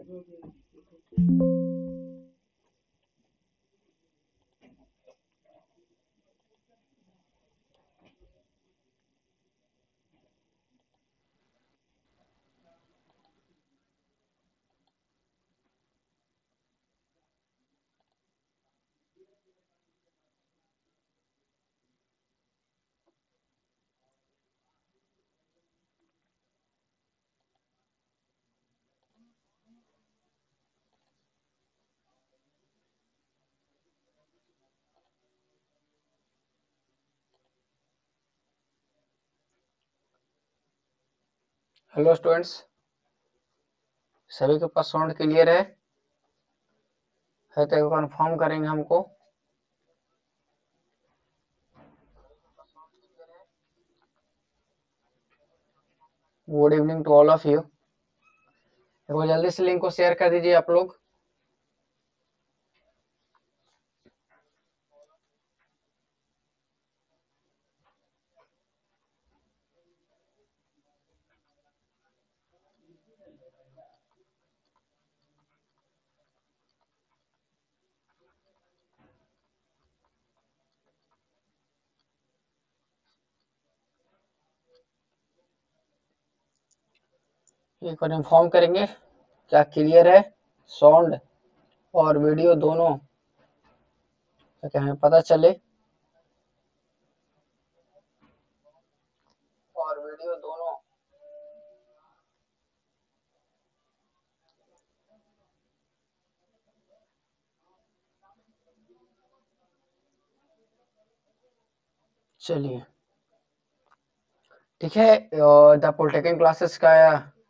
I will do. Hello students सभी के पास sound clear है है तो कंफर्म करेंगे हमको good evening to all of you देखो जल्दी से लिंक को शेयर कर दीजिए आप लोग एक बार इन्फॉर्म करेंगे क्या क्लियर है साउंड और वीडियो दोनों ताकि हमें पता चले और वीडियो दोनों चलिए ठीक है द पोलिटेक्निक क्लासेस का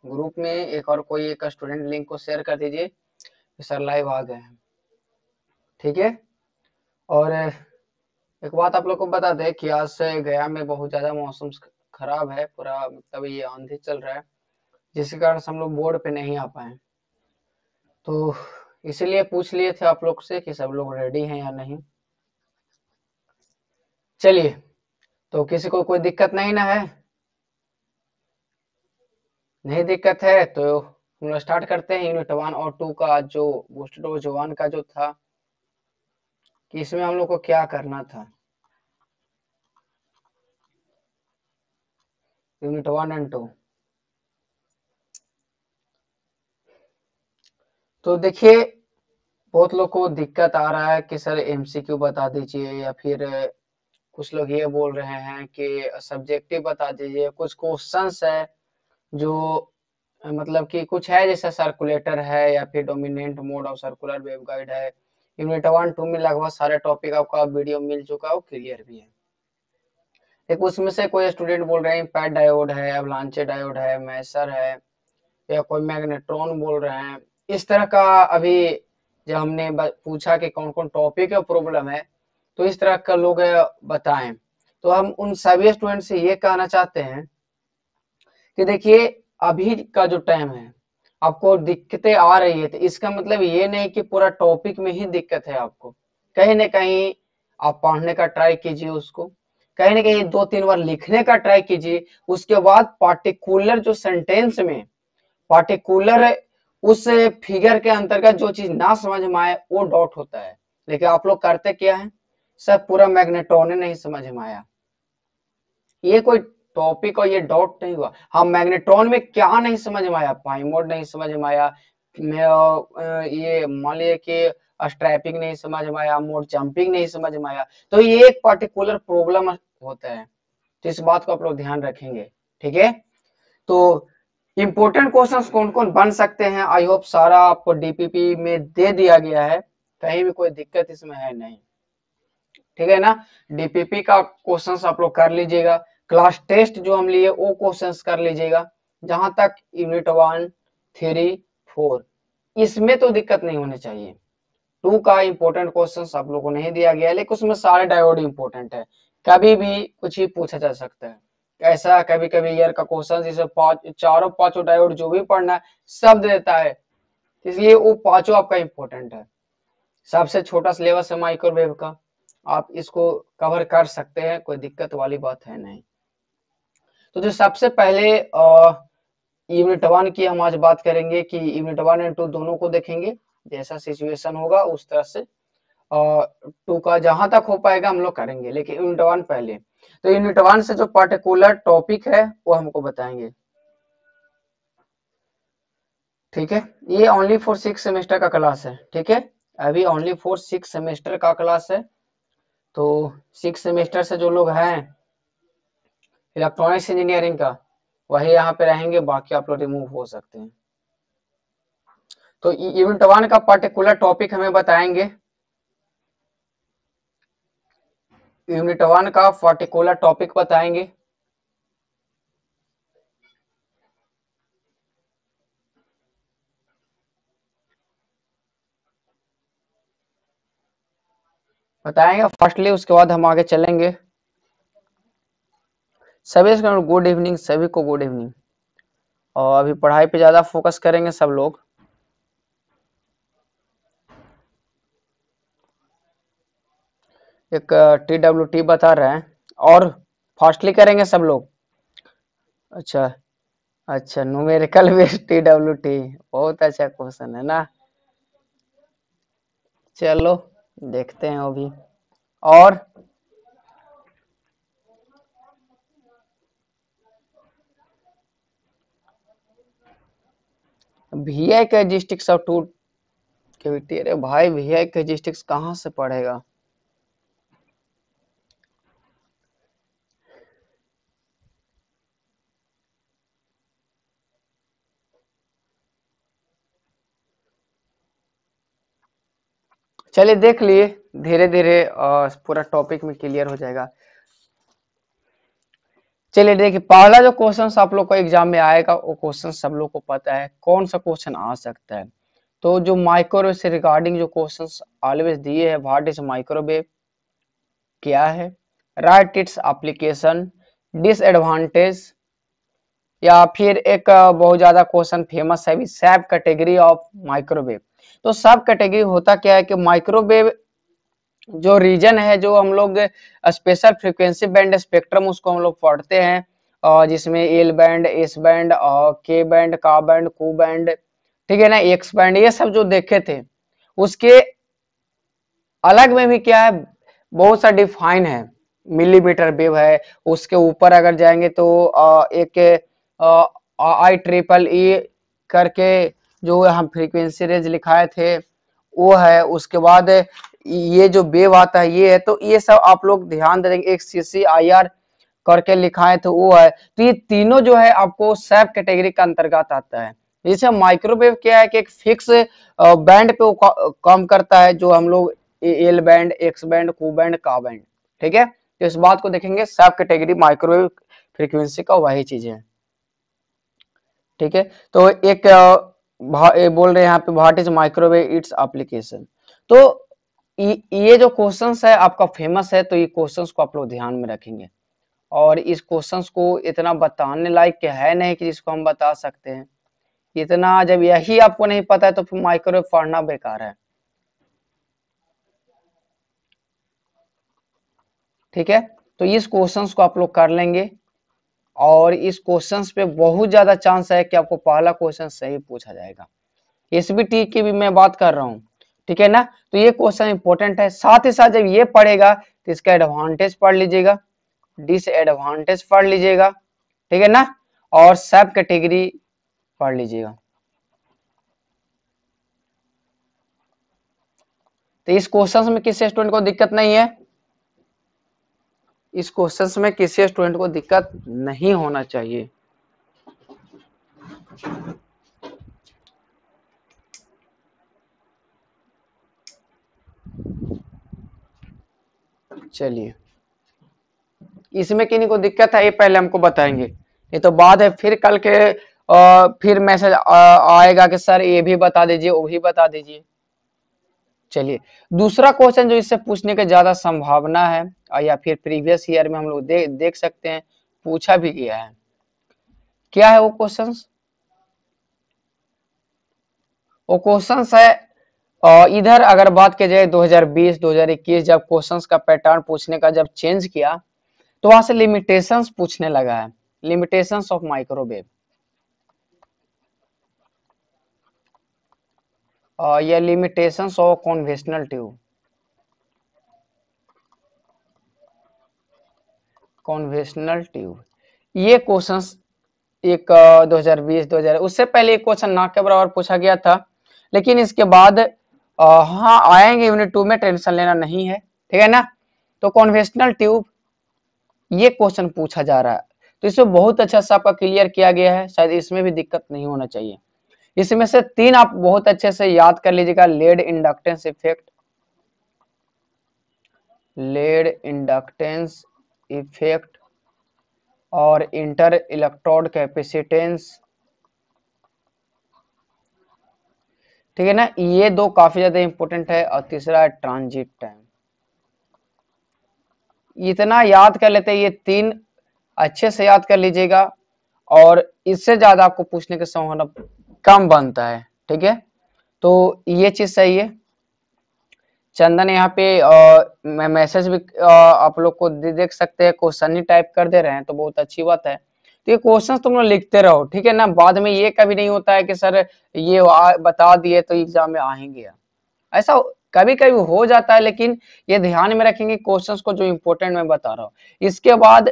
ग्रुप में एक और कोई एक स्टूडेंट लिंक को शेयर कर दीजिए सर लाइव आ गए हैं ठीक है और एक बात आप लोग को बता दें कि आज से गया में बहुत ज़्यादा मौसम खराब है पूरा मतलब ये आंधी चल रहा है जिसके कारण हम लोग बोर्ड पे नहीं आ पाए तो इसीलिए पूछ लिए थे आप लोग से कि सब लोग रेडी हैं या नहीं चलिए तो किसी को कोई दिक्कत नहीं ना है नहीं दिक्कत है तो हम लोग स्टार्ट करते हैं यूनिट वन और टू का जो बूस्टर डोज वन का जो था कि इसमें हम लोग को क्या करना था यूनिट वन एंड टू तो देखिए बहुत लोग को दिक्कत आ रहा है कि सर एमसीक्यू बता दीजिए या फिर कुछ लोग ये बोल रहे हैं कि सब्जेक्टिव बता दीजिए कुछ क्वेश्चंस है जो मतलब कि कुछ है जैसा सर्कुलेटर है या फिर dominant mode of circular waveguide है यूनिट वन टू में लगभग सारे टॉपिक आपका वीडियो मिल चुका है क्लियर भी है एक उसमें से कोई स्टूडेंट बोल रहे हैं पैड डायोड है अवलांचे डायोड है मैसर है या कोई मैग्नेट्रॉन बोल रहे हैं इस तरह का अभी जब हमने पूछा कि कौन कौन टॉपिक है प्रॉब्लम है तो इस तरह का लोग बताएं तो हम उन सभी स्टूडेंट से ये कहना चाहते हैं कि देखिए अभी का जो टाइम है आपको दिक्कतें आ रही है तो इसका मतलब ये नहीं कि पूरा टॉपिक में ही दिक्कत है आपको कहीं ना कहीं आप पढ़ने का ट्राई कीजिए उसको कहीं ना कहीं दो तीन बार लिखने का ट्राई कीजिए उसके बाद पार्टिकुलर जो सेंटेंस में पार्टिकुलर उस फिगर के अंतर्गत जो चीज ना समझ में आए वो डॉट होता है लेकिन आप लोग करते क्या है सर पूरा मैग्नेटोन नहीं समझ में आया ये कोई टॉपिक और ये डॉट नहीं हुआ हम हाँ, मैग्नेट्रॉन में क्या नहीं समझ में आया पाइमोड नहीं समझ में आया ये मान लिया कि स्ट्रैपिंग नहीं समझ में आया मोड जंपिंग नहीं समझ में आया तो ये एक पर्टिकुलर प्रॉब्लम होता है तो इस बात को आप लोग ध्यान रखेंगे ठीक है तो इंपोर्टेंट क्वेश्चंस कौन कौन बन सकते हैं आई होप सारा आपको डीपीपी में दे दिया गया है कहीं भी कोई दिक्कत इसमें है नहीं ठीक है ना डीपीपी का क्वेश्चंस आप लोग कर लीजिएगा क्लास टेस्ट जो हम लिए वो क्वेश्चन कर लीजिएगा जहां तक यूनिट वन थ्री फोर इसमें तो दिक्कत नहीं होनी चाहिए टू का इंपोर्टेंट क्वेश्चन आप लोगों को नहीं दिया गया लेकिन उसमें सारे डायोड इंपोर्टेंट है कभी भी कुछ ही पूछा जा सकता है ऐसा कभी कभी ईयर का क्वेश्चन जिसे पांच चारों पांचों डायोड जो भी पढ़ना है सब देता है इसलिए वो पांचों आपका इंपॉर्टेंट है सबसे छोटा सिलेबस है माइक्रोवेव का आप इसको कवर कर सकते हैं कोई दिक्कत वाली बात है नहीं तो जो सबसे पहले यूनिट वन की हम आज बात करेंगे कि यूनिट वन एंड टू दोनों को देखेंगे जैसा सिचुएशन होगा उस तरह से और टू का जहां तक हो पाएगा हम लोग करेंगे लेकिन यूनिट वन पहले तो यूनिट वन से जो पर्टिकुलर टॉपिक है वो हमको बताएंगे ठीक है ये ओनली फॉर सिक्स सेमेस्टर का क्लास है ठीक है अभी ओनली फॉर सिक्स सेमेस्टर का क्लास है तो सिक्स सेमेस्टर से जो लोग हैं इलेक्ट्रॉनिक्स इंजीनियरिंग का वही यहाँ पे रहेंगे बाकी आप लोग रिमूव हो सकते हैं तो इवेंट e- वन का पर्टिकुलर टॉपिक हमें बताएंगे यूनिट वन का पर्टिकुलर टॉपिक बताएंगे बताएंगे फर्स्टली उसके बाद हम आगे चलेंगे सभी गुड इवनिंग सभी को गुड इवनिंग और अभी पढ़ाई पे ज़्यादा फोकस करेंगे सब लोग एक टी डब्ल्यू टी बता रहे हैं और फास्टली करेंगे सब लोग अच्छा अच्छा numerical based T W T बहुत अच्छा क्वेश्चन है ना चलो देखते हैं अभी और ऑफ टू कैविटी अरे भाई वी आई कैजिस्टिक्स कहां से पढ़ेगा चलिए देख लिए धीरे धीरे पूरा टॉपिक में क्लियर हो जाएगा चलिए देखिए पहला जो क्वेश्चन आप लोग को एग्जाम में आएगा वो क्वेश्चन सब लोग को पता है कौन सा क्वेश्चन आ सकता है तो जो माइक्रोवेव से रिगार्डिंग जो क्वेश्चंस ऑलवेज दिए हैं व्हाट इज माइक्रोवेव क्या है राइट इट्स एप्लीकेशन डिसएडवांटेज या फिर एक बहुत ज्यादा क्वेश्चन फेमस है भी सब कैटेगरी ऑफ माइक्रोवेव तो सब कैटेगरी होता क्या है कि माइक्रोवेव जो रीजन है जो हम लोग स्पेशल फ्रिक्वेंसी बैंड स्पेक्ट्रम उसको हम लोग पढ़ते हैं और जिसमें एल बैंड एस बैंड और के बैंड का बैंड कू बैंड ठीक है ना एक्स बैंड ये सब जो देखे थे उसके अलग में भी क्या है बहुत सा डिफाइन है मिलीमीटर वेव है उसके ऊपर अगर जाएंगे तो एक आई ट्रिपल ई करके जो हम फ्रीक्वेंसी रेंज लिखाए थे वो है उसके बाद ये जो वेव आता है ये है तो ये सब आप लोग ध्यान देंगे एक सी सी आई आर करके लिखा है तो वो है तो ये तीनों जो है आपको सब कैटेगरी के अंतर्गत आता है जैसे माइक्रोवेव क्या है कि एक फिक्स बैंड पे काम करता है जो हम लोग L band X band Ku band का बैंड ठीक है तो इस बात को देखेंगे सब कैटेगरी माइक्रोवेव फ्रिक्वेंसी का वही चीज है ठीक है तो एक बोल रहे हैं यहाँ पे what is microwave its application तो ये जो क्वेश्चन है आपका फेमस है तो ये क्वेश्चन को आप लोग ध्यान में रखेंगे और इस क्वेश्चन को इतना बताने लायक है नहीं कि जिसको हम बता सकते हैं इतना जब यही आपको नहीं पता है तो फिर माइक्रोवेव पढ़ना बेकार है ठीक है तो इस क्वेश्चन को आप लोग कर लेंगे और इस क्वेश्चन पे बहुत ज्यादा चांस है कि आपको पहला क्वेश्चन सही पूछा जाएगा एसबीटी की भी मैं बात कर रहा हूँ ठीक है ना तो ये क्वेश्चन इंपॉर्टेंट है साथ ही साथ जब ये पढ़ेगा तो इसका एडवांटेज पढ़ लीजिएगा डिसएडवांटेज पढ़ लीजिएगा ठीक है ना और सब कैटेगरी पढ़ लीजिएगा तो इस क्वेश्चन में किसी स्टूडेंट को दिक्कत नहीं है इस क्वेश्चन में किसी स्टूडेंट को दिक्कत नहीं होना चाहिए चलिए इसमें किन्हीं को दिक्कत है ये पहले हमको बताएंगे ये तो बाद है फिर कल के आ, फिर मैसेज आएगा कि सर ये भी बता दीजिए वो भी बता दीजिए चलिए दूसरा क्वेश्चन जो इससे पूछने के ज्यादा संभावना है या फिर प्रीवियस ईयर में हम लोग दे, देख सकते हैं पूछा भी गया है क्या है वो क्वेश्चन वो क्वेश्चन है और इधर अगर बात की जाए 2020 2021 जब क्वेश्चंस का पैटर्न पूछने का जब चेंज किया तो वहां से लिमिटेशंस पूछने लगा है लिमिटेशंस ऑफ माइक्रोवेव और यह limitations of conventional tube conventional tube ये क्वेश्चंस एक 2020 2000 उससे पहले एक क्वेश्चन ना के बराबर पूछा गया था लेकिन इसके बाद हाँ आएंगे यूनिट टू में टेंशन लेना नहीं है ठीक है ना तो कॉन्वेंशनल ट्यूब ये क्वेश्चन पूछा जा रहा है तो इसमें बहुत अच्छा सा आपका क्लियर किया गया है शायद इसमें भी दिक्कत नहीं होना चाहिए इसमें से तीन आप बहुत अच्छे से याद कर लीजिएगा lead inductance effect lead inductance effect और इंटर इलेक्ट्रोड कैपेसिटेंस ठीक है ना ये दो काफी ज्यादा इंपॉर्टेंट है और तीसरा है ट्रांजिट टाइम इतना याद कर लेते हैं ये तीन अच्छे से याद कर लीजिएगा और इससे ज्यादा आपको पूछने की संभावना कम बनता है ठीक है तो ये चीज सही है चंदन यहाँ पे मैं मैसेज भी आ, आप लोग को देख सकते हैं क्वेश्चन ही टाइप कर दे रहे हैं तो बहुत अच्छी बात है तो ये क्वेश्चन तुम लोग लिखते रहो ठीक है ना बाद में ये कभी नहीं होता है कि सर ये बता दिए तो एग्जाम में आएंगे ऐसा कभी कभी हो जाता है लेकिन ये ध्यान में रखेंगे क्वेश्चन को जो इम्पोर्टेंट मैं बता रहा हूँ इसके बाद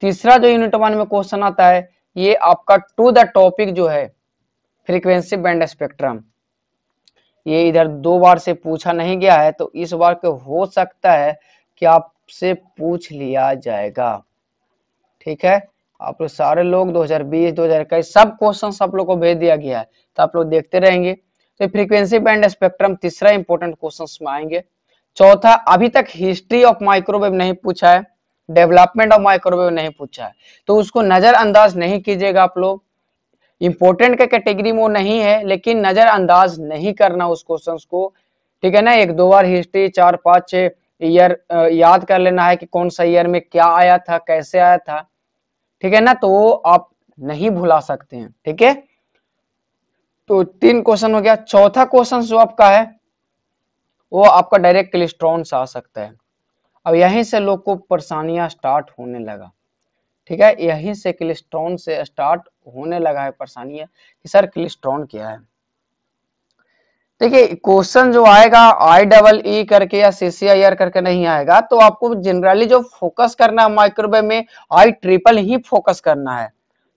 तीसरा जो यूनिट वन में क्वेश्चन आता है ये आपका टू द टॉपिक जो है फ्रीक्वेंसी बैंड स्पेक्ट्रम ये इधर दो बार से पूछा नहीं गया है तो इस बार के हो सकता है कि आपसे पूछ लिया जाएगा ठीक है आप लोग सारे लोग 2020 2021 सब क्वेश्चन आप लोग को भेज दिया गया है तो आप लोग देखते रहेंगे तो फ्रीक्वेंसी बैंड स्पेक्ट्रम तीसरा इंपोर्टेंट क्वेश्चन में आएंगे चौथा अभी तक हिस्ट्री ऑफ माइक्रोवेव नहीं पूछा है डेवलपमेंट ऑफ माइक्रोवेव नहीं पूछा है तो उसको नजरअंदाज नहीं कीजिएगा आप लोग इंपोर्टेंट के कैटेगरी में नहीं है लेकिन नजरअंदाज नहीं करना उस क्वेश्चन को ठीक है ना एक दो बार हिस्ट्री चार पांच ईयर याद कर लेना है कि कौन सा ईयर में क्या आया था कैसे आया था ठीक है ना तो वो आप नहीं भुला सकते हैं ठीक है तो तीन क्वेश्चन हो गया चौथा क्वेश्चन जो आपका है वो आपका डायरेक्ट क्लिस्ट्रॉन से आ सकता है अब यहीं से लोग को परेशानियां स्टार्ट होने लगा ठीक है यहीं से क्लिस्ट्रॉन से स्टार्ट होने लगा है परेशानियां कि सर क्लिस्ट्रॉन क्या है देखिए क्वेश्चन जो आएगा आई डबल ई करके या सी सी आई आर करके नहीं आएगा तो आपको जनरली जो फोकस करना है माइक्रोवेव में आई ट्रिपल ही फोकस करना है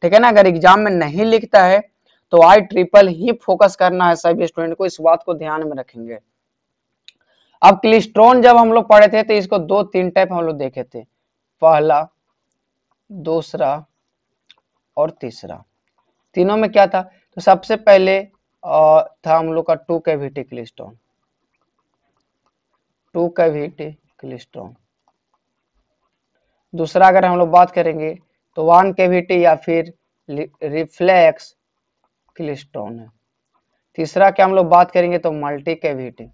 ठीक है ना अगर एग्जाम में नहीं लिखता है तो आई ट्रिपल ही फोकस करना है सभी स्टूडेंट को इस बात को ध्यान में रखेंगे अब क्लिस्ट्रोन जब हम लोग पढ़े थे तो इसको दो तीन टाइप हम लोग देखे थे पहला दूसरा और तीसरा तीनों में क्या था तो सबसे पहले था हम लोग का two cavity klystron two cavity klystron दूसरा अगर हम लोग बात करेंगे तो वन कैविटी या फिर रिफ्लेक्स क्लिस्टोन है तीसरा क्या हम लोग बात करेंगे तो multi cavity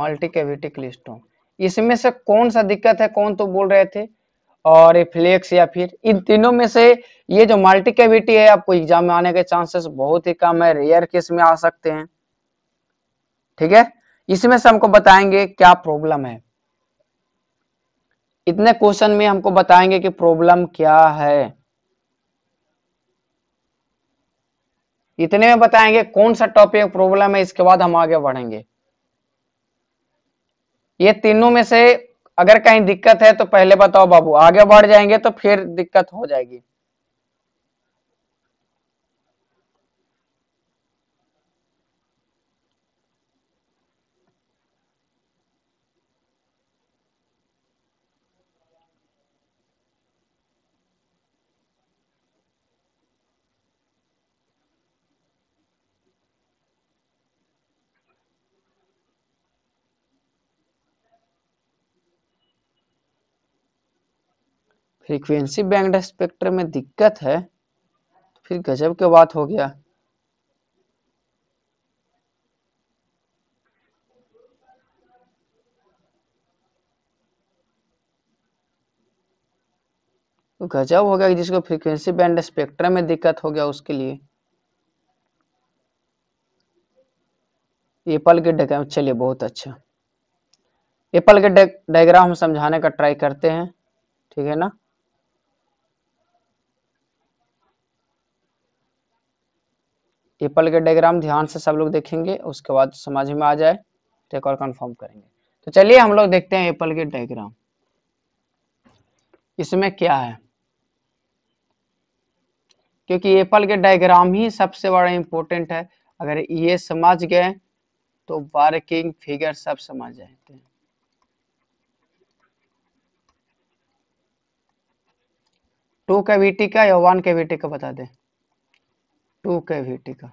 multi cavity klystron इसमें से कौन सा दिक्कत है कौन तो बोल रहे थे और रिफ्लेक्स या फिर इन तीनों में से ये जो मल्टी कैविटी है आपको एग्जाम में आने के चांसेस बहुत ही कम है रेयर केस में आ सकते हैं ठीक है इसमें से हमको बताएंगे क्या प्रॉब्लम है इतने क्वेश्चन में हमको बताएंगे कि प्रॉब्लम क्या है इतने में बताएंगे कौन सा टॉपिक प्रॉब्लम है इसके बाद हम आगे बढ़ेंगे ये तीनों में से अगर कहीं दिक्कत है तो पहले बताओ बाबू आगे बढ़ जाएंगे तो फिर दिक्कत हो जाएगी फ्रीक्वेंसी बैंड स्पेक्ट्रम में दिक्कत है तो फिर गजब के बात हो गया तो गजब हो गया जिसको फ्रीक्वेंसी बैंड स्पेक्ट्रम में दिक्कत हो गया उसके लिए एपल के डायग्राम चलिए बहुत अच्छा एपल के डायग्राम हम समझाने का ट्राई करते हैं ठीक है ना एप्पल के डायग्राम ध्यान से सब लोग देखेंगे उसके बाद समझ में आ जाए तो एक और कन्फर्म करेंगे तो चलिए हम लोग देखते हैं एप्पल के डायग्राम इसमें क्या है क्योंकि एप्पल के डायग्राम ही सबसे बड़ा इंपॉर्टेंट है अगर ये समझ गए तो वर्किंग फिगर सब समझ जाते हैं टू कैविटी का या वन कैविटी का बता दें टू कैविटी का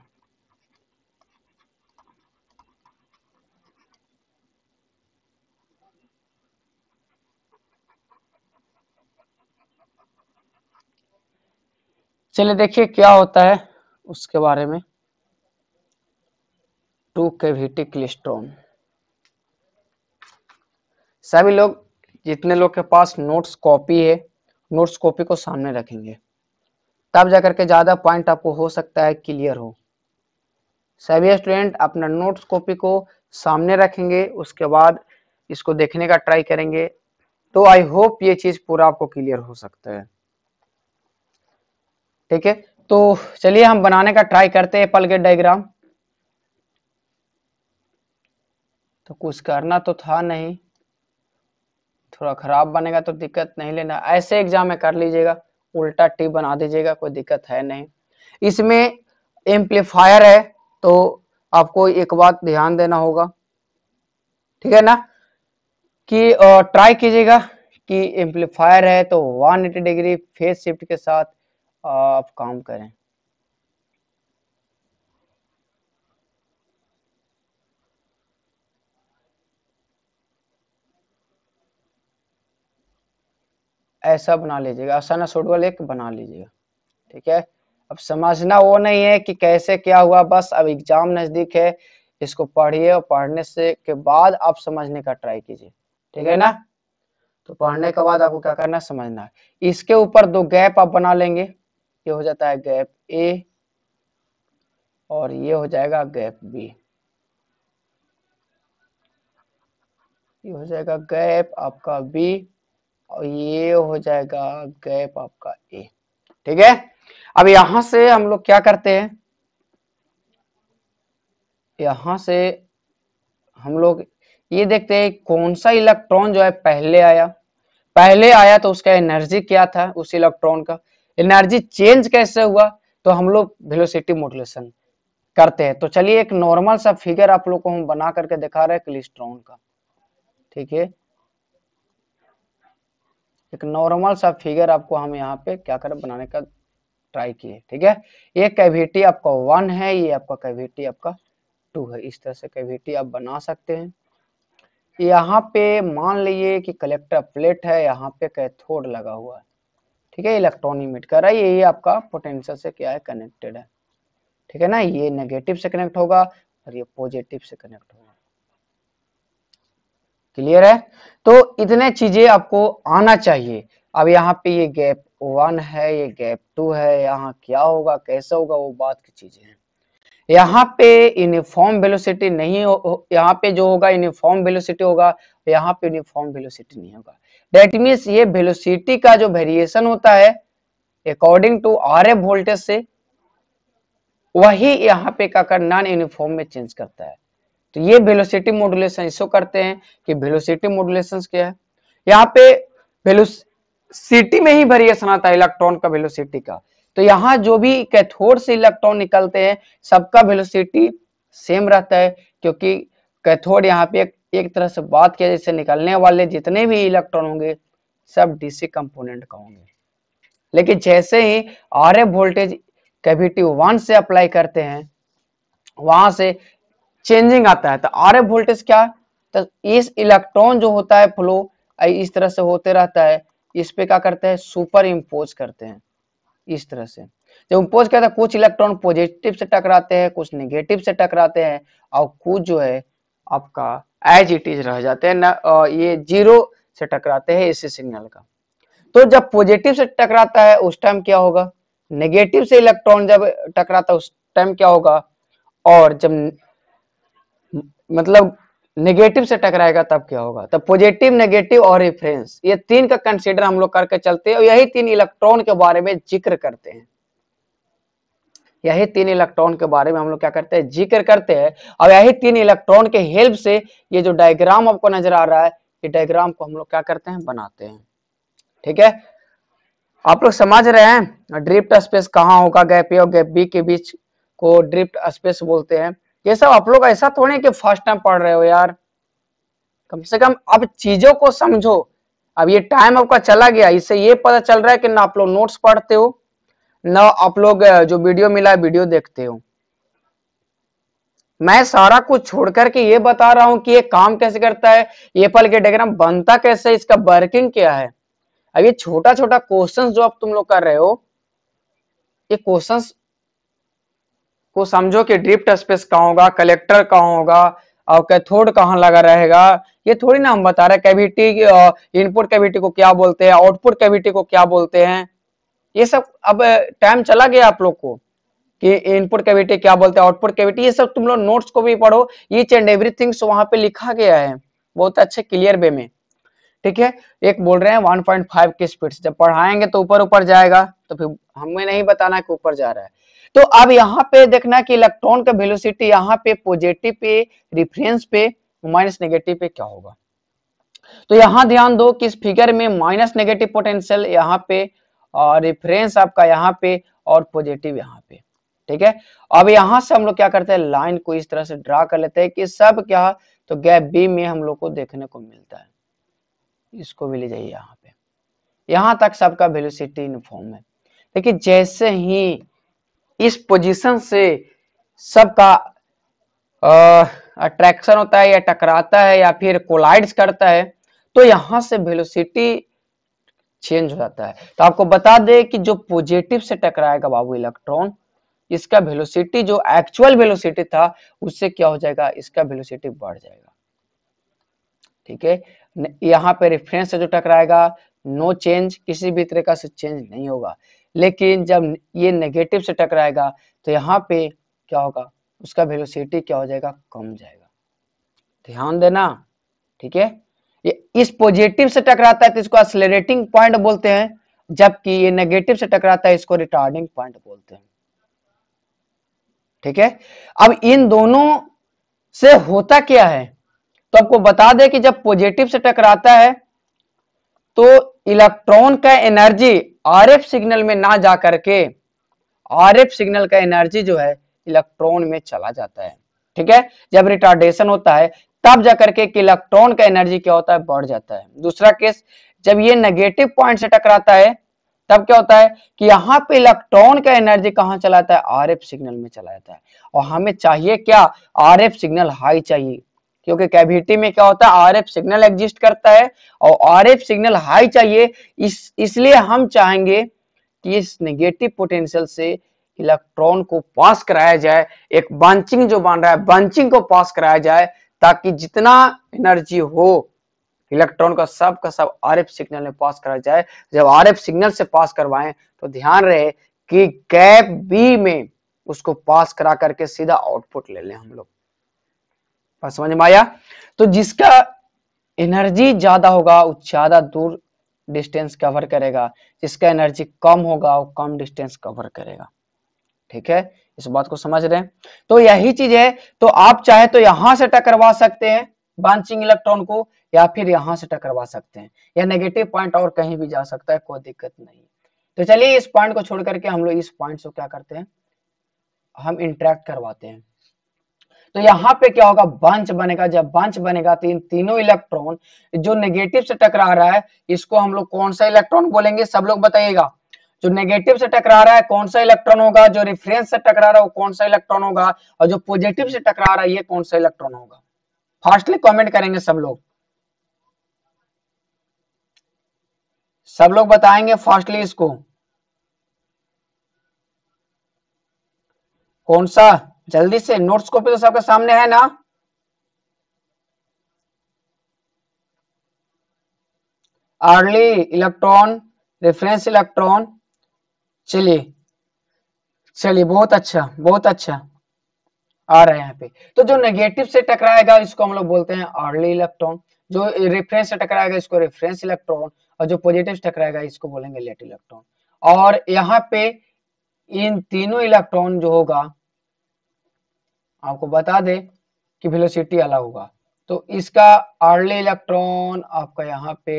चलिए देखिए क्या होता है उसके बारे में टू कैविटी क्लिस्ट्रोन सभी लोग जितने लोग के पास नोट्स कॉपी है नोट्स कॉपी को सामने रखेंगे तब जा करके ज़्यादा पॉइंट आपको हो सकता है क्लियर हो सभी स्टूडेंट अपना नोट्स कॉपी को सामने रखेंगे उसके बाद इसको देखने का ट्राई करेंगे तो आई होप ये चीज़ पूरा आपको क्लियर हो सकता है ठीक है तो चलिए हम बनाने का ट्राई करते हैं पल के डायग्राम तो कुछ करना तो था नहीं थोड़ा खराब बनेगा तो दिक्कत नहीं लेना ऐसे एग्जाम में कर लीजिएगा उल्टा टी बना दीजिएगा कोई दिक्कत है नहीं इसमें एम्पलीफायर है तो आपको एक बात ध्यान देना होगा ठीक है ना कि ट्राई कीजिएगा कि एम्पलीफायर है तो 180 डिग्री फेस शिफ्ट के साथ आप काम करें ऐसा बना लीजिएगा आसाना सोडवल एक बना लीजिएगा ठीक है अब समझना वो नहीं है कि कैसे क्या हुआ बस अब एग्जाम नजदीक है इसको पढ़िए और पढ़ने से के बाद आप समझने का ट्राई कीजिए ठीक है ना तो पढ़ने के बाद आपको क्या करना है समझना है इसके ऊपर दो गैप आप बना लेंगे ये हो जाता है गैप ए और ये हो जाएगा गैप बी ये हो जाएगा गैप आपका बी और ये हो जाएगा गैप आपका ए ठीक है अब यहां से हम लोग क्या करते हैं यहां से हम लोग ये देखते हैं कौन सा इलेक्ट्रॉन जो है पहले आया पहले आया तो उसका एनर्जी क्या था उस इलेक्ट्रॉन का एनर्जी चेंज कैसे हुआ तो हम लोग वेलोसिटी मोडुलेशन करते हैं तो चलिए एक नॉर्मल सा फिगर आप लोग को हम बना करके दिखा रहे हैं क्लिस्ट्रॉन का ठीक है एक नॉर्मल सा फिगर आपको हम यहाँ पे क्या करें बनाने का ट्राई किए ठीक है ये कैविटी आपका वन है ये आपका कैविटी आपका टू है इस तरह से कैविटी आप बना सकते हैं यहाँ पे मान लीजिए कि कलेक्टर प्लेट है यहाँ पे कैथोड लगा हुआ है ठीक है इलेक्ट्रॉनिक कर रहा है ये आपका पोटेंशियल से क्या है कनेक्टेड है ठीक है ना ये नेगेटिव से कनेक्ट होगा और ये पॉजिटिव से कनेक्ट होगा क्लियर है तो इतने चीजें आपको आना चाहिए अब यहाँ पे ये गैप वन है ये गैप टू है यहाँ क्या होगा कैसे होगा वो बात की चीजें हैं यहाँ पे यूनिफॉर्म वेलोसिटी नहीं हो यहाँ पे जो होगा यूनिफॉर्म वेलोसिटी होगा यहाँ पे यूनिफॉर्म वेलोसिटी नहीं होगा डेट मीन्स ये वेलोसिटी का जो वेरिएशन होता है according to R F voltage से वही यहाँ पे का नॉन यूनिफॉर्म में चेंज करता है तो ये वेलोसिटी मॉडुलेशन इसको करते हैं कि वेलोसिटी मॉडुलेशन क्या है यहाँ पे वेलोसिटी में ही वेरिएशन आता है इलेक्ट्रॉन का वेलोसिटी का तो यहाँ जो भी कैथोड से इलेक्ट्रॉन निकलते हैं सबका वेलोसिटी सेम रहता है क्योंकि कैथोड यहाँ पे एक, एक तरह से बात किया जैसे निकलने वाले जितने भी इलेक्ट्रॉन होंगे सब डीसी कंपोनेंट का होंगे लेकिन जैसे ही आर वोल्टेज कैविटी वन से अप्लाई करते हैं वहां से चेंजिंग आता है तो आर एफ वोल्टेज क्या तो इस इलेक्ट्रॉन जो होता है फ्लो इस तरह से होते रहता है इस पे क्या करते हैं सुपर इम्पोज करते हैं इस तरह से जब इम्पोज करते हैं कुछ इलेक्ट्रॉन पॉजिटिव से टकराते हैं कुछ नेगेटिव से टकराते हैं और कुछ जो है आपका एज इट इज रह जाते हैं ना ये जीरो से टकराते हैं इसी सिग्नल का तो जब पॉजिटिव से टकराता है उस टाइम क्या होगा नेगेटिव से इलेक्ट्रॉन जब टकराता है उस टाइम क्या होगा और जब मतलब नेगेटिव से टकराएगा तब क्या होगा तब पॉजिटिव नेगेटिव और रेफरेंस ये तीन का कंसिडर हम लोग करके चलते हैं और यही तीन इलेक्ट्रॉन के बारे में जिक्र करते हैं यही तीन इलेक्ट्रॉन के बारे में हम लोग क्या करते हैं जिक्र करते हैं और यही तीन इलेक्ट्रॉन के हेल्प से ये जो डायग्राम आपको नजर आ रहा है ये डायग्राम को हम लोग क्या करते हैं बनाते हैं ठीक है आप लोग समझ रहे हैं ड्रिफ्ट स्पेस कहाँ होगा गैप ए और गैप बी के बीच को ड्रिफ्ट स्पेस बोलते हैं ये सब आप लोग ऐसा थोड़े कि फर्स्ट टाइम पढ़ रहे हो यार कम से कम अब चीजों को समझो अब ये टाइम आपका चला गया इससे ये पता चल रहा है कि ना आप लोग नोट्स पढ़ते हो ना आप लोग जो वीडियो मिला है वीडियो देखते हो मैं सारा कुछ छोड़ करके ये बता रहा हूं कि ये काम कैसे करता है ये पल के डायग्राम बनता कैसे इसका वर्किंग क्या है अब ये छोटा छोटा क्वेश्चन जो आप तुम लोग कर रहे हो ये क्वेश्चन को समझो कि ड्रिफ्ट स्पेस कहाँ होगा कलेक्टर कहाँ होगा और कैथोड कहाँ लगा रहेगा ये थोड़ी ना हम बता रहे कैविटी इनपुट कैविटी को क्या बोलते हैं आउटपुट कैविटी को क्या बोलते हैं ये सब अब टाइम चला गया आप लोग को कि इनपुट कैविटी क्या बोलते हैं आउटपुट कैविटी ये सब तुम लोग नोट्स को भी पढ़ो ईच एंड थिंग्स वहां पे लिखा गया है बहुत अच्छे क्लियर वे में ठीक है एक बोल रहे हैं 1.5 की स्पीड जब पढ़ाएंगे तो ऊपर ऊपर जाएगा तो फिर हमें नहीं बताना कि ऊपर जा रहा है तो अब यहाँ पे देखना कि इलेक्ट्रॉन का वेलोसिटी यहाँ पे पॉजिटिव पे रिफरेंस पे माइनस नेगेटिव पे क्या होगा तो यहाँ ध्यान दो कि इस फिगर में माइनस नेगेटिव पोटेंशियल यहाँ पे और रिफरेंस आपका यहाँ पे और पॉजिटिव यहाँ पे ठीक है अब यहाँ से हम लोग क्या करते हैं लाइन को इस तरह से ड्रा कर लेते हैं कि सब क्या तो गैप बी में हम लोग को देखने को मिलता है इसको भी ले जाइए यहाँ पे यहाँ तक सबका वेलोसिटी इनफॉर्म है देखिए जैसे ही इस पोजीशन से सबका अट्रैक्शन होता है या टकराता है या फिर कोलाइड्स करता है तो यहां से वेलोसिटी चेंज हो जाता है तो आपको बता दें कि जो पॉजिटिव से टकराएगा बाबू इलेक्ट्रॉन इसका वेलोसिटी जो एक्चुअल वेलोसिटी था उससे क्या हो जाएगा इसका वेलोसिटी बढ़ जाएगा ठीक है यहां पे रेफरेंस से जो टकराएगा नो चेंज किसी भी तरह का से चेंज नहीं होगा लेकिन जब ये नेगेटिव से टकराएगा तो यहाँ पे क्या होगा उसका वेलोसिटी क्या हो जाएगा कम जाएगा ध्यान देना ठीक है ये इस पॉजिटिव से टकराता है तो इसको एक्सलेरेटिंग पॉइंट बोलते हैं जबकि ये नेगेटिव से टकराता है इसको रिटार्डिंग पॉइंट बोलते हैं ठीक है अब इन दोनों से होता क्या है तो आपको बता दें कि जब पॉजिटिव से टकराता है तो इलेक्ट्रॉन का एनर्जी आरएफ सिग्नल में ना जा करके आरएफ सिग्नल का एनर्जी जो है इलेक्ट्रॉन में चला जाता है ठीक है जब रिटार्डेशन होता है तब जाकर के इलेक्ट्रॉन का एनर्जी क्या होता है बढ़ जाता है दूसरा केस जब ये नेगेटिव पॉइंट से टकराता है तब क्या होता है कि यहाँ पे इलेक्ट्रॉन का एनर्जी कहाँ चलाता है एफ सिग्नल में चला जाता है और हमें चाहिए क्या एफ सिग्नल हाई चाहिए क्योंकि कैविटी में क्या होता है आरएफ सिग्नल एग्जिस्ट करता है और आरएफ सिग्नल हाई चाहिए इस इसलिए हम चाहेंगे कि इस नेगेटिव पोटेंशियल से इलेक्ट्रॉन को पास कराया जाए एक बंचिंग जो बन रहा है बंचिंग को पास कराया जाए ताकि जितना एनर्जी हो इलेक्ट्रॉन का सब का सब आरएफ सिग्नल में पास कराया जाए जब आरएफ सिग्नल से पास करवाएं तो ध्यान रहे कि गैप बी में उसको पास करा करके सीधा आउटपुट ले लें हम लोग बात समझ में आया तो जिसका एनर्जी ज्यादा होगा वो ज्यादा दूर डिस्टेंस कवर करेगा जिसका एनर्जी कम होगा वो कम डिस्टेंस कवर करेगा ठीक है इस बात को समझ रहे हैं तो यही चीज है तो आप चाहे तो यहां से टकरवा सकते हैं बांचिंग इलेक्ट्रॉन को या फिर यहां से टकरवा सकते हैं या नेगेटिव पॉइंट और कहीं भी जा सकता है कोई दिक्कत नहीं तो चलिए इस पॉइंट को छोड़ करके हम लोग इस पॉइंट को क्या करते हैं हम इंट्रैक्ट करवाते हैं तो यहाँ पे क्या होगा बंच बनेगा जब बंच बनेगा तो इन तीनों इलेक्ट्रॉन जो नेगेटिव से टकरा रहा है इसको हम लोग कौन सा इलेक्ट्रॉन बोलेंगे सब लोग बताइएगा जो नेगेटिव से टकरा रहा है कौन सा इलेक्ट्रॉन होगा जो रिफरेंस से टकरा रहा है वो कौन सा इलेक्ट्रॉन होगा और जो पॉजिटिव से टकरा रहा है ये कौन सा इलेक्ट्रॉन होगा फास्टली कमेंट करेंगे सब लोग सब लोग बताएंगे फास्टली इसको कौन सा जल्दी से नोट्स कॉपी तो सबके सामने है ना अर्ली इलेक्ट्रॉन रेफरेंस इलेक्ट्रॉन चलिए चलिए बहुत अच्छा बहुत अच्छा आ रहा है यहाँ पे तो जो नेगेटिव से टकराएगा इसको हम लोग बोलते हैं अर्ली इलेक्ट्रॉन जो रेफरेंस से टकराएगा इसको रेफरेंस इलेक्ट्रॉन और जो पॉजिटिव से टकराएगा इसको बोलेंगे लेट इलेक्ट्रॉन और यहाँ पे इन तीनों इलेक्ट्रॉन जो होगा आपको बता दे कि वेलोसिटी अलग होगा तो इसका अर्ली इलेक्ट्रॉन आपका यहाँ पे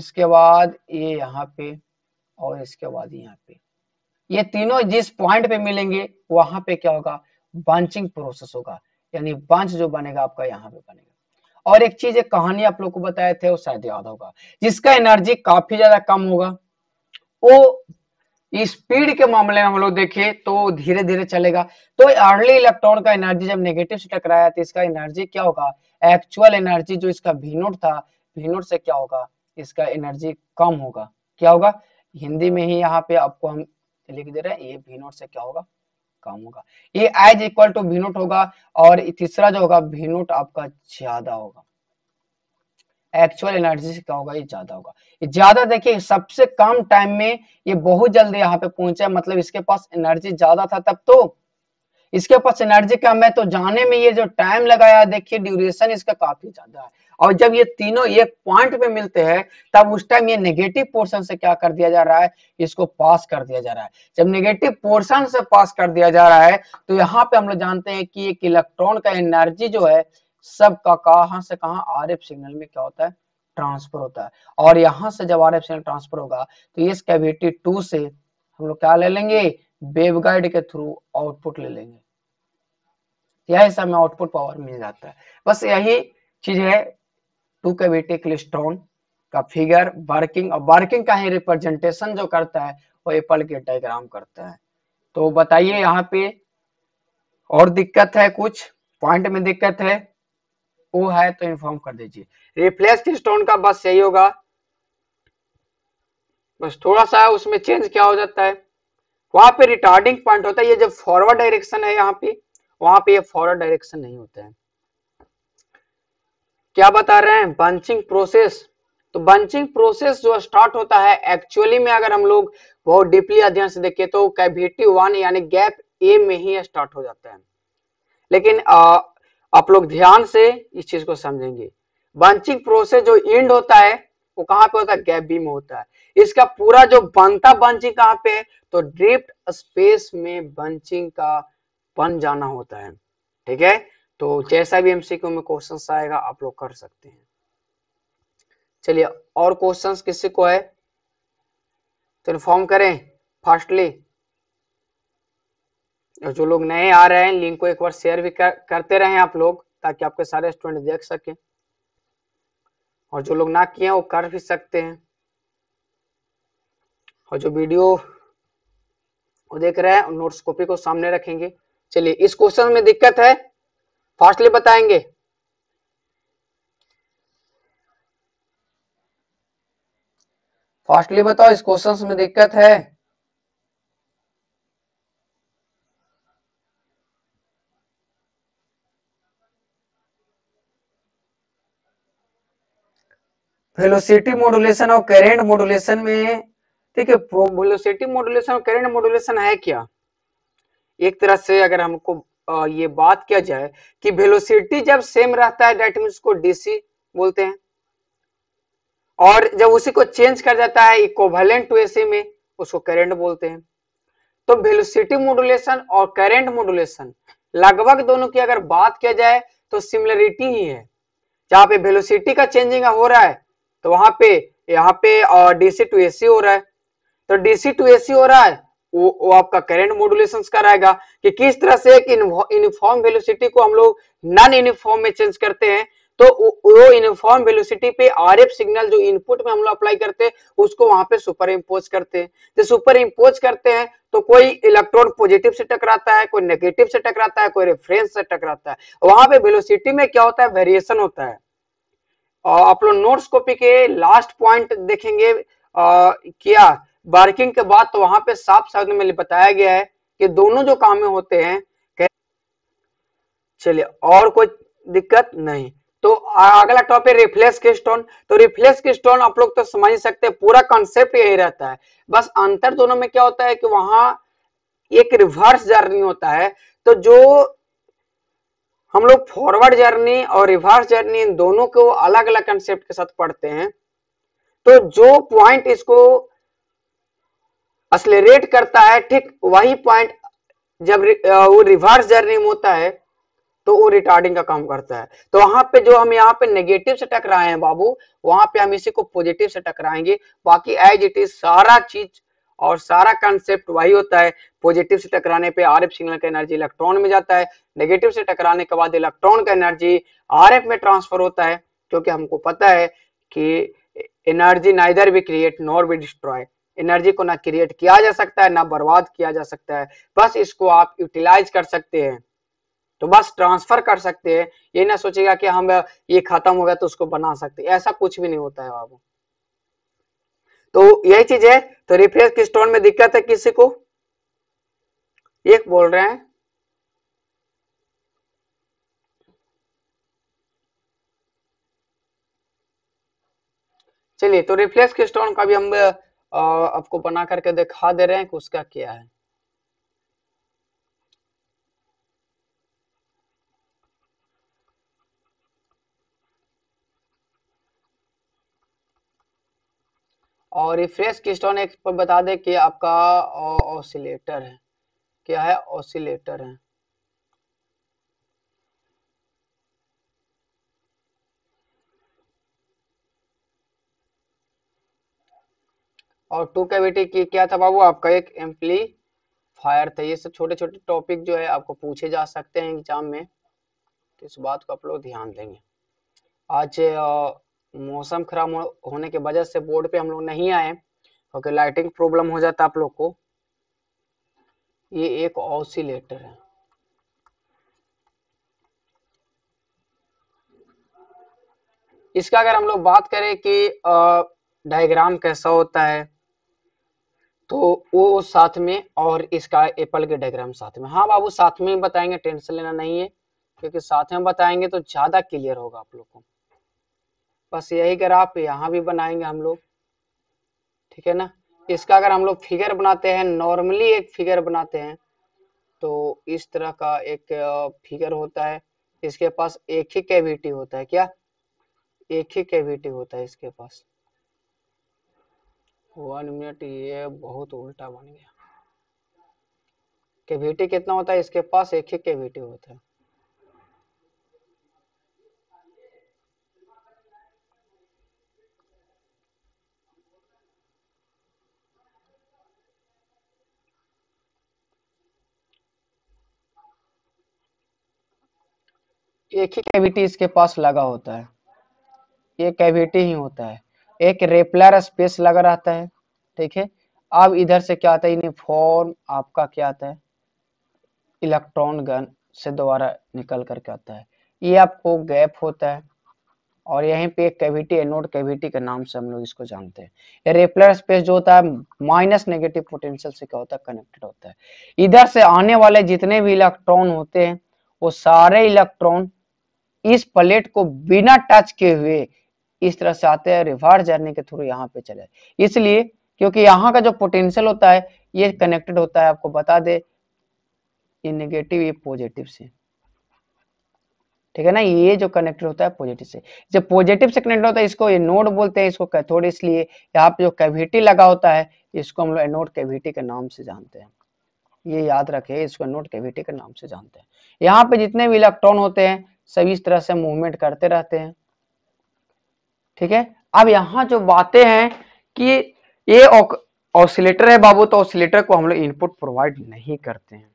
इसके बाद ये यहाँ पे और इसके बाद यहाँ पे ये तीनों जिस पॉइंट पे मिलेंगे वहां पे क्या होगा बंचिंग प्रोसेस होगा यानी बंच जो बनेगा आपका यहाँ पे बनेगा और एक चीज एक कहानी आप लोग को बताए थे वो शायद याद होगा जिसका एनर्जी काफी ज्यादा कम होगा वो स्पीड के मामले में हम लोग देखिए तो धीरे धीरे चलेगा तो अर्ली इलेक्ट्रॉन का एनर्जी जब नेगेटिव से टकराया तो इसका एनर्जी क्या होगा एक्चुअल एनर्जी जो इसका भीनोट था भीनोट से क्या होगा इसका एनर्जी कम होगा क्या होगा हिंदी में ही यहाँ पे आपको हम लिख दे रहे हैं ये भीनोट से क्या होगा कम होगा ये एज इक्वल टू भीनोट होगा और तीसरा जो होगा भीनोट आपका ज्यादा होगा एक्चुअल एनर्जी से क्या होगा ये ज्यादा होगा ये ज्यादा देखिए सबसे कम टाइम में ये बहुत जल्दी यहाँ पे पहुंचा मतलब इसके पास एनर्जी ज्यादा था तब तो इसके पास एनर्जी कम है तो जाने में ये जो टाइम लगाया देखिए ड्यूरेशन इसका काफी ज्यादा है और जब ये तीनों एक पॉइंट पे मिलते हैं तब उस टाइम ये नेगेटिव पोर्शन से क्या कर दिया जा रहा है इसको पास कर दिया जा रहा है जब नेगेटिव पोर्शन से पास कर दिया जा रहा है तो यहाँ पे हम लोग जानते हैं कि एक इलेक्ट्रॉन का एनर्जी जो है सब का कहां से कहां आरएफ सिग्नल में क्या होता है ट्रांसफर होता है और यहां से जब आरएफ सिग्नल ट्रांसफर होगा तो इस कैविटी टू से हम लोग क्या ले लेंगे वेवगाइड के थ्रू आउटपुट ले लेंगे यह हिस्सा में आउटपुट पावर मिल जाता है बस यही चीज है टू कैविटी क्लिस्ट्रॉन का फिगर वर्किंग और वर्किंग का ही रिप्रेजेंटेशन जो करता है वो एप्पल के डायग्राम करता है तो बताइए यहाँ पे और दिक्कत है कुछ पॉइंट में दिक्कत है ओ है तो इन्फॉर्म कर दीजिए रिफ्लेक्स स्टोन का बस यही होगा बस थोड़ा सा उसमें चेंज क्या हो जाता है वहां पे रिटार्डिंग पॉइंट होता है ये जब फॉरवर्ड डायरेक्शन है यहाँ पे वहां पे ये फॉरवर्ड डायरेक्शन नहीं होता है क्या बता रहे हैं बंचिंग प्रोसेस तो बंचिंग प्रोसेस जो स्टार्ट होता है एक्चुअली में अगर हम लोग बहुत डीपली अध्ययन से देखें तो कैविटी वन यानी गैप ए में ही स्टार्ट हो जाता है लेकिन आप लोग ध्यान से इस चीज को समझेंगे बंचिंग प्रोसेस जो इंड होता है वो कहां पे होता है गैप बी में होता है इसका पूरा जो बनता बंचिंग कहां पे है तो ड्रिफ्ट स्पेस में बंचिंग का बन जाना होता है ठीक है तो जैसा भी एमसीक्यू में क्वेश्चन आएगा आप लोग कर सकते हैं चलिए और क्वेश्चंस किसी को है तो इन्फॉर्म करें फास्टली और जो लोग नए आ रहे हैं लिंक को एक बार शेयर भी कर, करते रहे आप लोग ताकि आपके सारे स्टूडेंट देख सके और जो लोग ना किए वो कर भी सकते हैं और जो वीडियो वो देख रहे हैं नोट्स कॉपी को सामने रखेंगे चलिए इस क्वेश्चन में दिक्कत है फास्टली बताएंगे फास्टली बताओ इस क्वेश्चन में दिक्कत है वेलोसिटी मॉड्यूलेशन और करेंट मॉड्यूलेशन में ठीक है वेलोसिटी मॉड्यूलेशन और करेंट मॉड्यूलेशन है क्या एक तरह से अगर हमको ये बात किया जाए कि वेलोसिटी जब सेम रहता है दैट मीन को डीसी बोलते हैं और जब उसी को चेंज कर जाता है इक्वलेंट टू एसी में उसको करेंट बोलते हैं तो वेलोसिटी मॉड्यूलेशन और करेंट मॉड्यूलेशन लगभग दोनों की अगर बात किया जाए तो सिमिलरिटी ही है जहां पे वेलोसिटी का चेंजिंग हो रहा है तो वहां पे यहाँ पे डीसी टू एसी हो रहा है तो डीसी टू एसी हो रहा है वो, वो आपका करेंट मोडुलेशन कराएगा कि किस तरह से एक यूनिफॉर्म वेलोसिटी को हम लोग नॉन यूनिफॉर्म में चेंज करते हैं तो वो यूनिफॉर्म वेलोसिटी पे आरएफ सिग्नल जो इनपुट में हम लोग अप्लाई करते हैं उसको वहां पे सुपर इम्पोज करते हैं जब सुपर इम्पोज करते हैं तो कोई इलेक्ट्रॉन पॉजिटिव से टकराता है कोई नेगेटिव से टकराता है कोई रेफरेंस से टकराता है वहां पे वेलोसिटी में क्या होता है वेरिएशन होता है आप लोग नोट्स कॉपी के लास्ट पॉइंट देखेंगे आ, क्या बार्किंग के बाद तो वहां पे साफ शब्द में बताया गया है कि दोनों जो काम होते हैं चलिए और कोई दिक्कत नहीं तो अगला टॉपिक रिफ्लेक्स के स्टोन तो रिफ्लेक्स के स्टोन आप लोग तो समझ सकते हैं पूरा कॉन्सेप्ट यही रहता है बस अंतर दोनों में क्या होता है कि वहां एक रिवर्स जर्नी होता है तो जो हम लोग फॉरवर्ड जर्नी और रिवर्स जर्नी इन दोनों को अलग अलग कंसेप्ट के साथ पढ़ते हैं तो जो पॉइंट इसको असलेट करता है ठीक वही पॉइंट जब वो रिवर्स जर्नी में होता है तो वो रिटार्डिंग का काम करता है तो वहां पे जो हम यहाँ पे नेगेटिव से टकराए हैं बाबू वहां पे हम इसी को पॉजिटिव से टकराएंगे बाकी एज इट इज सारा चीज और सारा कंसेप्ट वही होता है पॉजिटिव से टकराने पे आरएफ सिग्नल का एनर्जी इलेक्ट्रॉन में जाता है नेगेटिव से टकराने के बाद इलेक्ट्रॉन का एनर्जी आरएफ में ट्रांसफर होता है क्योंकि हमको पता है कि एनर्जी नाइदर भी क्रिएट नॉर भी डिस्ट्रॉय एनर्जी को ना क्रिएट किया जा सकता है ना बर्बाद किया जा सकता है बस इसको आप यूटिलाइज कर सकते हैं तो बस ट्रांसफर कर सकते हैं ये ना सोचेगा कि हम ये खत्म हो गया तो उसको बना सकते ऐसा कुछ भी नहीं होता है बाबू तो यही चीज है तो रिफ्रेश किस टोन में दिक्कत है किसी को एक बोल रहे हैं चलिए तो रिफ्लेक्स स्टोन का भी हम आपको बना करके दिखा दे रहे हैं कि उसका क्या है और ये फ्रेश क्रिस्टोन एक बता दे कि आपका ऑसिलेटर है क्या है ऑसिलेटर है और टू कैविटी की क्या था बाबू आपका एक एम्पली फायर था ये सब छोटे छोटे टॉपिक जो है आपको पूछे जा सकते हैं एग्जाम में तो इस बात को आप लोग ध्यान देंगे आज मौसम खराब हो, होने के वजह से बोर्ड पे हम लोग नहीं आए क्योंकि लाइटिंग प्रॉब्लम हो जाता आप लोग को ये एक ऑसिलेटर है इसका अगर हम लोग बात करें कि डायग्राम कैसा होता है तो वो साथ में और इसका एप्पल के डायग्राम साथ में हाँ बाबू साथ में ही बताएंगे टेंशन लेना नहीं है क्योंकि साथ में बताएंगे तो ज़्यादा क्लियर होगा आप लोग को बस यही ग्राफ यहाँ भी बनाएंगे हम लोग ठीक है ना इसका अगर हम लोग फिगर बनाते हैं नॉर्मली एक फिगर बनाते हैं तो इस तरह का एक फिगर होता है इसके पास एक ही कैविटी होता है क्या एक ही कैविटी होता है इसके पास वन मिनट ये बहुत उल्टा बन गया कैविटी कितना होता है इसके पास एक ही कैविटी होता है एक ही कैविटी इसके पास लगा होता है ये कैविटी ही होता है एक रेपलर स्पेस लगा रहता है ठीक है अब इधर से क्या आता है यूनिफॉर्म आपका क्या आता है इलेक्ट्रॉन गन से द्वारा निकल करके आता है ये आपको गैप होता है और यहीं पे एक कैविटी एनोड कैविटी के नाम से हम लोग इसको जानते हैं रेपलर स्पेस जो होता है माइनस नेगेटिव पोटेंशियल से क्या होता है कनेक्टेड होता है इधर से आने वाले जितने भी इलेक्ट्रॉन होते हैं वो सारे इलेक्ट्रॉन इस प्लेट को बिना टच किए हुए इस तरह से आते हैं रिवार्ड जर्नी के थ्रू यहाँ पे चले इसलिए क्योंकि यहाँ का जो पोटेंशियल होता है ये कनेक्टेड होता है आपको बता दे ये नेगेटिव ये पॉजिटिव से ठीक है ना ये जो कनेक्टेड होता है पॉजिटिव से जब पॉजिटिव से कनेक्टेड होता है इसको ये नोड बोलते हैं इसको कैथोड इसलिए यहाँ पे जो कैविटी लगा होता है इसको हम लोग एनोड कैविटी के नाम से जानते हैं ये याद रखे इसको एनोड कैविटी के नाम से जानते हैं यहाँ पे जितने भी इलेक्ट्रॉन होते हैं सभी इस तरह से मूवमेंट करते रहते हैं ठीक है अब यहाँ जो बातें हैं कि ये ऑसिलेटर है बाबू तो ऑसिलेटर को हम लोग इनपुट प्रोवाइड नहीं करते हैं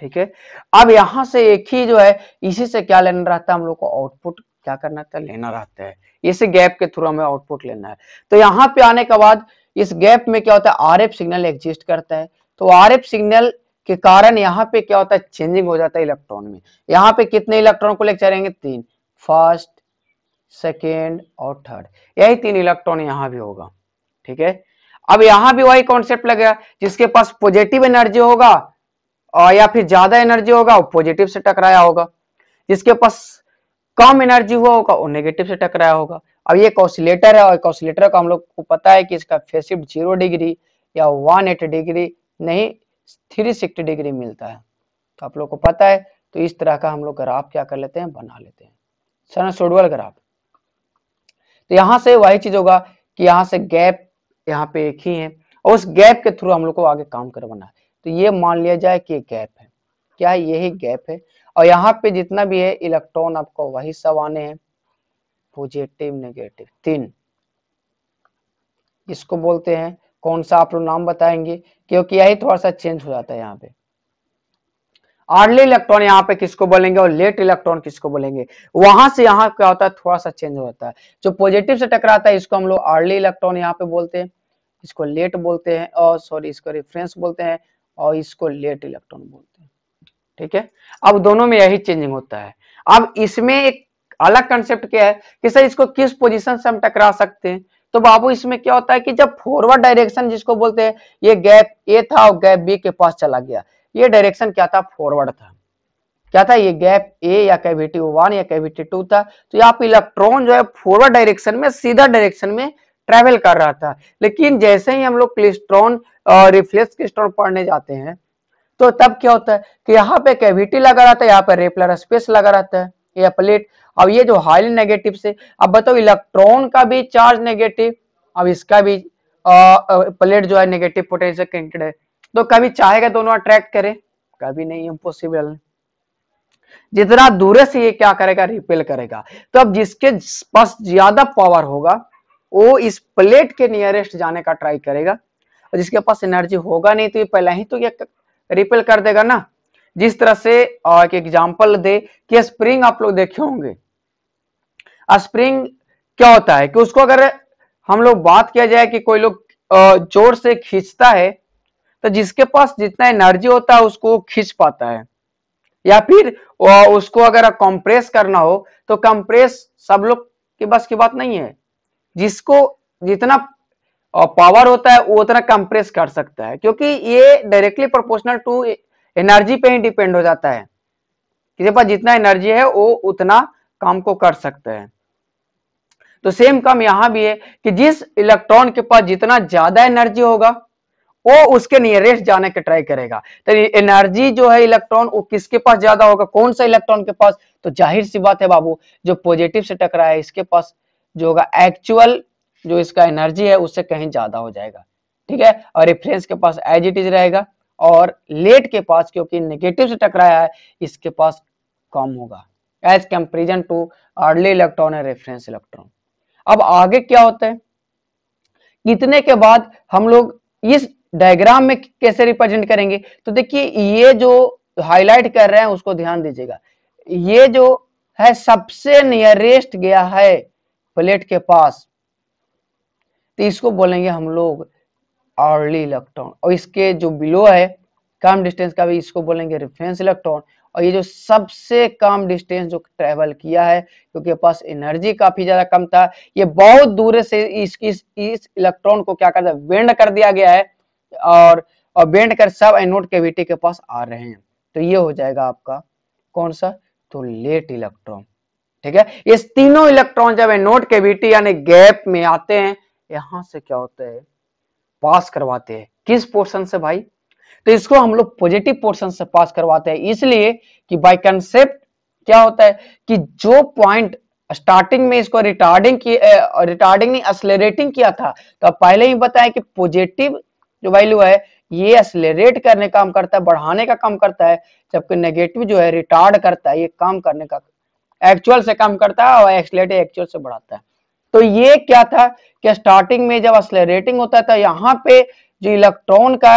ठीक है अब यहां से एक ही जो है इसी से क्या लेना रहता है हम लोग को आउटपुट क्या करना रहता है लेना रहता है इसे गैप के थ्रू हमें आउटपुट लेना है तो यहाँ पे आने के बाद इस गैप में क्या होता है आर सिग्नल एग्जिस्ट करता है तो आर सिग्नल के कारण यहाँ पे क्या होता है चेंजिंग हो जाता है इलेक्ट्रॉन में यहाँ पे कितने इलेक्ट्रॉन को लेकर चलेंगे तीन फर्स्ट सेकेंड और थर्ड यही तीन इलेक्ट्रॉन यहाँ भी होगा ठीक है अब यहां भी वही कॉन्सेप्ट लग गया जिसके पास पॉजिटिव एनर्जी होगा और या फिर ज्यादा एनर्जी होगा वो पॉजिटिव से टकराया होगा जिसके पास कम एनर्जी हुआ होगा वो नेगेटिव से टकराया होगा अब ये कॉसिलेटर है और कॉसिलेटर का हम लोग को पता है कि इसका फेस जीरो डिग्री या वन एट डिग्री नहीं थ्री सिक्सटी डिग्री मिलता है तो आप लोग को पता है तो इस तरह का हम लोग ग्राफ क्या कर लेते हैं बना लेते हैं सनसोडवल ग्राफ तो यहां से वही चीज होगा कि यहाँ से गैप यहाँ पे एक ही है और उस गैप के थ्रू हम लोग को आगे काम करवाना है तो ये मान लिया जाए कि गैप है क्या यही गैप है और यहाँ पे जितना भी है इलेक्ट्रॉन आपको वही सब आने हैं पॉजिटिव नेगेटिव तीन इसको बोलते हैं कौन सा आप लोग नाम बताएंगे क्योंकि यही थोड़ा सा चेंज हो जाता है यहाँ पे अर्ली इलेक्ट्रॉन यहाँ पे किसको बोलेंगे और लेट इलेक्ट्रॉन किसको बोलेंगे वहां से यहाँ क्या होता है थोड़ा सा चेंज हो जाता है जो पॉजिटिव से टकराता है इसको हम लोग अर्ली इलेक्ट्रॉन यहाँ पे बोलते हैं इसको लेट बोलते हैं और सॉरी इसको रेफरेंस बोलते हैं और इसको लेट इलेक्ट्रॉन बोलते हैं ठीक है अब दोनों में यही चेंजिंग होता है अब इसमें एक अलग कंसेप्ट क्या है कि सर इसको किस पोजिशन से हम टकरा सकते हैं तो बाबू इसमें क्या होता है कि जब फॉरवर्ड डायरेक्शन जिसको बोलते हैं ये गैप ए था और गैप बी के पास चला गया ये डायरेक्शन क्या था फॉरवर्ड था क्या था ये गैप ए या कैविटी वन या कैविटी टू था तो यहाँ पे इलेक्ट्रॉन जो है फॉरवर्ड डायरेक्शन में सीधा डायरेक्शन में ट्रेवल कर रहा था लेकिन जैसे ही हम लोग क्लिस्ट्रॉन रिफ्लेक्स क्लिस्ट्रॉन पढ़ने जाते हैं तो तब क्या होता है कि यहाँ पे कैविटी लगा रहता है यहाँ पे रेपलर स्पेस लगा रहता है या प्लेट अब ये जो हाईली नेगेटिव से अब बताओ इलेक्ट्रॉन का भी चार्ज नेगेटिव अब इसका भी आ, प्लेट जो है नेगेटिव पोटेंशियल कनेक्टेड है तो कभी चाहेगा दोनों अट्रैक्ट करें कभी नहीं इम्पोसिबल जितना दूर से ये क्या करेगा रिपेल करेगा तो अब जिसके पास ज्यादा पावर होगा वो इस प्लेट के नियरेस्ट जाने का ट्राई करेगा और जिसके पास एनर्जी होगा नहीं तो ये पहले ही तो ये रिपेल कर देगा ना जिस तरह से एक एग्जाम्पल दे कि स्प्रिंग आप लोग देखे होंगे स्प्रिंग क्या होता है कि उसको अगर हम लोग बात किया जाए कि कोई लोग जोर से खींचता है तो जिसके पास जितना एनर्जी होता है उसको खींच पाता है या फिर उसको अगर कंप्रेस करना हो तो कंप्रेस सब लोग के बस की बात नहीं है जिसको जितना पावर होता है वो उतना कंप्रेस कर सकता है क्योंकि ये डायरेक्टली प्रोपोर्शनल टू एनर्जी पे ही डिपेंड हो जाता है किसी पास जितना एनर्जी है वो उतना काम को कर सकते हैं तो सेम काम यहां भी है कि जिस इलेक्ट्रॉन के पास जितना ज्यादा एनर्जी होगा वो उसके नियरेस्ट जाने के ट्राई करेगा तो एनर्जी जो है इलेक्ट्रॉन वो किसके पास ज्यादा होगा कौन सा इलेक्ट्रॉन के पास तो जाहिर सी बात है बाबू जो पॉजिटिव से टकरा है इसके पास जो होगा एक्चुअल जो इसका एनर्जी है उससे कहीं ज्यादा हो जाएगा ठीक है और रेफरेंस के पास एज इट इज रहेगा और लेट के पास क्योंकि नेगेटिव से टकराया है इसके पास कम होगा as comparison to early electron and reference electron अब आगे क्या होता है कितने के बाद हम लोग इस डायग्राम में कैसे रिप्रेजेंट करेंगे तो देखिए ये जो हाईलाइट कर रहे हैं उसको ध्यान दीजिएगा ये जो है सबसे नियरेस्ट गया है प्लेट के पास तो इसको बोलेंगे हम लोग अर्ली इलेक्ट्रॉन और इसके जो बिलो है कम डिस्टेंस का भी इसको बोलेंगे रिफरेंस इलेक्ट्रॉन और ये जो सबसे कम डिस्टेंस जो ट्रेवल किया है क्योंकि पास एनर्जी काफी ज्यादा कम था ये बहुत दूर से इस इस, इस इलेक्ट्रॉन को क्या करता है बेंड कर दिया गया है और और बेंड कर सब एनोड कैविटी के पास आ रहे हैं तो ये हो जाएगा आपका कौन सा तो लेट इलेक्ट्रॉन ठीक है ये तीनों इलेक्ट्रॉन जब एनोड कैविटी यानी गैप में आते हैं यहां से क्या होता है पास करवाते हैं किस पोर्शन से भाई तो इसको हम लोग पॉजिटिव पोर्शन से पास करवाते हैं इसलिए कि बाय कंसेप्ट क्या होता है कि जो पॉइंट स्टार्टिंग में इसको रिटार्डिंग की रिटार्डिंग नहीं असलेटिंग किया था तो आप पहले ही बताया कि पॉजिटिव जो वैल्यू है ये असलेट करने का काम करता है बढ़ाने का काम करता है जबकि नेगेटिव जो है रिटार्ड करता है ये काम करने का एक्चुअल से काम करता है और एक्सलेट एक्चुअल से बढ़ाता है तो ये क्या था कि स्टार्टिंग में जब असलरेटिंग होता था यहां पे जो इलेक्ट्रॉन का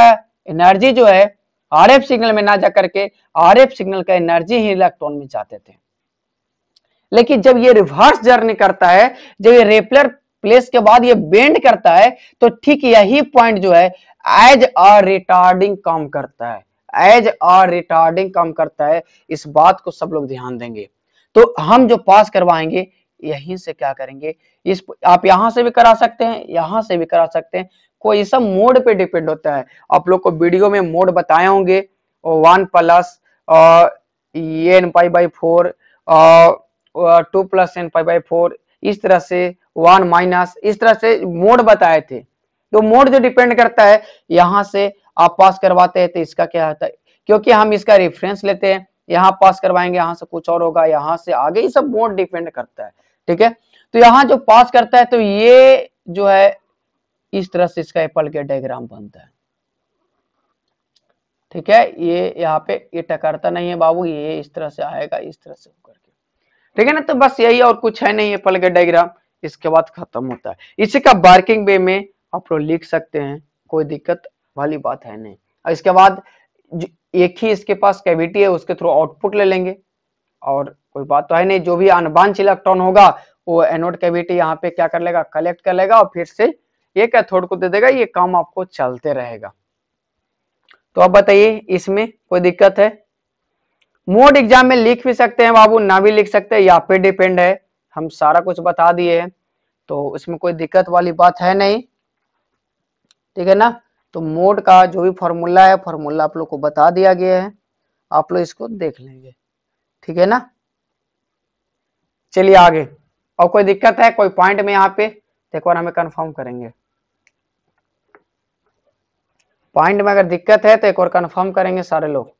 एनर्जी जो है आरएफ सिग्नल में ना जाकर के आरएफ सिग्नल का एनर्जी ही इलेक्ट्रॉन में जाते थे लेकिन जब ये रिवर्स जर्नी करता है जब ये रेपलर प्लेस के बाद ये बेंड करता है तो ठीक यही पॉइंट जो है एज अ रिटार्डिंग काम करता है एज अ रिटार्डिंग काम करता है इस बात को सब लोग ध्यान देंगे तो हम जो पास करवाएंगे यहीं से क्या करेंगे इस आप यहां से भी करा सकते हैं यहाँ से भी करा सकते हैं कोई सब मोड पे डिपेंड होता है आप लोग को वीडियो में मोड बताए होंगे one plus N pi by four two plus N pi by four इस तरह से वन माइनस इस तरह से मोड बताए थे तो मोड जो डिपेंड करता है यहाँ से आप पास करवाते हैं तो इसका क्या होता है क्योंकि हम इसका रेफरेंस लेते हैं यहाँ पास करवाएंगे यहाँ से कुछ और होगा यहाँ से आगे ये सब मोड डिपेंड करता है ठीक है तो यहाँ जो पास करता है तो ये जो है इस तरह से इसका एप्पल के डायग्राम बनता है ठीक है ये यहाँ पे ये टकरता नहीं है बाबू ये इस तरह से आएगा इस तरह से होकर के ठीक है ना तो बस यही और कुछ है नहीं एप्पल के डायग्राम इसके बाद खत्म होता है इसी का बार्किंग वे में आप लोग लिख सकते हैं कोई दिक्कत वाली बात है नहीं इसके बाद एक ही इसके पास कैविटी है उसके थ्रू आउटपुट ले लेंगे और कोई बात तो है नहीं जो भी अनबांच इलेक्ट्रॉन होगा वो एनोड कैविटी यहाँ पे क्या कर लेगा कलेक्ट कर लेगा और फिर से ये कैथोड को दे देगा ये काम आपको चलते रहेगा तो अब बताइए इसमें कोई दिक्कत है मोड एग्जाम में लिख भी सकते हैं बाबू ना भी लिख सकते हैं या पे डिपेंड है हम सारा कुछ बता दिए हैं तो इसमें कोई दिक्कत वाली बात है नहीं ठीक है ना तो मोड का जो भी फॉर्मूला है फॉर्मूला आप लोग को बता दिया गया है आप लोग इसको देख लेंगे ठीक है ना चलिए आगे और कोई दिक्कत है कोई पॉइंट में यहाँ पे तो एक बार हमें कंफर्म करेंगे पॉइंट में अगर दिक्कत है तो एक और कंफर्म करेंगे सारे लोग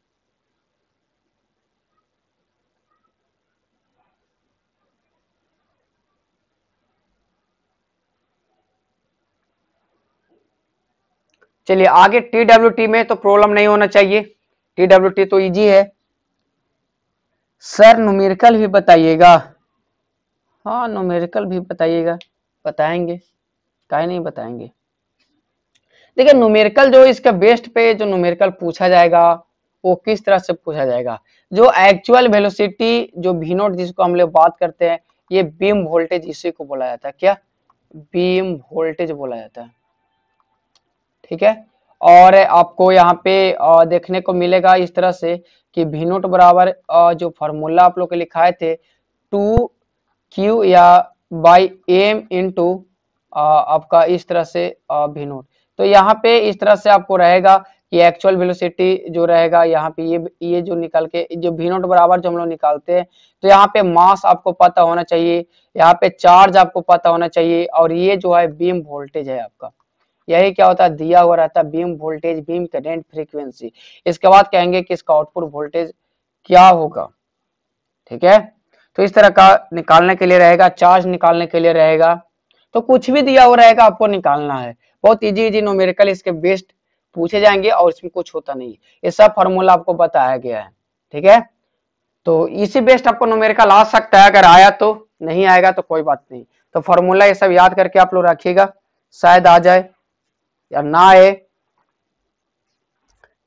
चलिए आगे टी डब्ल्यू टी में तो प्रॉब्लम नहीं होना चाहिए टी डब्ल्यू टी तो इजी है सर नुमेरिकल भी बताइएगा हाँ नुमेरिकल भी बताइएगा बताएंगे काहे नहीं बताएंगे देखिए नुमेरिकल जो इसका बेस्ट पे जो नुमेरिकल पूछा जाएगा वो किस तरह से पूछा जाएगा जो एक्चुअल वेलोसिटी जो भी नोट जिसको हम लोग बात करते हैं ये बीम वोल्टेज इसी को बोला जाता है क्या बीम वोल्टेज बोला जाता है ठीक है और आपको यहाँ पे देखने को मिलेगा इस तरह से कि भी नोट बराबर जो फॉर्मूला आप लोग के लिखाए थे टू क्यू या बाई एम इंटू आपका इस तरह से भी नोट तो यहाँ पे इस तरह से आपको रहेगा कि एक्चुअल वेलोसिटी जो रहेगा यहाँ पे ये ये जो निकल के जो भी नोट बराबर जो हम लोग निकालते हैं तो यहाँ पे मास आपको पता होना चाहिए यहाँ पे चार्ज आपको पता होना चाहिए और ये जो है बीम वोल्टेज है आपका यही क्या होता है दिया हुआ रहता है beam voltage beam current frequency इसके बाद कहेंगे कि इसका आउटपुट वोल्टेज क्या होगा ठीक है तो इस तरह का निकालने के लिए रहेगा चार्ज निकालने के लिए रहेगा तो कुछ भी दिया हुआ रहेगा आपको निकालना है बहुत इजी इजी नोमेरिकल इसके बेस्ट पूछे जाएंगे और इसमें कुछ होता नहीं ये सब फॉर्मूला आपको बताया गया है ठीक है तो इसी बेस्ट आपको नोमेरिकल आ सकता है अगर आया तो नहीं आएगा तो कोई बात नहीं तो फॉर्मूला ये सब याद करके आप लोग रखिएगा शायद आ जाए या ना आए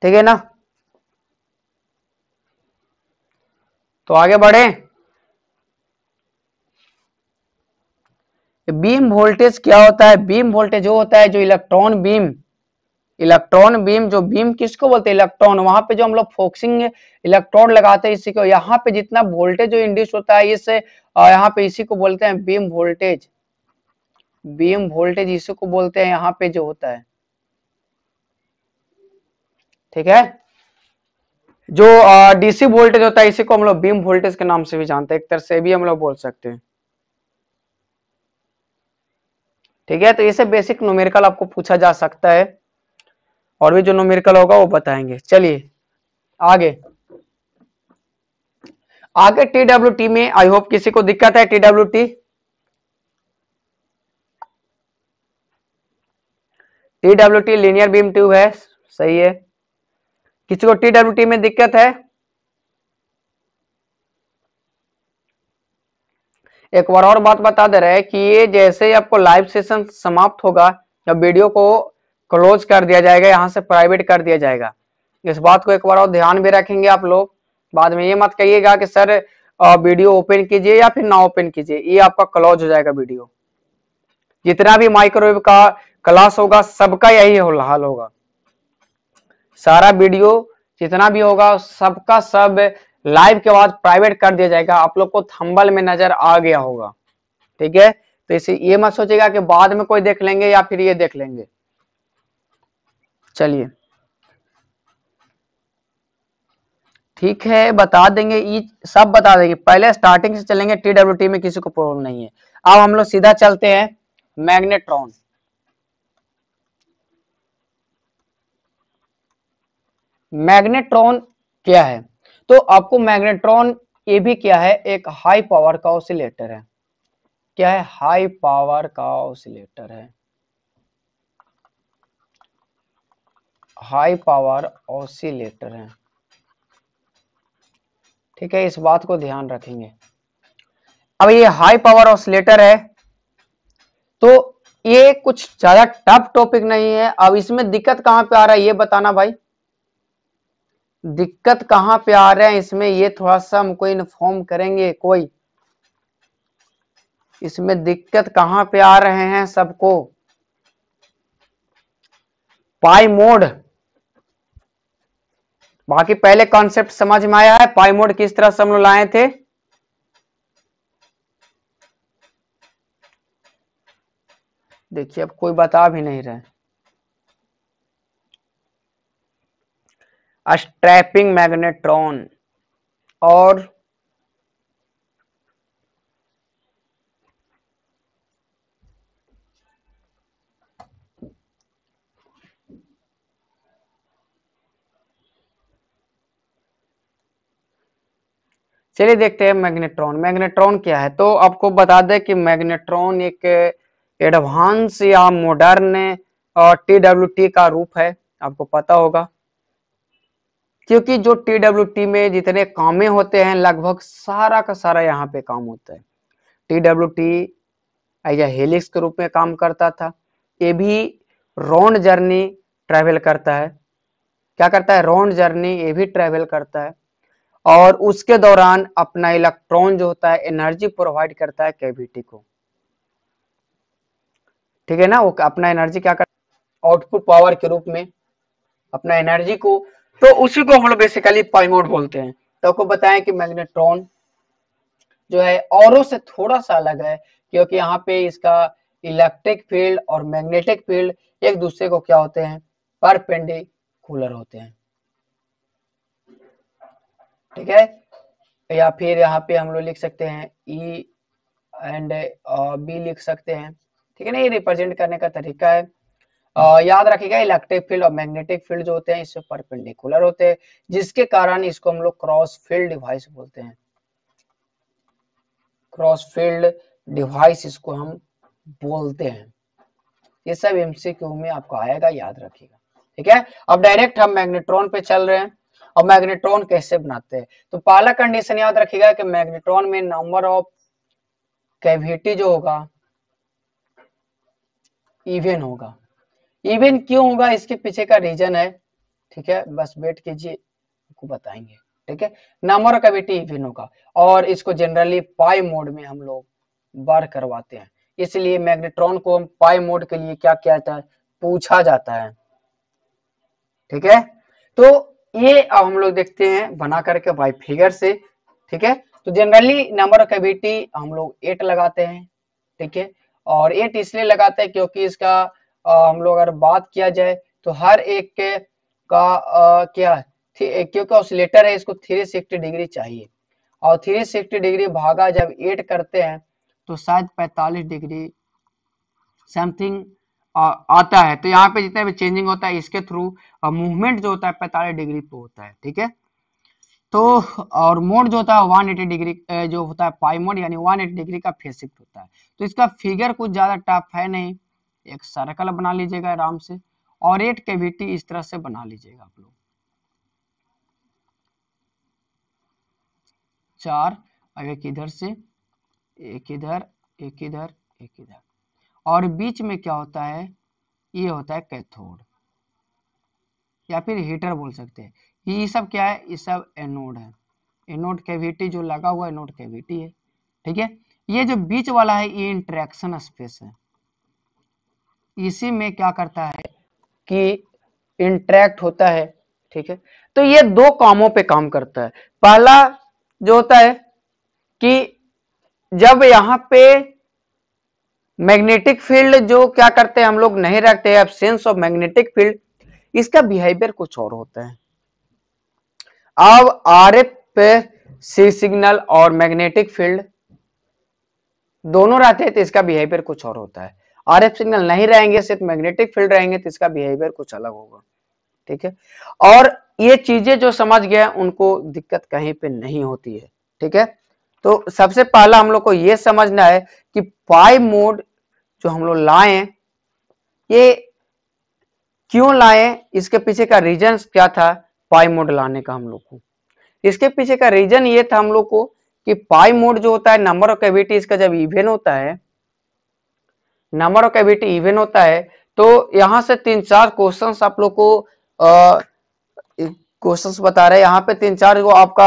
ठीक है ना तो आगे बढ़े बीम वोल्टेज क्या होता है बीम वोल्टेज जो होता है जो इलेक्ट्रॉन बीम इलेक्ट्रॉन बीम जो बीम किसको बोलते हैं इलेक्ट्रॉन वहां पे जो हम लोग फोक्सिंग इलेक्ट्रॉन लगाते हैं इसी को यहाँ पे जितना वोल्टेज जो इंड्यूस होता है इससे यहाँ पे इसी को बोलते हैं बीम वोल्टेज बीम वोल्टेज इसी को बोलते हैं यहाँ पे जो होता है ठीक है जो डीसी वोल्टेज होता है इसी को हम लोग बीम वोल्टेज के नाम से भी जानते हैं एक तरह से भी हम लोग बोल सकते हैं ठीक है तो इसे बेसिक नोमेरिकल आपको पूछा जा सकता है और भी जो नोमेरिकल होगा वो बताएंगे चलिए आगे आगे टी डब्ल्यू टी में आई होप किसी को दिक्कत है T W T T W T linear beam tube है सही है किसी को टी डब्ल्यू टी में दिक्कत है एक बार और बात बता दे रहे हैं कि ये जैसे ही आपको लाइव सेशन समाप्त होगा या वीडियो को क्लोज कर दिया जाएगा यहां से प्राइवेट कर दिया जाएगा इस बात को एक बार और ध्यान भी रखेंगे आप लोग बाद में ये मत कहिएगा कि सर वीडियो ओपन कीजिए या फिर ना ओपन कीजिए ये आपका क्लोज हो जाएगा वीडियो जितना भी माइक्रोवेव का क्लास होगा सबका यही हाल होगा सारा वीडियो जितना भी होगा सबका सब लाइव के बाद प्राइवेट कर दिया जाएगा आप लोग को थंबल में नजर आ गया होगा ठीक है तो इसे ये मत सोचेगा कि बाद में कोई देख लेंगे या फिर ये देख लेंगे चलिए ठीक है बता देंगे ये सब बता देंगे पहले स्टार्टिंग से चलेंगे टी में किसी को प्रॉब्लम नहीं है अब हम लोग सीधा चलते हैं मैग्नेट्रॉन मैग्नेट्रॉन क्या है तो आपको मैग्नेट्रॉन ये भी क्या है एक हाई पावर का ऑसिलेटर है क्या है हाई पावर का ऑसिलेटर है हाई पावर ऑसिलेटर है ठीक है इस बात को ध्यान रखेंगे अब ये हाई पावर ऑसिलेटर है तो ये कुछ ज्यादा टफ टॉपिक नहीं है अब इसमें दिक्कत कहां पे आ रहा है ये बताना भाई दिक्कत कहाँ पे आ रहे हैं इसमें ये थोड़ा सा हमको इन्फॉर्म करेंगे कोई इसमें दिक्कत कहाँ पे आ रहे हैं सबको पाई मोड बाकी पहले कॉन्सेप्ट समझ में आया है पाई मोड किस तरह से हम लोग लाए थे देखिए अब कोई बता भी नहीं रहे स्ट्रैपिंग मैग्नेट्रॉन और चलिए देखते हैं मैग्नेट्रॉन मैग्नेट्रॉन क्या है तो आपको बता दें कि मैग्नेट्रॉन एक एडवांस या मॉडर्न टी डब्ल्यू टी का रूप है आपको पता होगा क्योंकि जो टी डब्ल्यू टी में जितने कामें होते हैं लगभग सारा का सारा यहाँ पे काम होता है T W T as a helix के रूप में काम करता था ये भी राउंड जर्नी ट्रैवल करता है क्या करता है राउंड जर्नी ये भी ट्रैवल करता है और उसके दौरान अपना इलेक्ट्रॉन जो होता है एनर्जी प्रोवाइड करता है कैविटी को ठीक है ना वो अपना एनर्जी क्या करता है आउटपुट पावर के रूप में अपना एनर्जी को तो उसी को हम लोग बेसिकली पाइमोड बोलते हैं तो आपको बताएं कि मैग्नेट्रॉन जो है औरों से थोड़ा सा अलग है क्योंकि यहाँ पे इसका इलेक्ट्रिक फील्ड और मैग्नेटिक फील्ड एक दूसरे को क्या होते हैं परपेंडिकुलर होते हैं ठीक है या फिर यहाँ पे हम लोग लिख सकते हैं ई एंड बी लिख सकते हैं ठीक है ना ये रिप्रेजेंट करने का तरीका है याद रखिएगा इलेक्ट्रिक फील्ड और मैग्नेटिक फील्ड जो होते हैं इससे परपेंडिकुलर होते हैं जिसके कारण इसको हम लोग क्रॉस फील्ड डिवाइस बोलते हैं क्रॉस फील्ड डिवाइस इसको हम बोलते हैं ये सब एमसीक्यू में आपको आएगा याद रखिएगा ठीक है अब डायरेक्ट हम मैग्नेट्रॉन पे चल रहे हैं अब मैग्नेट्रॉन कैसे बनाते हैं तो पहला कंडीशन याद रखिएगा कि मैग्नेट्रॉन में नंबर ऑफ कैविटी जो होगा इवन होगा इवेंट क्यों होगा इसके पीछे का रीजन है ठीक है बस वेट कीजिए आपको बताएंगे ठीक है नामोरा कमेटी इवेंट होगा और इसको जनरली पाई मोड में हम लोग बार करवाते हैं इसलिए मैग्नेट्रॉन को हम पाई मोड के लिए क्या क्या जाता है पूछा जाता है ठीक है तो ये अब हम लोग देखते हैं बना करके बाई फिगर से ठीक है तो जनरली नंबर ऑफ कैविटी हम लोग एट लगाते हैं ठीक है और एट इसलिए लगाते हैं क्योंकि इसका हम लोग अगर बात किया जाए तो हर एक के का आ, क्या क्योंकि ऑसिलेटर है इसको सिक्सटी डिग्री चाहिए और थ्री सिक्सटी डिग्री भागा जब एट करते हैं तो शायद पैतालीस डिग्री समथिंग आता है तो यहाँ पे जितना भी चेंजिंग होता है इसके थ्रू मूवमेंट जो होता है पैंतालीस डिग्री पे होता है ठीक है तो और मोड जो होता है वन एटी डिग्री जो होता है पाई मोड यानी वन एटी डिग्री का फेस शिफ्ट होता है तो इसका फिगर कुछ ज्यादा टफ है नहीं एक सर्कल बना लीजिएगा आराम से और एट कैविटी इस तरह से बना लीजिएगा आप लोग चार और एक इधर से एक इधर एक इधर एक इधर और बीच में क्या होता है ये होता है कैथोड या फिर हीटर बोल सकते हैं ये सब क्या है ये सब एनोड है एनोड कैविटी जो लगा हुआ एनोड कैविटी है ठीक है ये जो बीच वाला है ये इंट्रैक्शन स्पेस है इसी में क्या करता है कि इंट्रैक्ट होता है ठीक है तो ये दो कामों पे काम करता है पहला जो होता है कि जब यहां पे मैग्नेटिक फील्ड जो क्या करते हैं हम लोग नहीं रखते हैं सेंस ऑफ मैग्नेटिक फील्ड इसका बिहेवियर कुछ और होता है अब आर पे सी सिग्नल और मैग्नेटिक फील्ड दोनों रहते हैं तो इसका बिहेवियर कुछ और होता है आरएफ सिग्नल नहीं रहेंगे सिर्फ मैग्नेटिक फील्ड रहेंगे तो इसका बिहेवियर कुछ अलग होगा ठीक है और ये चीजें जो समझ गया उनको दिक्कत कहीं पे नहीं होती है ठीक है तो सबसे पहला हम लोग को ये समझना है कि पाई मोड जो हम लोग लाए ये क्यों लाए इसके पीछे का रीजन क्या था पाई मोड लाने का हम लोग को इसके पीछे का रीजन ये था हम लोग को कि पाई मोड जो होता है नंबर ऑफ कैविटीज का जब इवेन होता है नंबर ऑफ कैविटी इवन होता है तो यहाँ से तीन चार क्वेश्चन आप लोग को क्वेश्चन बता रहे हैं यहाँ पे तीन चार जो आपका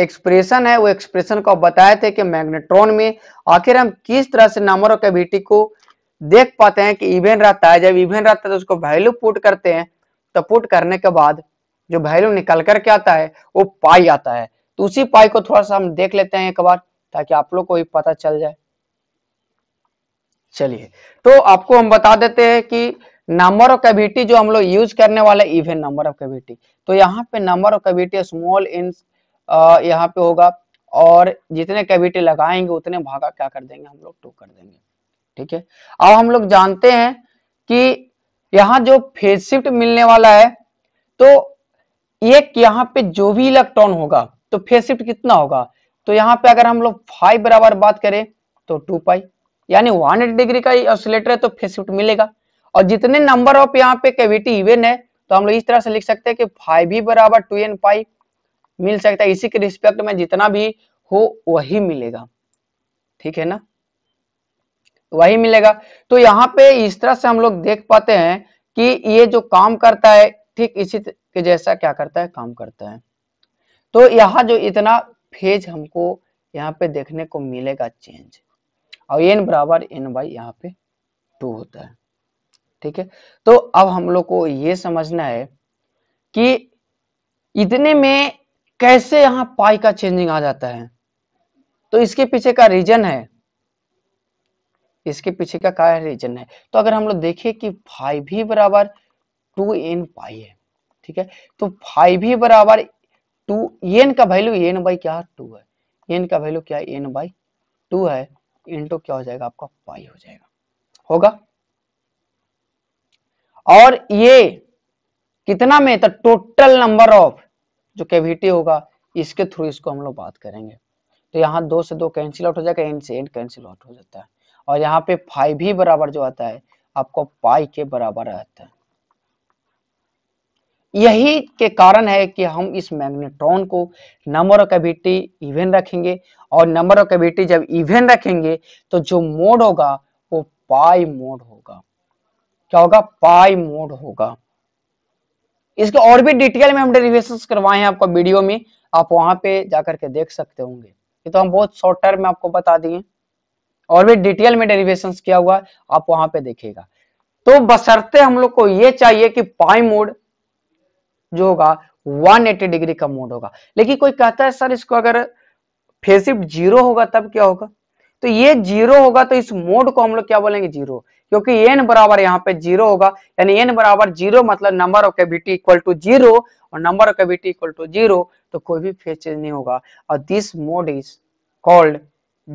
एक्सप्रेशन है वो एक्सप्रेशन को बताए थे कि मैग्नेट्रॉन में आखिर हम किस तरह से नंबर ऑफ कैविटी को देख पाते हैं कि इवेंट रहता है जब इवेंट रहता है तो उसको वैल्यू पुट करते हैं तो पुट करने के बाद जो वैल्यू निकल करके आता है वो पाई आता है तो उसी पाई को थोड़ा सा हम देख लेते हैं एक बार ताकि आप लोग को भी पता चल जाए चलिए तो आपको हम बता देते हैं कि नंबर ऑफ कैविटी जो हम लोग यूज करने वाले इवन नंबर ऑफ कैविटी तो यहाँ पे number of cavity small in यहाँ पे होगा और जितने कैविटी लगाएंगे उतने भागा क्या कर देंगे हम लोग टू कर देंगे ठीक है अब हम लोग जानते हैं कि यहाँ जो फेज शिफ्ट मिलने वाला है तो एक यहाँ पे जो भी इलेक्ट्रॉन होगा तो फेज शिफ्ट कितना होगा तो यहाँ पे अगर हम लोग फाइव बराबर बात करें तो टू पाई यानी 180 डिग्री का ऑसिलेटर है तो फेस शिफ्ट मिलेगा और जितने नंबर ऑफ यहाँ पे कैविटी इवेन है तो हम लोग इस तरह से लिख सकते हैं कि फाइव ही बराबर टू एन पाई मिल सकता है इसी के रिस्पेक्ट में जितना भी हो वही मिलेगा ठीक है ना वही मिलेगा तो यहाँ पे इस तरह से हम लोग देख पाते हैं कि ये जो काम करता है ठीक इसी के जैसा क्या करता है काम करता है तो यहाँ जो इतना फेज हमको यहाँ पे देखने को मिलेगा चेंज और एन बराबर एन बाई यहाँ पे टू होता है ठीक है तो अब हम लोग को ये समझना है कि इतने में कैसे यहाँ पाई का चेंजिंग आ जाता है तो इसके पीछे का रीजन है इसके पीछे का क्या रीजन है तो अगर हम लोग देखें कि फाइव भी बराबर टू एन पाई है ठीक है तो फाइव भी बराबर टू एन का वैल्यू एन बाई क्या टू है एन का वैल्यू क्या एन बाई टू है इंटू क्या हो जाएगा आपका पाई हो जाएगा होगा और ये कितना में तो टोटल नंबर ऑफ जो कैविटी होगा इसके थ्रू इसको हम लोग बात करेंगे तो यहाँ दो से दो कैंसिल आउट हो जाएगा एंड से एंड कैंसिल आउट हो जाता है और यहाँ पे फाइव ही बराबर जो आता है आपको पाई के बराबर आता है यही के कारण है कि हम इस मैग्नेट्रॉन को नंबर ऑफ कैविटी इवेन रखेंगे और नंबर ऑफ कैविटी जब इवेन रखेंगे तो जो मोड होगा वो पाई मोड होगा क्या होगा पाई मोड होगा इसके और भी डिटेल में हम डेरिवेशन करवाए हैं आपको वीडियो में आप वहां पे जाकर के देख सकते होंगे ये तो हम बहुत शॉर्ट टर्म में आपको बता दिए और भी डिटेल में डेरिवेशन किया हुआ आप वहां पे देखेगा तो बसरते हम लोग को ये चाहिए कि पाई मोड जो होगा 180 डिग्री का मोड होगा लेकिन कोई कहता है सर इसको अगर फेज शिफ्ट जीरो होगा तब क्या होगा तो ये जीरो होगा तो इस मोड को हम लोग क्या बोलेंगे जीरो क्योंकि एन बराबर यहाँ पे जीरो होगा यानी एन बराबर जीरो मतलब number of cavity equal to zero और number of cavity equal to zero तो कोई भी फेस चेंज नहीं होगा और this mode is called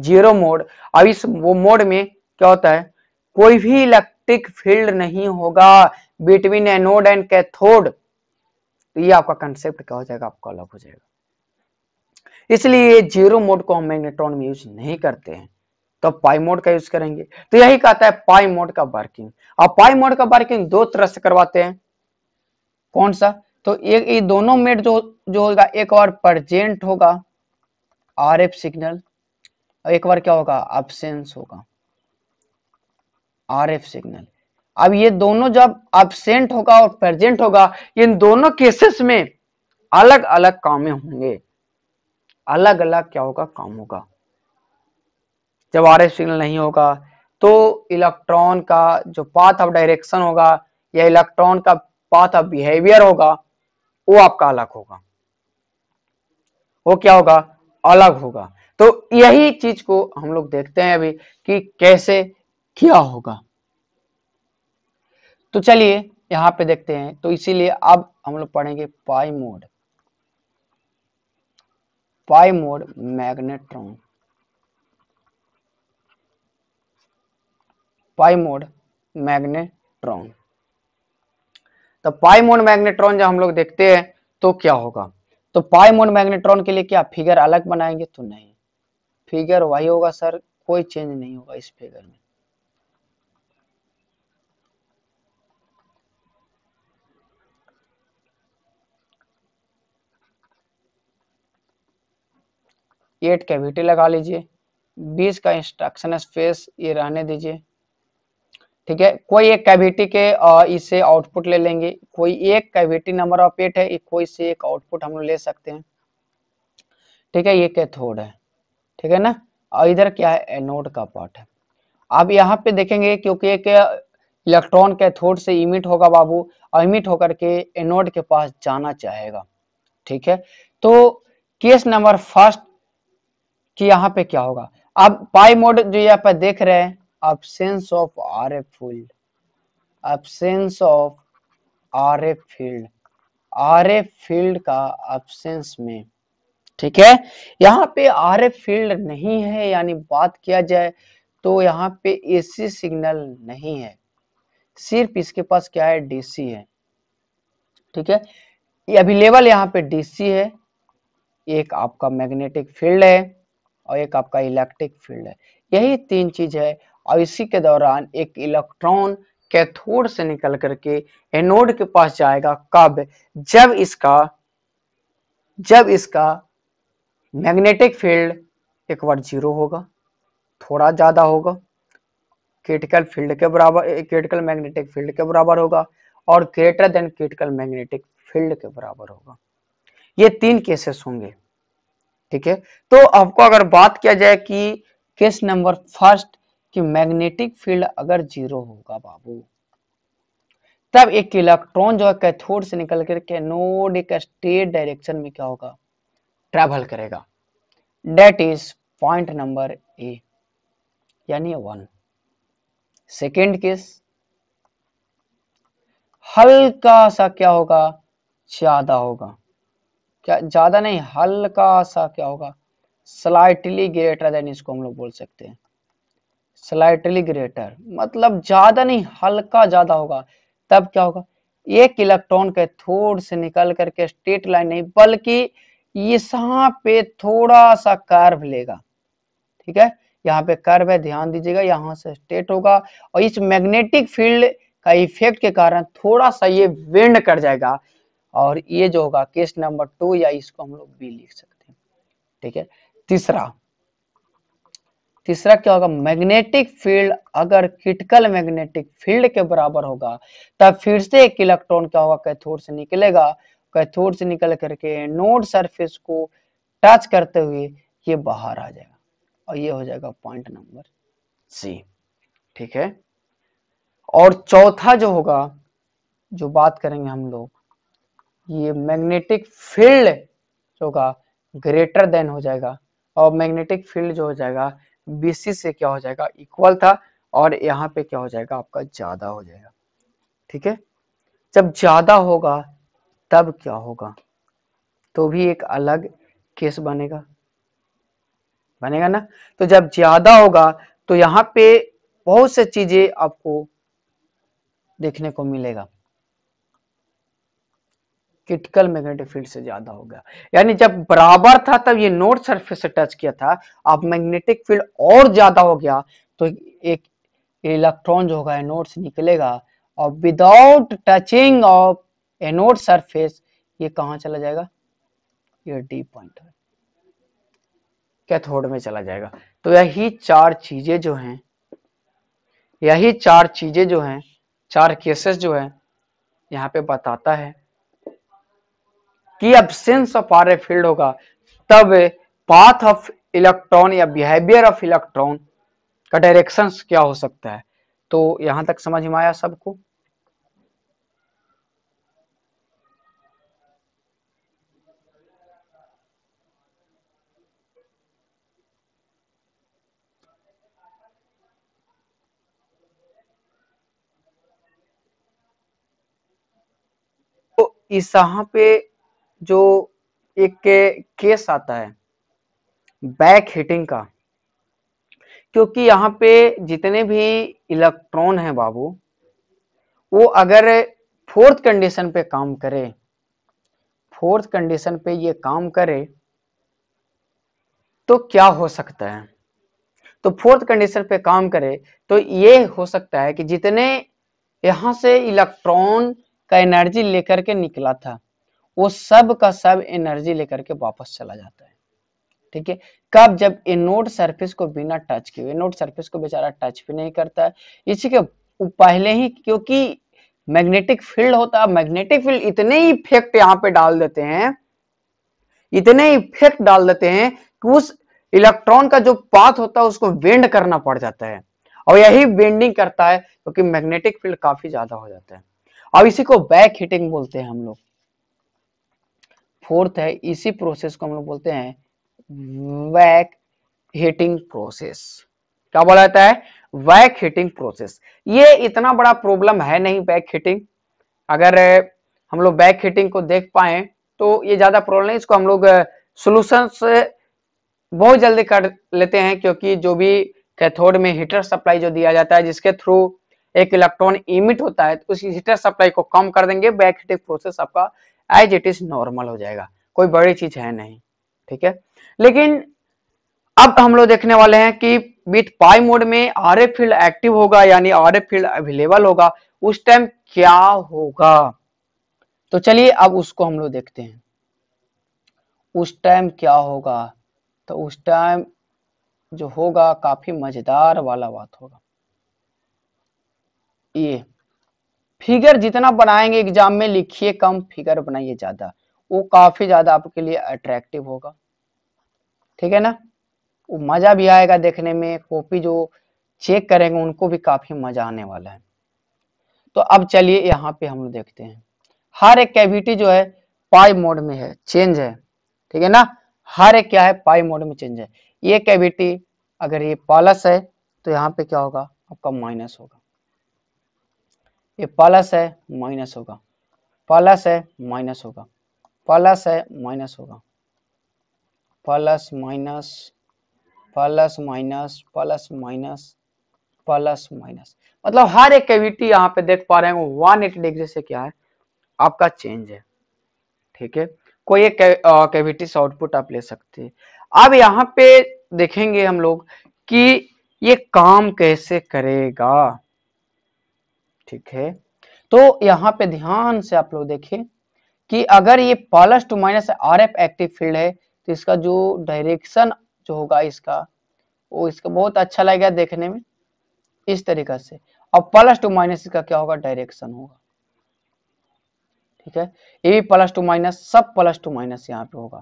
zero mode अब इस वो मोड में क्या होता है कोई भी इलेक्ट्रिक फील्ड नहीं होगा बिटवीन एनोड एंड कैथोड तो ये आपका कंसेप्ट क्या हो जाएगा आपका अलग हो जाएगा इसलिए जीरो मोड को हम मैग्नेट्रॉन में यूज नहीं करते हैं तो पाई मोड का यूज करेंगे तो यही कहता है पाई मोड का वर्किंग अब पाई मोड का वर्किंग दो तरह से करवाते हैं कौन सा तो ये दोनों मेड जो जो होगा एक बार प्रजेंट होगा आर सिग्नल और एक बार क्या होगा एबसेंस होगा आर सिग्नल अब ये दोनों जब एबसेंट होगा और प्रेजेंट होगा इन दोनों केसेस में अलग अलग कामें होंगे अलग अलग क्या होगा काम होगा जब आर सिग्नल नहीं होगा तो इलेक्ट्रॉन का जो पाथ ऑफ डायरेक्शन होगा या इलेक्ट्रॉन का पाथ ऑफ बिहेवियर होगा वो आपका अलग होगा वो क्या होगा अलग होगा तो यही चीज को हम लोग देखते हैं अभी कि कैसे क्या होगा तो चलिए यहाँ पे देखते हैं तो इसीलिए अब हम लोग पढ़ेंगे pi mode pi mode magnetron pi mode magnetron तो पाई मोड मैग्नेट्रॉन जब हम लोग देखते हैं तो क्या होगा तो पाई मोड मैग्नेट्रॉन के लिए क्या फिगर अलग बनाएंगे तो नहीं फिगर वही होगा सर कोई चेंज नहीं होगा इस फिगर में एट कैविटी लगा लीजिए बीस का इंस्ट्रक्शन स्पेस ये रहने दीजिए ठीक है कोई एक कैविटी के इसे आउटपुट ले लेंगे कोई एक कैविटी नंबर ऑफ एट है कोई से एक आउटपुट हम ले सकते हैं ठीक है ये कैथोड है ठीक है ना और इधर क्या है एनोड का पार्ट है आप यहाँ पे देखेंगे क्योंकि एक इलेक्ट्रॉन कैथोड से इमिट होगा बाबू और इमिट होकर के एनोड के पास जाना चाहेगा ठीक है तो केस नंबर फर्स्ट कि यहाँ पे क्या होगा अब पाई मोड जो यहाँ पे देख रहे हैं absence field RF of R of field R RF field का absence में ठीक है यहाँ पे एफ फील्ड नहीं है यानी बात किया जाए तो यहाँ पे एसी सिग्नल नहीं है सिर्फ इसके पास क्या है डीसी है ठीक है ये अवेलेबल यहाँ पे डीसी है एक आपका मैग्नेटिक फील्ड है और एक आपका इलेक्ट्रिक फील्ड है यही तीन चीज है और इसी के दौरान एक इलेक्ट्रॉन कैथोड से निकल करके एनोड के पास जाएगा कब जब इसका जब इसका मैग्नेटिक फील्ड एक बार जीरो होगा थोड़ा ज्यादा होगा क्रिटिकल फील्ड के बराबर क्रिटिकल मैग्नेटिक फील्ड के बराबर होगा और greater than critical magnetic field के बराबर होगा ये तीन केसेस होंगे ठीक है तो आपको अगर बात किया जाए कि केस नंबर फर्स्ट कि मैग्नेटिक फील्ड अगर जीरो होगा बाबू तब एक इलेक्ट्रॉन जो है कैथोड से निकल कर नोड एक स्ट्रेट डायरेक्शन में क्या होगा ट्रेवल करेगा that is point number A यानी वन सेकेंड केस हल्का सा क्या होगा ज्यादा होगा क्या ज्यादा नहीं हल्का सा क्या होगा स्लाइटली ग्रेटर देन इसको हम लोग बोल सकते हैं स्लाइटली ग्रेटर मतलब ज्यादा नहीं हल्का ज्यादा होगा तब क्या होगा एक इलेक्ट्रॉन के थोड़ से निकल करके स्ट्रेट लाइन नहीं बल्कि यहां पे थोड़ा सा कर्व लेगा ठीक है यहाँ पे कर्व है ध्यान दीजिएगा यहां से स्ट्रेट होगा और इस मैग्नेटिक फील्ड का इफेक्ट के कारण थोड़ा सा ये वेंड कर जाएगा और ये जो होगा केस नंबर टू या इसको हम लोग बी लिख सकते हैं ठीक है तीसरा तीसरा क्या होगा मैग्नेटिक फील्ड अगर क्रिटिकल मैग्नेटिक फील्ड के बराबर होगा तब फिर से एक इलेक्ट्रॉन क्या होगा कैथोड से निकलेगा कैथोड से निकल करके नोड सरफेस को टच करते हुए ये बाहर आ जाएगा और ये हो जाएगा पॉइंट नंबर सी ठीक है और चौथा जो होगा जो बात करेंगे हम लोग ये मैग्नेटिक फील्ड जो होगा ग्रेटर देन हो जाएगा और मैग्नेटिक फील्ड जो हो जाएगा बीसी से क्या हो जाएगा इक्वल था और यहाँ पे क्या हो जाएगा आपका ज्यादा हो जाएगा ठीक है जब ज्यादा होगा तब क्या होगा तो भी एक अलग केस बनेगा बनेगा ना तो जब ज्यादा होगा तो यहाँ पे बहुत से चीजें आपको देखने को मिलेगा क्रिटिकल मैग्नेटिक फील्ड से ज्यादा हो गया यानी जब बराबर था तब ये नोट सरफेस से टच किया था अब मैग्नेटिक फील्ड और ज्यादा हो गया तो एक इलेक्ट्रॉन जो होगा एनोड से निकलेगा और without touching of anode surface ये कहाँ चला जाएगा ये डी पॉइंट कैथोड में चला जाएगा तो यही चार चीजें जो हैं यही चार चीजें जो हैं चार केसेस जो हैं यहाँ पे बताता है कि एबसेंस ऑफ आर फील्ड होगा तब पाथ ऑफ इलेक्ट्रॉन या बिहेवियर ऑफ इलेक्ट्रॉन का डायरेक्शन क्या हो सकता है तो यहां तक समझ में आया सबको तो इस पे जो एक केस आता है बैक हिटिंग का क्योंकि यहाँ पे जितने भी इलेक्ट्रॉन हैं बाबू वो अगर फोर्थ कंडीशन पे काम करे फोर्थ कंडीशन पे ये काम करे तो क्या हो सकता है तो फोर्थ कंडीशन पे काम करे तो ये हो सकता है कि जितने यहां से इलेक्ट्रॉन का एनर्जी लेकर के निकला था वो सब का सब एनर्जी लेकर के वापस चला जाता है ठीक है कब जब एनोड सरफेस को बिना टच किए एनोड सरफेस को बेचारा टच भी नहीं करता है इसी के पहले ही क्योंकि मैग्नेटिक फील्ड होता है मैग्नेटिक फील्ड इतने ही इफेक्ट यहाँ पे डाल देते हैं इतने इफेक्ट डाल देते हैं कि उस इलेक्ट्रॉन का जो पाथ होता है उसको बेंड करना पड़ जाता है और यही बेंडिंग करता है क्योंकि मैग्नेटिक फील्ड काफी ज्यादा हो जाता है और इसी को बैक हिटिंग बोलते हैं हम लोग फोर्थ है इसी प्रोसेस को हम लोग बोलते हैं वैक हीटिंग प्रोसेस क्या बोला जाता है वैक हीटिंग प्रोसेस ये इतना बड़ा प्रॉब्लम है नहीं बैक हीटिंग अगर हम लोग बैक हीटिंग को देख पाए तो ये ज्यादा प्रॉब्लम नहीं इसको हम लोग सोल्यूशन बहुत जल्दी कर लेते हैं क्योंकि जो भी कैथोड में हीटर सप्लाई जो दिया जाता है जिसके थ्रू एक इलेक्ट्रॉन इमिट होता है तो उस हीटर सप्लाई को कम कर देंगे बैक हीटिंग प्रोसेस आपका एज इट इज नॉर्मल हो जाएगा कोई बड़ी चीज है नहीं ठीक है लेकिन अब हम लोग देखने वाले हैं कि विथ पाई मोड में आर एफ फील्ड एक्टिव होगा यानी आर एफ फील्ड अवेलेबल होगा उस टाइम क्या होगा तो चलिए अब उसको हम लोग देखते हैं उस टाइम क्या होगा तो उस टाइम जो होगा काफी मजेदार वाला बात होगा ये फिगर जितना बनाएंगे एग्जाम में लिखिए कम फिगर बनाइए ज्यादा वो काफी ज्यादा आपके लिए अट्रैक्टिव होगा ठीक है ना वो मजा भी आएगा देखने में कॉपी जो चेक करेंगे उनको भी काफी मजा आने वाला है तो अब चलिए यहाँ पे हम देखते हैं हर एक कैविटी जो है पाई मोड में है चेंज है ठीक है ना हर एक क्या है पाई मोड में चेंज है ये कैविटी अगर ये पालस है तो यहाँ पे क्या होगा आपका माइनस होगा ये प्लस है माइनस होगा प्लस है माइनस होगा प्लस है माइनस होगा plus minus plus minus plus minus plus minus मतलब हर एक कैविटी यहाँ पे देख पा रहे हैं वन एटी डिग्री से क्या है आपका चेंज है ठीक है कोई एक कैविटी से आउटपुट आप ले सकते हैं अब यहाँ पे देखेंगे हम लोग कि ये काम कैसे करेगा ठीक है तो यहाँ पे ध्यान से आप लोग देखें कि अगर ये plus to minus R F active field है तो इसका जो डायरेक्शन जो होगा इसका वो इसका बहुत अच्छा लगेगा देखने में इस तरीका से और प्लस टू माइनस इसका क्या होगा डायरेक्शन होगा ठीक है ये भी प्लस टू माइनस सब प्लस टू माइनस यहाँ पे होगा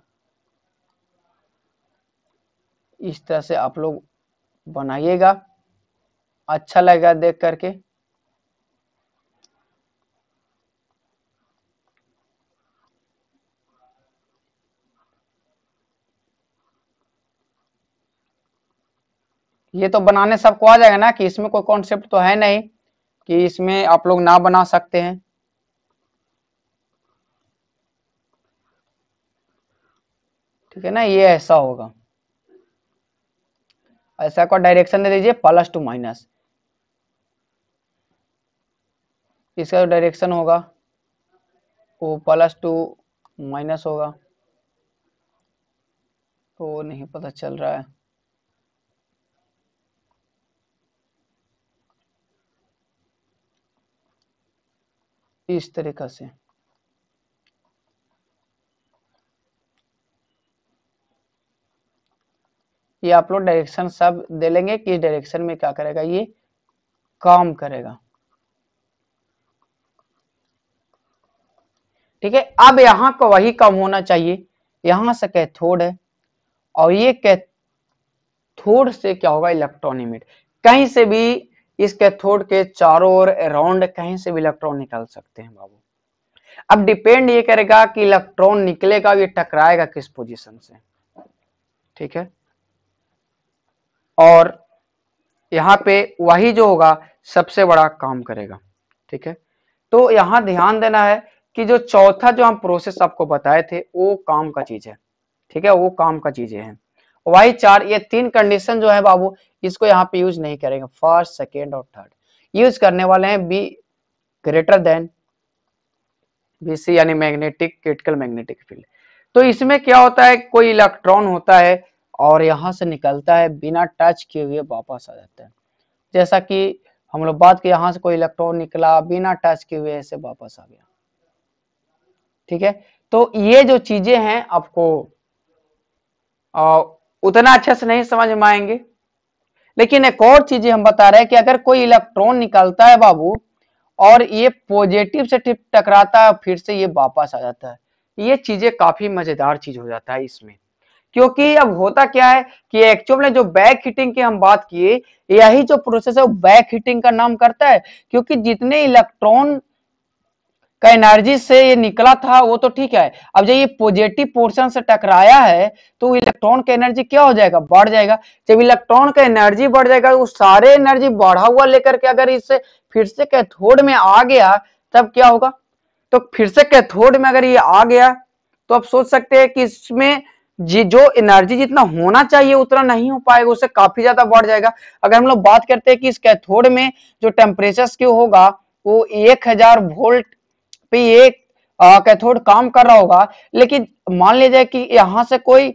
इस तरह से आप लोग बनाइएगा अच्छा लगेगा देख करके ये तो बनाने सबको आ जाएगा ना कि इसमें कोई कॉन्सेप्ट तो है नहीं कि इसमें आप लोग ना बना सकते हैं ठीक है ना ये ऐसा होगा ऐसा को डायरेक्शन दे दीजिए प्लस टू माइनस इसका डायरेक्शन होगा वो प्लस टू माइनस होगा तो नहीं पता चल रहा है इस तरीका से ये आप लोग डायरेक्शन सब दे लेंगे किस डायरेक्शन में क्या करेगा ये काम करेगा ठीक है अब यहां का वही कम होना चाहिए यहां से कैथोड है और ये कैथोड से क्या होगा इलेक्ट्रॉन इमिट कहीं से भी इस कैथोड के चारों ओर अराउंड कहीं से भी इलेक्ट्रॉन निकल सकते हैं बाबू अब डिपेंड ये करेगा कि इलेक्ट्रॉन निकलेगा ये टकराएगा किस पोजीशन से ठीक है और यहां पे वही जो होगा सबसे बड़ा काम करेगा ठीक है तो यहां ध्यान देना है कि जो चौथा जो हम प्रोसेस आपको बताए थे वो काम का चीज है ठीक है वो काम का चीजें हैं वाई चार ये तीन कंडीशन जो है बाबू इसको यहाँ पे यूज नहीं करेंगे फर्स्ट सेकेंड और थर्ड यूज करने वाले हैं B greater than B C यानी मैग्नेटिक क्रिटिकल मैग्नेटिक फील्ड तो इसमें क्या होता है कोई इलेक्ट्रॉन होता है और यहाँ से निकलता है बिना टच किए हुए वापस आ जाता है जैसा कि हम लोग बात की यहाँ से कोई इलेक्ट्रॉन निकला बिना टच किए हुए ऐसे वापस आ गया ठीक है तो ये जो चीजें हैं आपको आ, उतना अच्छे से नहीं समझ में आएंगे लेकिन एक और चीज हम बता रहे हैं कि अगर कोई इलेक्ट्रॉन निकलता है बाबू और ये पॉजिटिव से टकराता है फिर से ये वापस आ जाता है ये चीजें काफी मजेदार चीज हो जाता है इसमें क्योंकि अब होता क्या है कि एक्चुअल जो बैक हीटिंग की हम बात किए यही जो प्रोसेस है वो बैक हीटिंग का नाम करता है क्योंकि जितने इलेक्ट्रॉन का एनर्जी से ये निकला था वो तो ठीक है अब जब ये पॉजिटिव पोर्शन से टकराया है तो इलेक्ट्रॉन का एनर्जी क्या हो जाएगा बढ़ जाएगा जब इलेक्ट्रॉन का एनर्जी बढ़ जाएगा वो सारे एनर्जी बढ़ा हुआ लेकर के अगर इससे फिर से कैथोड में आ गया तब क्या होगा तो फिर से कैथोड में अगर ये आ गया तो आप सोच सकते हैं कि इसमें जी जो एनर्जी जितना होना चाहिए उतना नहीं हो पाएगा उससे काफी ज्यादा बढ़ जाएगा अगर हम लोग बात करते हैं कि इस कैथोड में जो टेम्परेचर क्यों होगा वो हजार वोल्ट पे ये कैथोड काम कर रहा होगा लेकिन मान लीजिए कि यहां से कोई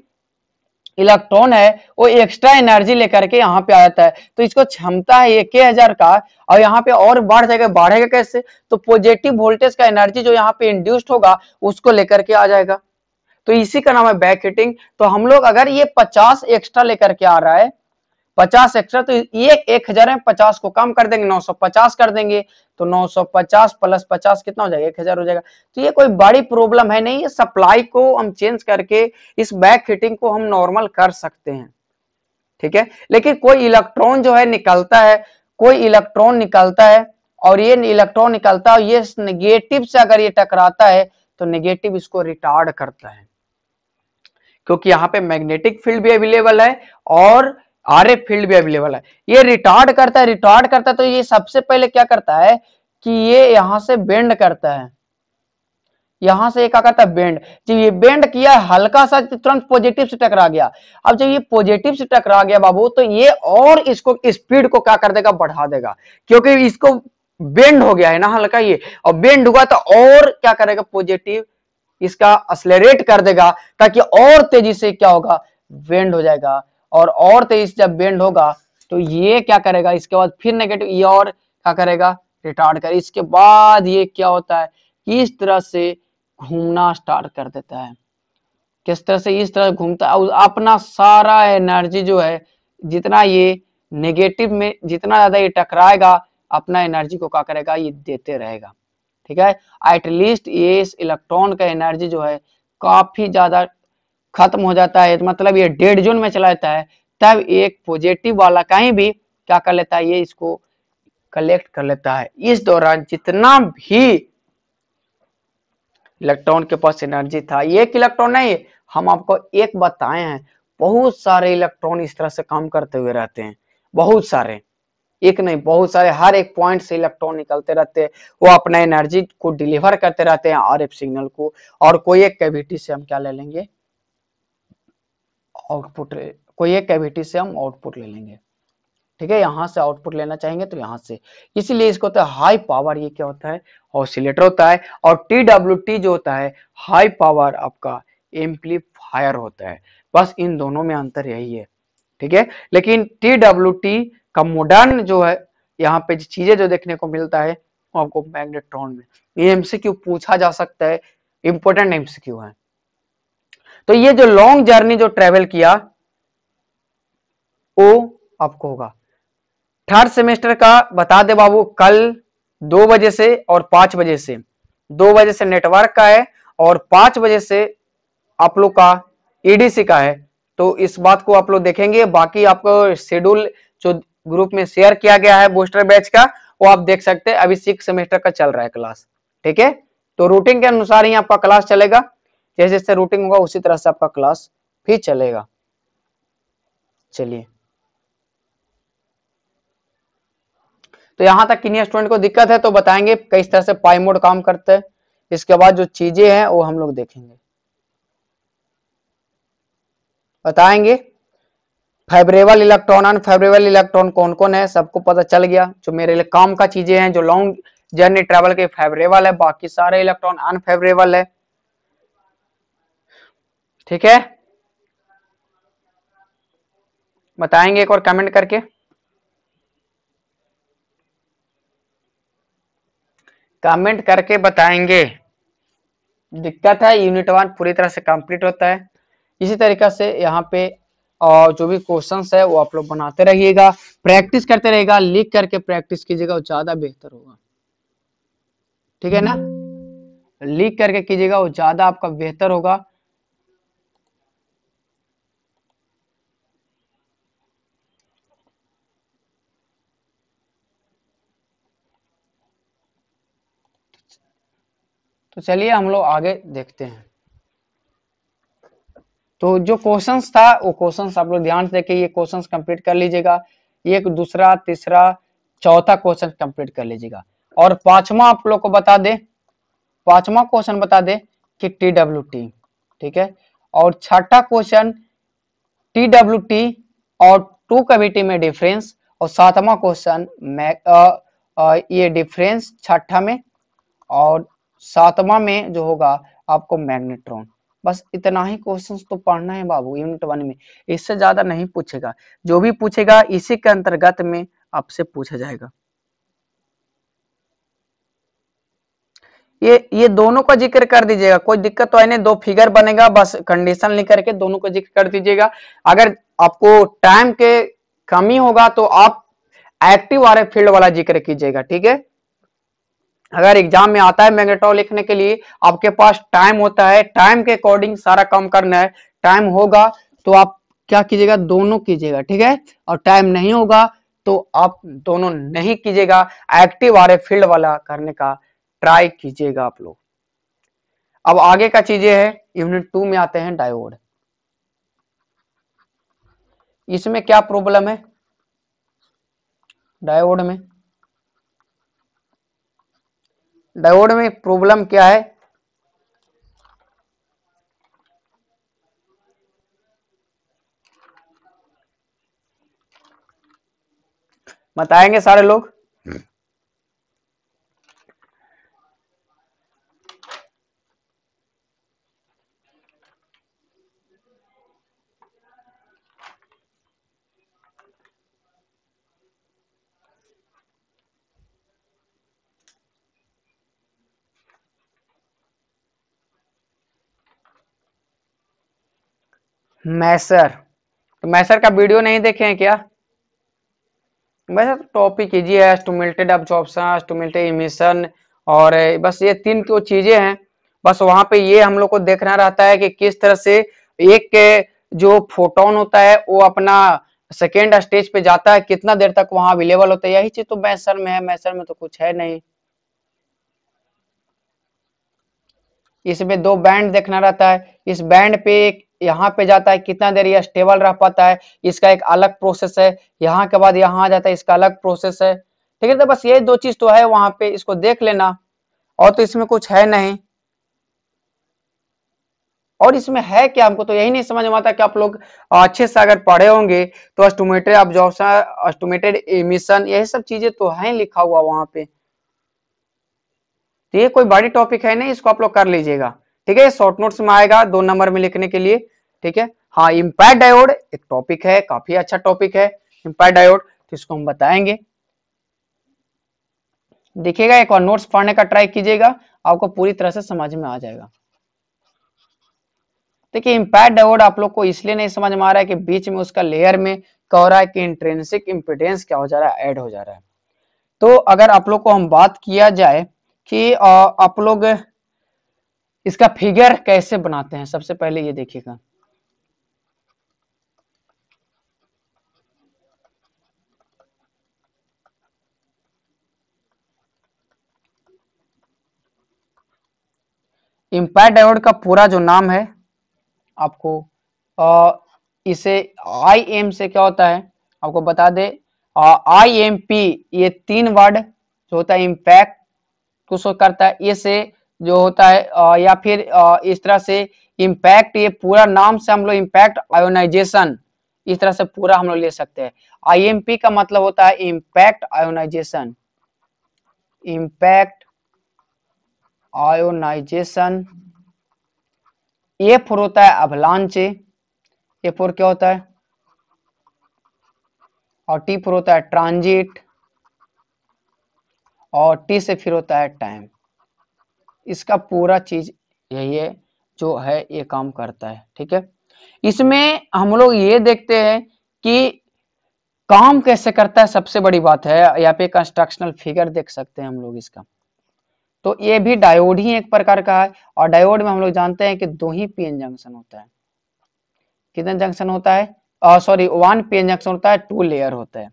इलेक्ट्रॉन है वो एक्स्ट्रा एनर्जी लेकर के यहाँ पे आ जाता है तो इसको क्षमता है एक हजार का और यहाँ पे और बढ़ जाएगा बढ़ेगा कैसे तो पॉजिटिव वोल्टेज का एनर्जी जो यहाँ पे इंड्यूस्ड होगा उसको लेकर के आ जाएगा तो इसी का नाम है बैक हिटिंग तो हम लोग अगर ये 50 एक्स्ट्रा लेकर के आ रहा है पचास एक्स्ट्रा तो ये एक हजार में पचास को कम कर देंगे नौ सौ पचास कर देंगे तो नौ सौ पचास प्लस पचास कितना हो जाएगा एक हजार हो जाएगा तो ये कोई बड़ी प्रॉब्लम है नहीं ये सप्लाई को हम चेंज करके इस बैक हिटिंग को हम नॉर्मल कर सकते हैं ठीक है लेकिन कोई इलेक्ट्रॉन जो है निकलता है कोई इलेक्ट्रॉन निकलता है और ये इलेक्ट्रॉन निकलता है ये नेगेटिव से अगर ये टकराता है तो नेगेटिव इसको रिटार्ड करता है क्योंकि यहाँ पे मैग्नेटिक फील्ड भी अवेलेबल है और आर फील्ड भी अवेलेबल है ये रिटार्ड करता है रिटार्ड करता है तो ये सबसे पहले क्या करता है कि ये यहां से बेंड करता है यहां से क्या करता है बेंड जब ये बेंड किया हल्का सा तुरंत पॉजिटिव से टकरा गया अब जब ये पॉजिटिव से टकरा गया बाबू तो ये और इसको स्पीड को क्या कर देगा बढ़ा देगा क्योंकि इसको बेंड हो गया है ना हल्का ये और बेंड हुआ तो और क्या करेगा पॉजिटिव इसका असलेरेट कर देगा ताकि और तेजी से क्या होगा बेंड हो जाएगा और और तेईस जब बेंड होगा तो ये क्या करेगा इसके बाद फिर नेगेटिव ये और क्या करेगा रिटार्ड करे इसके बाद ये क्या होता है कि इस तरह से घूमना स्टार्ट कर देता है किस तरह से इस तरह घूमता है अपना सारा एनर्जी जो है जितना ये नेगेटिव में जितना ज्यादा ये टकराएगा अपना एनर्जी को क्या करेगा ये देते रहेगा ठीक है एटलीस्ट ये इस इलेक्ट्रॉन का एनर्जी जो है काफी ज्यादा खत्म हो जाता है तो मतलब ये डेड जोन में चला जाता है तब एक पॉजिटिव वाला कहीं भी क्या कर लेता है ये इसको कलेक्ट कर लेता है इस दौरान जितना भी इलेक्ट्रॉन के पास एनर्जी था ये एक इलेक्ट्रॉन नहीं हम आपको एक बताए हैं बहुत सारे इलेक्ट्रॉन इस तरह से काम करते हुए रहते हैं बहुत सारे एक नहीं बहुत सारे हर एक पॉइंट से इलेक्ट्रॉन निकलते रहते हैं वो अपना एनर्जी को डिलीवर करते रहते हैं और एफ सिग्नल को और कोई एक कैविटी से हम क्या ले लेंगे आउटपुट कोई एक कैविटी से हम आउटपुट ले लेंगे ठीक है यहाँ से आउटपुट लेना चाहेंगे तो यहाँ से इसीलिए इसको होता है हाई पावर ये क्या होता है ऑसिलेटर होता है और टी डब्ल्यू टी जो होता है हाई पावर आपका एम्पलीफायर होता है बस इन दोनों में अंतर यही है ठीक है लेकिन टी डब्ल्यू टी का मॉडर्न जो है यहाँ पे चीजें जो देखने को मिलता है वो आपको मैग्नेट्रॉन में ये एमसीक्यू पूछा जा सकता है इंपोर्टेंट एमसीक्यू है तो ये जो लॉन्ग जर्नी जो ट्रेवल किया वो आपको होगा थर्ड सेमेस्टर का बता दे बाबू कल दो बजे से और पांच बजे से दो बजे से नेटवर्क का है और पांच बजे से आप लोग का ईडीसी e का है तो इस बात को आप लोग देखेंगे बाकी आपको शेड्यूल जो ग्रुप में शेयर किया गया है बूस्टर बैच का वो आप देख सकते हैं अभी सिक्स सेमेस्टर का चल रहा है क्लास ठीक है तो रूटीन के अनुसार ही आपका क्लास चलेगा जैसे जैसे रूटिंग होगा उसी तरह से आपका क्लास भी चलेगा चलिए तो यहां तक किन्हीं स्टूडेंट को दिक्कत है तो बताएंगे किस तरह से पाई मोड काम करते हैं इसके बाद जो चीजें हैं वो हम लोग देखेंगे बताएंगे फेवरेबल इलेक्ट्रॉन अनफेवरेबल इलेक्ट्रॉन कौन कौन है सबको पता चल गया जो मेरे लिए काम का चीजें हैं जो लॉन्ग जर्नी ट्रेवल के फेवरेबल है बाकी सारे इलेक्ट्रॉन अनफेवरेबल है ठीक है बताएंगे एक और कमेंट करके कमेंट करके बताएंगे दिक्कत है यूनिट वन पूरी तरह से कंप्लीट होता है इसी तरीका से यहाँ पे और जो भी क्वेश्चन है वो आप लोग बनाते रहिएगा प्रैक्टिस करते रहेगा लिख करके प्रैक्टिस कीजिएगा वो ज्यादा बेहतर होगा ठीक है ना लिख करके कीजिएगा वो ज्यादा आपका बेहतर होगा तो चलिए हम लोग आगे देखते हैं तो जो क्वेश्चन था वो क्वेश्चन आप लोग ध्यान से देखिए ये क्वेश्चन कंप्लीट कर लीजिएगा एक दूसरा तीसरा चौथा क्वेश्चन कंप्लीट कर लीजिएगा और पांचवा आप लोग को बता दे पांचवा क्वेश्चन बता दे कि टी डब्ल्यू टी ठीक है और छठा क्वेश्चन टी डब्ल्यू टी और टू कविटी में डिफरेंस और सातवां क्वेश्चन ये डिफरेंस छठा में और सातवां में जो होगा आपको मैग्नेट्रॉन बस इतना ही क्वेश्चंस तो पढ़ना है बाबू यूनिट वन में इससे ज्यादा नहीं पूछेगा जो भी पूछेगा इसी के अंतर्गत में आपसे पूछा जाएगा ये ये दोनों का जिक्र कर दीजिएगा कोई दिक्कत तो है दो फिगर बनेगा बस कंडीशन लिख करके दोनों का जिक्र कर दीजिएगा अगर आपको टाइम के कमी होगा तो आप एक्टिव वाले फील्ड वाला जिक्र कीजिएगा ठीक है अगर एग्जाम में आता है मैग्नेटो लिखने के लिए आपके पास टाइम होता है टाइम के अकॉर्डिंग सारा काम करना है टाइम होगा तो आप क्या कीजिएगा दोनों कीजिएगा ठीक है और टाइम नहीं होगा तो आप दोनों नहीं कीजिएगा एक्टिव आ फील्ड वाला करने का ट्राई कीजिएगा आप लोग अब आगे का चीजें है यूनिट टू में आते हैं डायोड इसमें क्या प्रॉब्लम है डायोड में डायोड में प्रॉब्लम क्या है बताएंगे सारे लोग मैसर तो मैसर का वीडियो नहीं देखे हैं क्या बस तो टॉपिक कीजिए एस्टोमेटेड अब्जॉर्प्शन एस्टोमेटेड इमिशन और बस ये तीन जो तो चीजें हैं बस वहां पे ये हम लोग को देखना रहता है कि किस तरह से एक जो फोटोन होता है वो अपना सेकेंड स्टेज पे जाता है कितना देर तक वहां अवेलेबल होता है यही चीज तो मैसर में है मैसर में तो कुछ है नहीं इसमें दो बैंड देखना रहता है इस बैंड पे एक यहाँ पे जाता है कितना देर यह स्टेबल रह पाता है इसका एक अलग प्रोसेस है यहाँ के बाद यहाँ आ जाता है इसका अलग प्रोसेस है ठीक है तो बस ये दो चीज तो है वहां पे इसको देख लेना और तो इसमें कुछ है नहीं और इसमें है क्या हमको तो यही नहीं समझ में आता कि आप लोग अच्छे से अगर पढ़े होंगे तो अस्टोमेटेड ऑब्जॉर्बन अस्टोमेटेड इमिशन यही सब चीजें तो है लिखा हुआ वहां पे तो ये कोई बड़ी टॉपिक है नहीं इसको आप लोग कर लीजिएगा ठीक है शॉर्ट नोट्स में आएगा दो नंबर में लिखने के लिए ठीक है हाँ इम्पैक्ट डायोड एक टॉपिक है काफी अच्छा टॉपिक है इम्पैक्ट डायोड तो इसको हम बताएंगे देखिएगा एक और नोट्स पढ़ने का ट्राई कीजिएगा आपको पूरी तरह से समझ में आ जाएगा देखिए इम्पैक्ट डायोड आप लोग को इसलिए नहीं समझ में आ रहा है कि बीच में उसका लेयर में कह रहा है कि इंट्रेंसिक इम्पिडेंस क्या हो जा रहा है एड हो जा रहा है तो अगर आप लोग को हम बात किया जाए कि आप लोग इसका फिगर कैसे बनाते हैं सबसे पहले ये देखिएगा इम्पैक्ट डायोड का पूरा जो नाम है आपको आ, इसे आई एम से क्या होता है आपको बता दे आई एम पी ये तीन वर्ड जो होता है इम्पैक्ट कुछ करता है ये से जो होता है आ, या फिर आ, इस तरह से इम्पैक्ट ये पूरा नाम से हम लोग इम्पैक्ट आयोनाइजेशन इस तरह से पूरा हम लोग ले सकते हैं आईएमपी का मतलब होता है इम्पैक्ट आयोनाइजेशन इम्पैक्ट आयोनाइजेशन ए फोर होता है अभलांच ए फोर क्या होता है और टी फोर होता है ट्रांजिट और टी से फिर होता है टाइम इसका पूरा चीज यही है जो है ये काम करता है ठीक है इसमें हम लोग ये देखते हैं कि काम कैसे करता है सबसे बड़ी बात है यहाँ पे कंस्ट्रक्शनल फिगर देख सकते हैं हम लोग इसका तो ये भी डायोड ही एक प्रकार का है और डायोड में हम लोग जानते हैं कि दो ही पीएन जंक्शन होता है कितना जंक्शन होता है सॉरी वन पीएन जंक्शन होता है टू लेयर होता है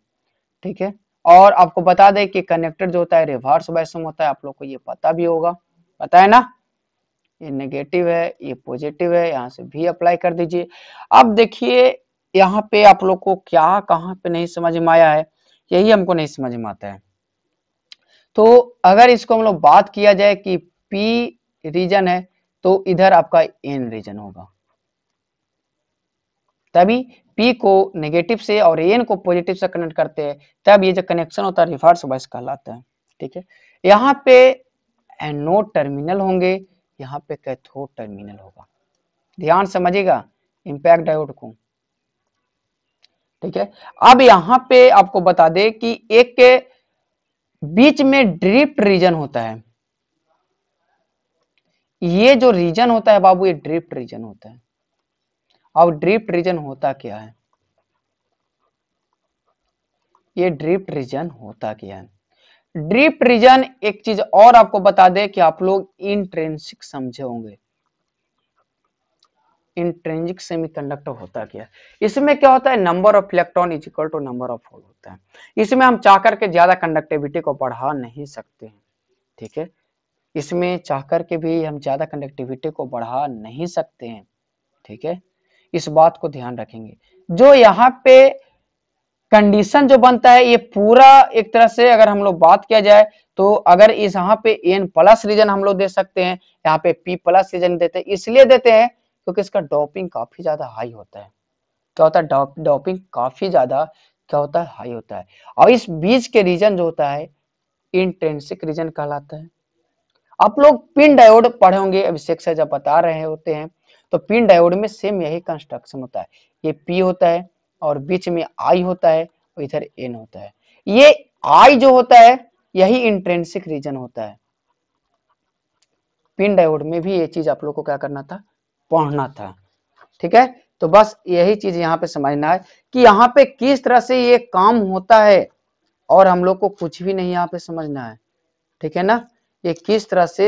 ठीक है और आपको बता दें कि कनेक्टर जो होता है रिवर्स बायसम होता है आप लोग को ये पता भी होगा पता है ना ये नेगेटिव है ये पॉजिटिव है यहाँ से भी अप्लाई कर दीजिए अब देखिए यहाँ पे आप लोग को क्या कहाँ पे नहीं समझ में आया है यही हमको नहीं समझ में आता है तो अगर इसको हम लोग बात किया जाए कि P रीजन है तो इधर आपका N रीजन होगा तभी P को नेगेटिव से और N को पॉजिटिव से कनेक्ट करते हैं तब ये जो कनेक्शन होता है रिवर्स वाइस कहलाता है ठीक है यहाँ पे एनोड टर्मिनल होंगे यहाँ पे कैथोड टर्मिनल होगा ध्यान समझिएगा इंपैक्ट डायोड को ठीक है अब यहाँ पे आपको बता दे कि एक के बीच में ड्रिफ्ट रीजन होता है ये जो रीजन होता है बाबू ये ड्रिफ्ट रीजन होता है अब ड्रिफ्ट रीजन होता क्या है ये ड्रिफ्ट रीजन होता क्या है ड्रीप रीजन एक चीज और आपको बता दे कि आप लोग इंट्रेंसिक समझे होंगे इंट्रेंसिक सेमीकंडक्टर होता क्या इसमें क्या होता है number of electron is equal to number of hole होता है इसमें हम चाह करके ज्यादा कंडक्टिविटी को बढ़ा नहीं सकते हैं ठीक है इसमें चाह करके भी हम ज्यादा कंडक्टिविटी को बढ़ा नहीं सकते हैं ठीक है इस बात को ध्यान रखेंगे जो यहाँ पे कंडीशन जो बनता है ये पूरा एक तरह से अगर हम लोग बात किया जाए तो अगर इस यहाँ पे एन प्लस रीजन हम लोग दे सकते हैं यहाँ पे पी प्लस रीजन देते हैं इसलिए देते हैं क्योंकि इसका डॉपिंग काफी ज्यादा हाई होता है क्या होता है डॉपिंग काफी ज्यादा क्या होता है हाई होता है और इस बीज के रीजन जो होता है इंटेंसिक रीजन कहलाता है आप लोग पिन डायोड पढ़े होंगे अभिषेक से जब बता रहे होते हैं तो पिन डायोड में सेम यही कंस्ट्रक्शन होता है ये पी होता है और बीच में आई होता है और इधर एन होता है ये आई जो होता है यही इंट्रेंसिक रीजन होता है पिन डायोड में भी ये चीज आप लोग को क्या करना था पढ़ना था ठीक है तो बस यही चीज यहाँ पे समझना है कि यहाँ पे किस तरह से ये काम होता है और हम लोग को कुछ भी नहीं यहाँ पे समझना है ठीक है ना ये किस तरह से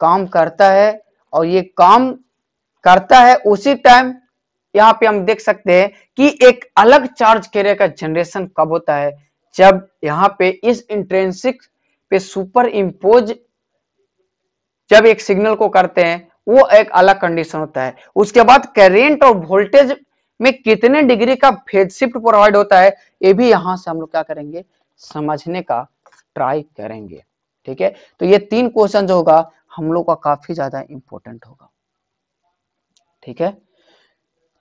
काम करता है और ये काम करता है उसी टाइम यहाँ पे हम देख सकते हैं कि एक अलग चार्ज कैरियर का जनरेशन कब होता है जब यहाँ पे इस इंट्रेंसिक पे सुपर इम्पोज जब एक सिग्नल को करते हैं वो एक अलग कंडीशन होता है उसके बाद करेंट और वोल्टेज में कितने डिग्री का फेज शिफ्ट प्रोवाइड होता है ये भी यहां से हम लोग क्या करेंगे समझने का ट्राई करेंगे ठीक है तो ये तीन क्वेश्चन जो होगा हम लोग का काफी ज्यादा इंपॉर्टेंट होगा ठीक है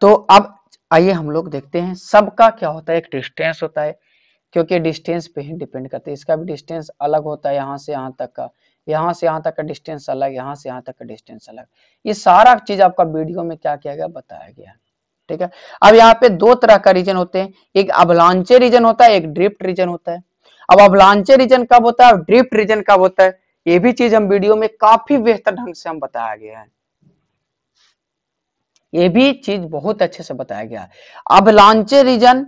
तो अब आइए हम लोग देखते हैं सबका क्या होता है एक डिस्टेंस होता है क्योंकि डिस्टेंस पे ही डिपेंड करते हैं इसका भी डिस्टेंस अलग होता है यहाँ से यहाँ तक का यहाँ से यहाँ तक का डिस्टेंस अलग यहाँ से यहाँ तक का डिस्टेंस अलग ये सारा चीज आपका वीडियो में क्या किया गया बताया गया ठीक है अब यहाँ पे दो तरह का रीजन होते हैं एक अबलांचे रीजन होता है एक ड्रिफ्ट रीजन होता है अब अबलांचे रीजन कब होता है ड्रिफ्ट रीजन कब होता है ये भी चीज हम वीडियो में काफी बेहतर ढंग से हम बताया गया है ये भी चीज बहुत अच्छे से बताया गया अब लांचे रीजन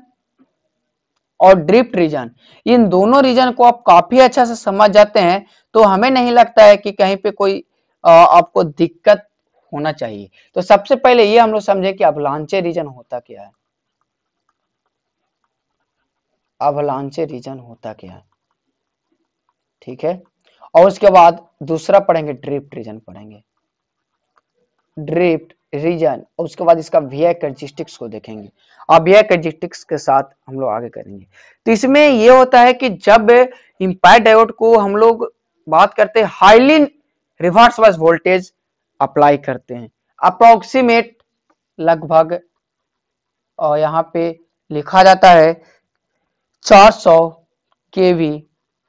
और ड्रिफ्ट रीजन इन दोनों रीजन को आप काफी अच्छा से समझ जाते हैं तो हमें नहीं लगता है कि कहीं पे कोई आ, आपको दिक्कत होना चाहिए तो सबसे पहले ये हम लोग समझे कि अवलांचे रीजन होता क्या है अवलांचे रीजन होता क्या है ठीक है और उसके बाद दूसरा पढ़ेंगे ड्रिफ्ट रीजन पढ़ेंगे ड्रिफ्ट रीजन और उसके बाद इसका व्यय आई को देखेंगे अब व्यय आई के साथ हम लोग आगे करेंगे तो इसमें यह होता है कि जब इम्पायर डायोड को हम लोग बात करते हैं highly reverse bias voltage apply करते हैं अप्रोक्सीमेट लगभग और यहाँ पे लिखा जाता है 400 सौ के वी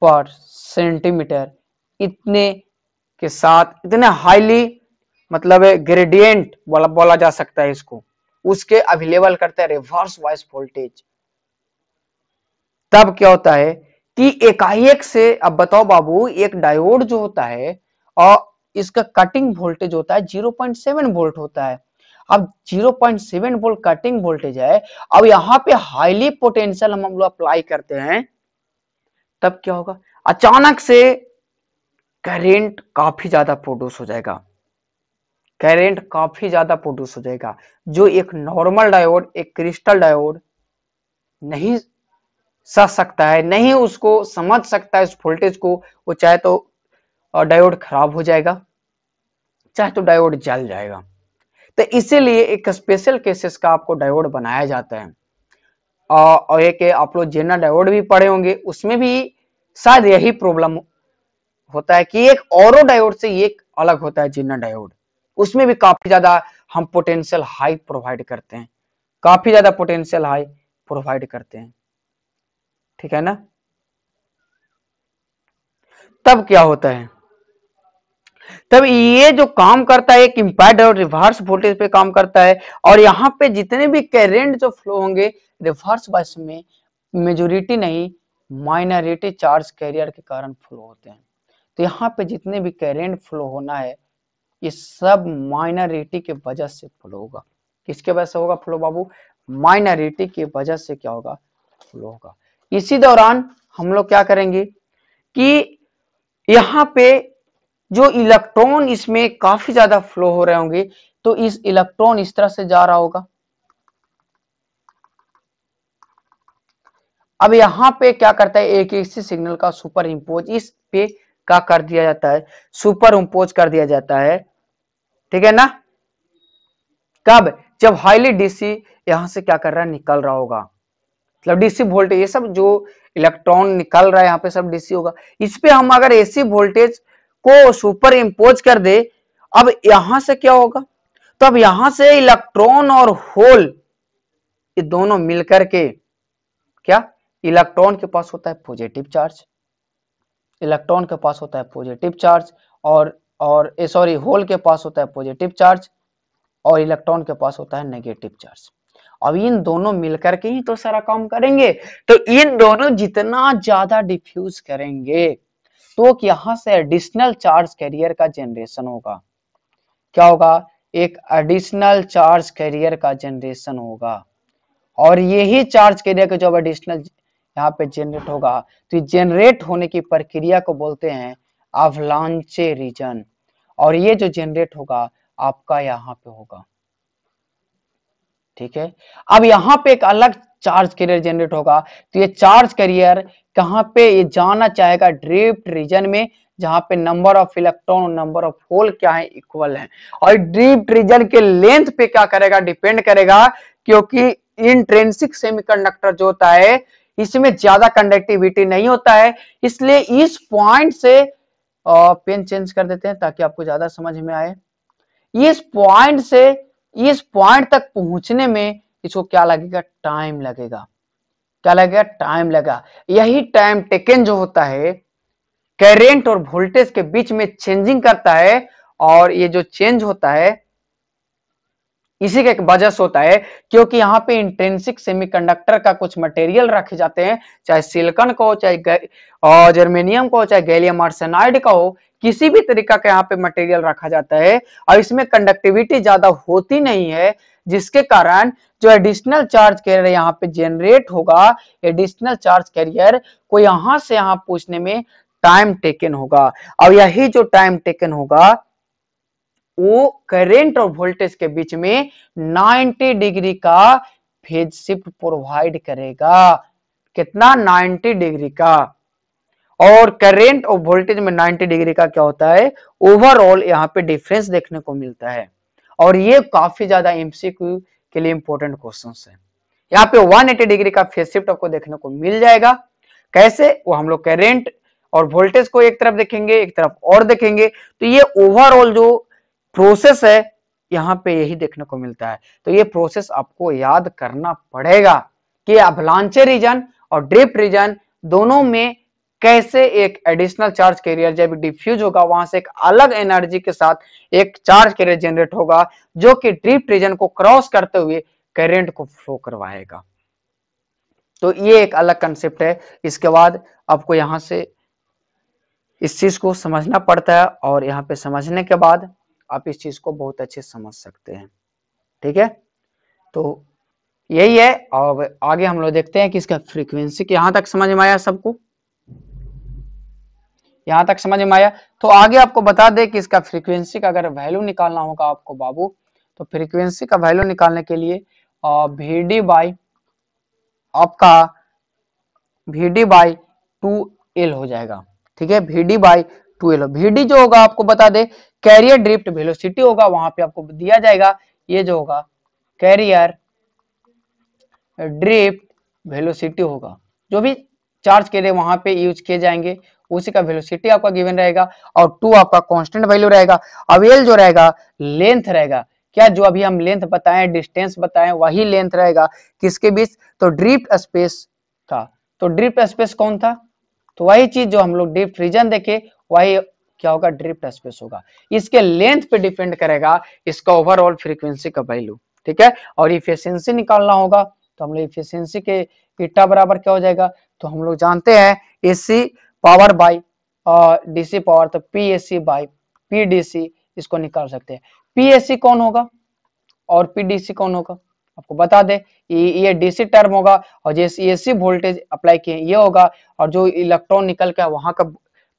पर सेंटीमीटर इतने के साथ इतने हाईली मतलब ग्रेडियंट बोला बोला जा सकता है इसको उसके अवेलेबल करते हैं रिवर्स वॉइस वोल्टेज तब क्या होता है कि एकाएक से अब बताओ बाबू एक डायोड जो होता है और इसका कटिंग वोल्टेज होता है 0.7 वोल्ट होता है अब 0.7 वोल्ट कटिंग वोल्टेज है अब यहाँ पे हाईली पोटेंशियल हम लोग अप्लाई करते हैं तब क्या होगा अचानक से करंट काफी ज्यादा प्रोड्यूस हो जाएगा करेंट काफी ज्यादा प्रोड्यूस हो जाएगा जो एक नॉर्मल डायोड एक क्रिस्टल डायोड नहीं सह सकता है नहीं उसको समझ सकता है उस वोल्टेज को वो चाहे तो डायोड खराब हो जाएगा चाहे तो डायोड जल जाएगा तो इसीलिए एक स्पेशल केसेस का आपको डायोड बनाया जाता है और एक आप लोग जेना डायोड भी पढ़े होंगे उसमें भी शायद यही प्रॉब्लम होता है कि एक और डायोड से ये अलग होता है जिन्ना डायोड उसमें भी काफी ज्यादा हम पोटेंशियल हाई प्रोवाइड करते हैं काफी ज्यादा पोटेंशियल हाई प्रोवाइड करते हैं ठीक है ना तब क्या होता है तब ये जो काम करता है एक इम्पैक्ट और रिवर्स वोल्टेज पे काम करता है और यहां पे जितने भी करेंट जो फ्लो होंगे रिवर्स बस में मेजोरिटी नहीं माइनॉरिटी चार्ज कैरियर के कारण फ्लो होते हैं तो यहां पे जितने भी करेंट फ्लो होना है ये सब माइनॉरिटी के वजह से फ्लो होगा किसके वजह से होगा फ्लो बाबू माइनॉरिटी की वजह से क्या होगा फ्लो होगा इसी दौरान हम लोग क्या करेंगे कि यहाँ पे जो इलेक्ट्रॉन इसमें काफी ज्यादा फ्लो हो रहे होंगे तो इस इलेक्ट्रॉन इस तरह से जा रहा होगा अब यहां पे क्या करता है एक एसी सिग्नल का सुपर इम्पोज इस पे का कर दिया जाता है सुपर इम्पोज कर दिया जाता है ठीक है ना कब जब हाईली डीसी यहां से क्या कर रहा है निकल रहा होगा मतलब डीसी वोल्टेज ये सब जो इलेक्ट्रॉन निकल रहा है यहाँ पे सब डीसी होगा इस पे हम अगर एसी वोल्टेज को सुपर इम्पोज कर दे अब यहां से क्या होगा तो अब यहां से इलेक्ट्रॉन और होल ये दोनों मिलकर के क्या इलेक्ट्रॉन के पास होता है पॉजिटिव चार्ज इलेक्ट्रॉन के पास होता है पॉजिटिव चार्ज और और सॉरी होल के पास होता है पॉजिटिव चार्ज और इलेक्ट्रॉन के पास होता है नेगेटिव चार्ज अब इन दोनों मिलकर के ही तो सारा काम करेंगे तो इन दोनों जितना ज्यादा डिफ्यूज करेंगे तो यहां से एडिशनल चार्ज कैरियर का जनरेशन होगा क्या होगा एक एडिशनल चार्ज कैरियर का जनरेशन होगा और यही चार्ज कैरियर का जो एडिशनल यहाँ पे जनरेट होगा तो जनरेट होने की प्रक्रिया को बोलते हैं अवलांचे रीजन और ये जो जनरेट होगा आपका यहाँ पे होगा ठीक है अब यहां पे एक अलग चार्ज कैरियर जनरेट होगा तो ये चार्ज कैरियर कहां पे ये जाना चाहेगा ड्रिफ्ट रीजन में जहां पे नंबर ऑफ इलेक्ट्रॉन और नंबर ऑफ होल क्या है इक्वल है और ड्रिफ्ट रीजन के लेंथ पे क्या करेगा डिपेंड करेगा क्योंकि इंट्रेंसिक सेमीकंडक्टर जो होता है इसमें ज्यादा कंडक्टिविटी नहीं होता है इसलिए इस पॉइंट से पेन चेंज कर देते हैं ताकि आपको ज्यादा समझ में आए इस पॉइंट से इस पॉइंट तक पहुंचने में इसको क्या लगेगा टाइम लगेगा क्या लगेगा टाइम लगा यही टाइम टेकन जो होता है करेंट और वोल्टेज के बीच में चेंजिंग करता है और ये जो चेंज होता है इसी का एक वजह होता है क्योंकि यहाँ पे इंट्रेंसिक सेमीकंडक्टर का कुछ मटेरियल रखे जाते हैं चाहे सिलिकॉन का हो चाहे जर्मेनियम का हो चाहे गैलियम आर्सेनाइड का हो किसी भी तरीका का यहाँ पे मटेरियल रखा जाता है और इसमें कंडक्टिविटी ज्यादा होती नहीं है जिसके कारण जो एडिशनल चार्ज कैरियर यहाँ पे जेनरेट होगा एडिशनल चार्ज कैरियर को यहां से यहाँ पूछने में टाइम टेकन होगा और यही जो टाइम टेकन होगा वो करेंट और वोल्टेज के बीच में 90 डिग्री का फेज शिफ्ट प्रोवाइड करेगा कितना 90 डिग्री का और करंट और वोल्टेज में 90 डिग्री का क्या होता है ओवरऑल यहाँ पे डिफरेंस देखने को मिलता है और ये काफी ज्यादा एमसीक्यू के लिए इंपॉर्टेंट क्वेश्चन है यहाँ पे 180 डिग्री का फेज शिफ्ट आपको देखने को मिल जाएगा कैसे वो हम लोग करेंट और वोल्टेज को एक तरफ देखेंगे एक तरफ और देखेंगे तो ये ओवरऑल जो प्रोसेस है यहाँ पे यही देखने को मिलता है तो ये प्रोसेस आपको याद करना पड़ेगा कि अभलांचे रीजन और ड्रिप रीजन दोनों में कैसे एक एडिशनल चार्ज कैरियर जब डिफ्यूज होगा वहां से एक अलग एनर्जी के साथ एक चार्ज कैरियर जनरेट होगा जो कि ड्रिप रीजन को क्रॉस करते हुए करेंट को फ्लो करवाएगा तो ये एक अलग कंसेप्ट है इसके बाद आपको यहां से इस चीज को समझना पड़ता है और यहाँ पे समझने के बाद आप इस चीज को बहुत अच्छे समझ सकते हैं ठीक है तो यही है और आगे हम लोग देखते हैं कि इसका फ्रीक्वेंसी यहां तक समझ में आया सबको यहां तक समझ में आया तो आगे आपको बता दे कि इसका फ्रीक्वेंसी का अगर वैल्यू निकालना होगा आपको बाबू तो फ्रीक्वेंसी का वैल्यू निकालने के लिए भीडी बाई आपका V D d by two L हो जाएगा ठीक है V D d by twelve V D जो होगा आपको बता दे कैरियर ड्रिफ्ट वेलोसिटी होगा वहां पे आपको दिया जाएगा ये जो होगा कैरियर ड्रिफ्ट वेलोसिटी होगा जो भी चार्ज के लिए वहां पे यूज किए जाएंगे उसी का वेलोसिटी आपका गिवन रहेगा और टू आपका कांस्टेंट वैल्यू रहेगा अवेल जो रहेगा लेंथ रहेगा क्या जो अभी हम लेंथ बताए डिस्टेंस बताए वही लेंथ रहेगा किसके बीच तो ड्रिफ्ट स्पेस का तो ड्रिफ्ट स्पेस कौन था तो वही चीज जो हम लोग ड्रिफ्ट रीजन देखे वही क्या होगा ड्रिफ्ट स्पेस होगा इसके लेंथ पे डिपेंड करेगा इसका ओवरऑल फ्रीक्वेंसी का वैल्यू ठीक है और इफिशियंसी निकालना होगा तो हम लोग इफिशियंसी के इटा बराबर क्या हो जाएगा तो हम लोग जानते हैं AC power by DC power तो P S C by P D C इसको निकाल सकते हैं पी एस सी कौन होगा और पी डी सी कौन होगा आपको बता दे ये डीसी टर्म होगा और जैसे एसी वोल्टेज अप्लाई किए ये होगा और जो इलेक्ट्रॉन निकल के वहां का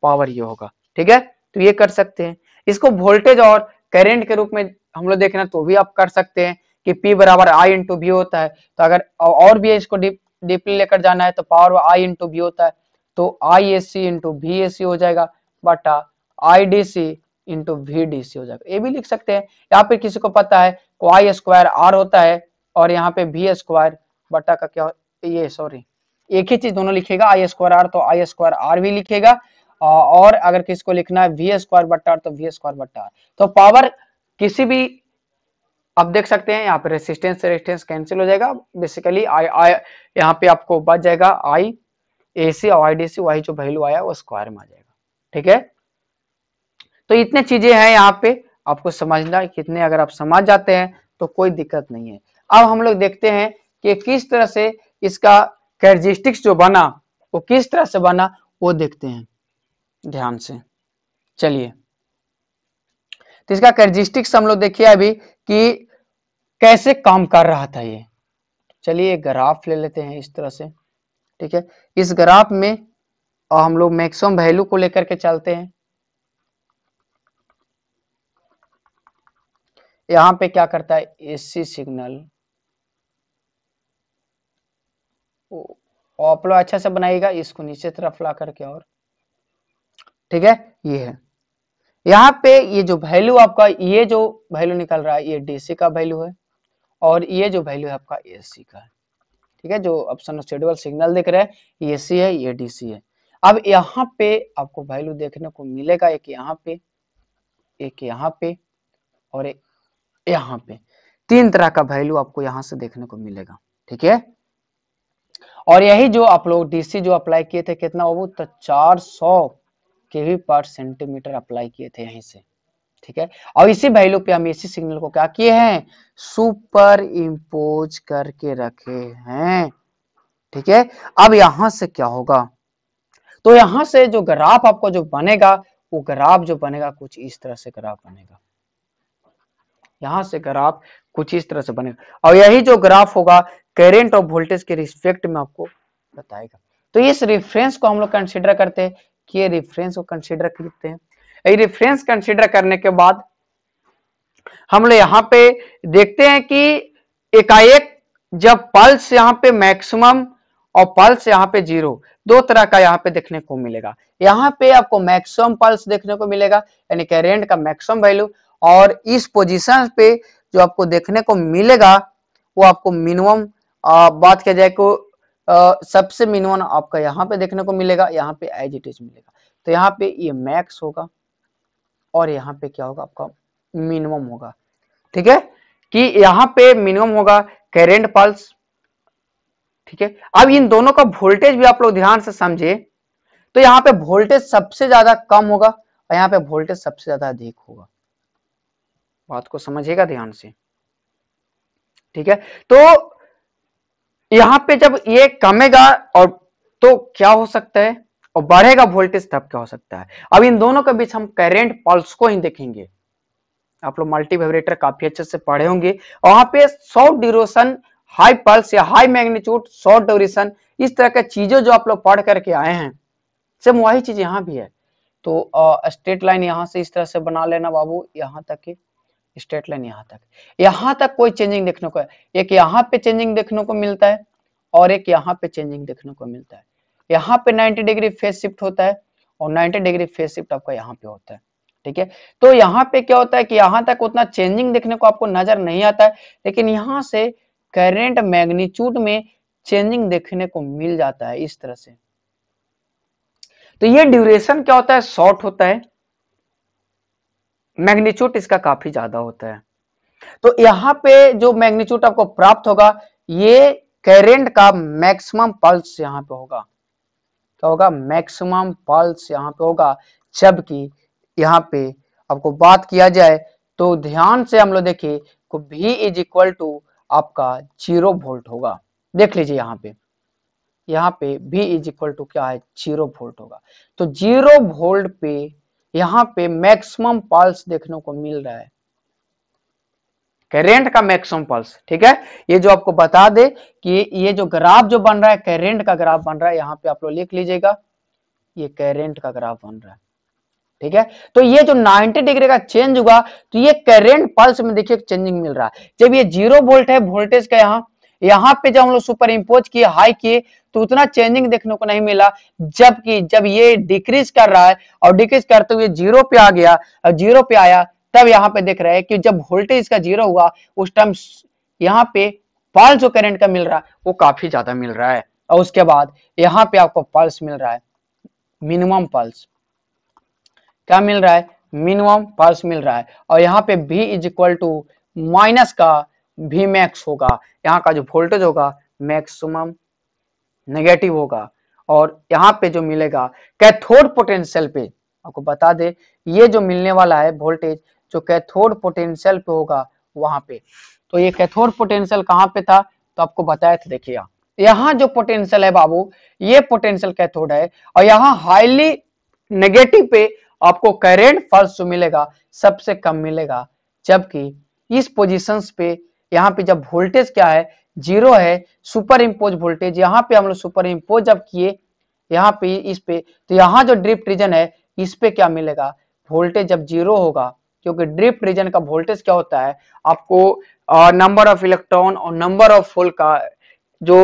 पावर ये होगा ठीक है तो ये कर सकते हैं इसको वोल्टेज और करेंट के रूप में हम लोग देखना तो भी आप कर सकते हैं कि पी बराबर आई इंटू भी होता है तो अगर और भी इसको डीपली लेकर जाना है तो पावर आई इंटू बी होता है तो I S C into V S C हो जाएगा बटा I D C into V D C हो जाएगा ये भी लिख सकते हैं या फिर किसी को पता है को आई स्क्वायर आर होता है और यहाँ पे भी स्क्वायर बटा का क्या ये सॉरी एक ही चीज दोनों लिखेगा आई स्क्वायर आर तो आई स्क्वायर आर भी लिखेगा और अगर किसको लिखना है वी स्क्वायर तो बट्टा तो वी स्क्वायर बट्टा तो पावर किसी भी आप देख सकते हैं यहाँ पे रेसिस्टेंस रेसिस्टेंस कैंसिल हो जाएगा बेसिकली आई आई यहाँ पे आपको बच जाएगा आई ए सी और आई डी सी वही जो वैल्यू आया वो स्क्वायर में आ जाएगा ठीक है तो इतने चीजें हैं यहाँ पे आपको समझना कितने अगर आप समझ जाते हैं तो कोई दिक्कत नहीं है अब हम लोग देखते हैं कि किस तरह से इसका कैरेजिस्टिक्स जो बना वो किस तरह से बना वो देखते हैं ध्यान से चलिए तो इसका कैरजिस्टिक्स हम लोग देखिए अभी कि कैसे काम कर रहा था ये चलिए ग्राफ ले लेते हैं इस तरह से ठीक है इस ग्राफ में और हम लोग मैक्सिमम वैल्यू को लेकर के चलते हैं यहां पे क्या करता है एसी सिग्नल आप लोग अच्छा से बनाएगा इसको नीचे तरफ ला करके और ठीक है ये है यहाँ पे ये जो वैल्यू आपका ये जो वैल्यू निकल रहा है ये डीसी का वैल्यू है और ये जो वैल्यू है आपका एसी का है ठीक है जो ऑप्शन शेड्यूल सिग्नल दिख रहे हैं ये सी है ये डीसी है अब यहाँ पे आपको वैल्यू देखने को मिलेगा एक यहाँ पे एक यहाँ पे और एक यहाँ पे तीन तरह का वैल्यू आपको यहाँ से देखने को मिलेगा ठीक है और यही जो आप लोग डीसी जो अप्लाई किए थे कितना वो तो चार सौ केवी पर सेंटीमीटर अप्लाई किए थे यहीं से ठीक है और इसी वैल्यू पे हम इसी सिग्नल को क्या किए हैं सुपर इम्पोज करके रखे हैं ठीक है अब यहां से क्या होगा तो यहां से जो ग्राफ आपको जो बनेगा वो ग्राफ जो बनेगा कुछ इस तरह से ग्राफ बनेगा यहां से ग्राफ कुछ इस तरह से बनेगा और यही जो ग्राफ होगा करेंट और वोल्टेज के रिस्पेक्ट में आपको बताएगा तो इस रेफरेंस को हम लोग कंसिडर करते हैं ये रेफरेंस को कंसीडर करते हैं यही रेफरेंस कंसीडर करने के बाद हम लोग यहाँ पे देखते हैं कि एकाएक जब पल्स यहाँ पे मैक्सिमम और पल्स यहाँ पे जीरो दो तरह का यहाँ पे देखने को मिलेगा यहाँ पे आपको मैक्सिमम पल्स देखने को मिलेगा यानी कि रेंट का मैक्सिमम वैल्यू और इस पोजीशन पे जो आपको देखने को मिलेगा वो आपको मिनिमम बात किया जाए को सबसे मिनिमम आपका यहाँ पे देखने को मिलेगा यहाँ पे एज इट इज मिलेगा तो यहाँ पे ये मैक्स होगा और यहाँ पे क्या होगा आपका मिनिमम होगा ठीक है कि यहाँ पे मिनिमम होगा करेंट पल्स ठीक है अब इन दोनों का वोल्टेज भी आप लोग ध्यान से समझे तो यहाँ पे वोल्टेज सबसे ज्यादा कम होगा और यहाँ पे वोल्टेज सबसे ज्यादा अधिक होगा बात को समझिएगा ध्यान से ठीक है तो यहां पे जब ये कमेगा और तो क्या हो सकता है और बढ़ेगा वोल्टेज तब क्या हो सकता है अब इन दोनों के बीच हम करेंट पल्स को ही देखेंगे आप लोग मल्टी वाइब्रेटर काफी अच्छे से पढ़े होंगे वहां पे शॉर्ट ड्यूरेशन हाई पल्स या हाई मैग्नीट्यूड शॉर्ट ड्यूरेशन इस तरह के चीजें जो आप लोग पढ़ करके आए हैं सेम वही चीज यहाँ भी है तो स्ट्रेट लाइन यहाँ से इस तरह से बना लेना बाबू यहाँ तक ही स्ट्रेट लाइन यहाँ तक यहाँ तक कोई चेंजिंग देखने को एक यहाँ पे चेंजिंग देखने को मिलता है और एक यहाँ पे चेंजिंग देखने को मिलता है यहाँ पे 90 डिग्री फेस शिफ्ट होता है और 90 डिग्री फेस शिफ्ट आपका यहाँ पे होता है ठीक है तो यहाँ पे क्या होता है कि यहाँ तक उतना चेंजिंग देखने को आपको नजर नहीं आता है लेकिन यहाँ से करेंट मैग्नीट्यूड में चेंजिंग देखने को मिल जाता है इस तरह से तो ये ड्यूरेशन क्या होता है शॉर्ट होता है मैग्नीच्यूट इसका काफी ज्यादा होता है तो यहाँ पे जो मैग्नीच्यूट आपको प्राप्त होगा ये करेंट का मैक्सिमम पल्स यहां पे होगा क्या होगा मैक्सिमम पल्स यहाँ पे होगा जबकि यहां पे आपको बात किया जाए तो ध्यान से हम लोग देखिए भी इज इक्वल टू आपका जीरो वोल्ट होगा देख लीजिए यहाँ पे यहाँ पे भी इज इक्वल टू क्या है जीरो वोल्ट होगा तो जीरो वोल्ट पे यहां पे मैक्सिमम पल्स देखने को मिल रहा है करेंट का मैक्सिमम पल्स ठीक है ये जो आपको बता दे कि ये जो ग्राफ जो बन रहा है करेंट का ग्राफ बन रहा है यहां पे आप लोग लिख लीजिएगा ये करेंट का ग्राफ बन रहा है ठीक है तो ये जो 90 डिग्री का चेंज हुआ तो ये करेंट पल्स में देखिए चेंजिंग मिल रहा है जब ये जीरो वोल्ट है वोल्टेज का यहाँ यहाँ पे जब हम लोग सुपर इम्पोज किए हाई किए तो उतना चेंजिंग देखने को नहीं मिला जबकि जब ये डिक्रीज कर रहा है और डिक्रीज करते हुए जीरो पे आ गया और जीरो पे आया तब यहाँ पे देख रहे हैं कि जब वोल्टेज का जीरो हुआ उस टाइम यहाँ पे पल्स जो करेंट का मिल रहा है वो काफी ज्यादा मिल रहा है और उसके बाद यहाँ पे आपको पल्स मिल रहा है मिनिमम पल्स क्या मिल रहा है मिनिमम पल्स मिल रहा है और यहाँ पे V is equal to minus का वी मैक्स होगा यहाँ का जो वोल्टेज होगा मैक्सिमम नेगेटिव होगा और यहाँ पे जो मिलेगा कैथोड पोटेंशियल पे आपको बता दे ये जो मिलने वाला है वोल्टेज जो कैथोड पोटेंशियल पे होगा वहां पे तो ये कैथोड पोटेंशियल कहाँ पे था तो आपको बताया था देखिए यहाँ जो पोटेंशियल है बाबू ये पोटेंशियल कैथोड है और यहाँ हाईली नेगेटिव पे आपको करेंट फर्स्ट मिलेगा सबसे कम मिलेगा जबकि इस पोजिशन पे यहाँ पे जब वोल्टेज क्या है जीरो है सुपर इम्पोज वोल्टेज यहाँ पे हम लोग सुपर इम्पोज जब किए यहाँ पे इस पे तो यहाँ जो ड्रिप रीजन है इस पे क्या मिलेगा वोल्टेज जब जीरो होगा क्योंकि ड्रिप रीजन का वोल्टेज क्या होता है आपको नंबर ऑफ इलेक्ट्रॉन और नंबर ऑफ होल का जो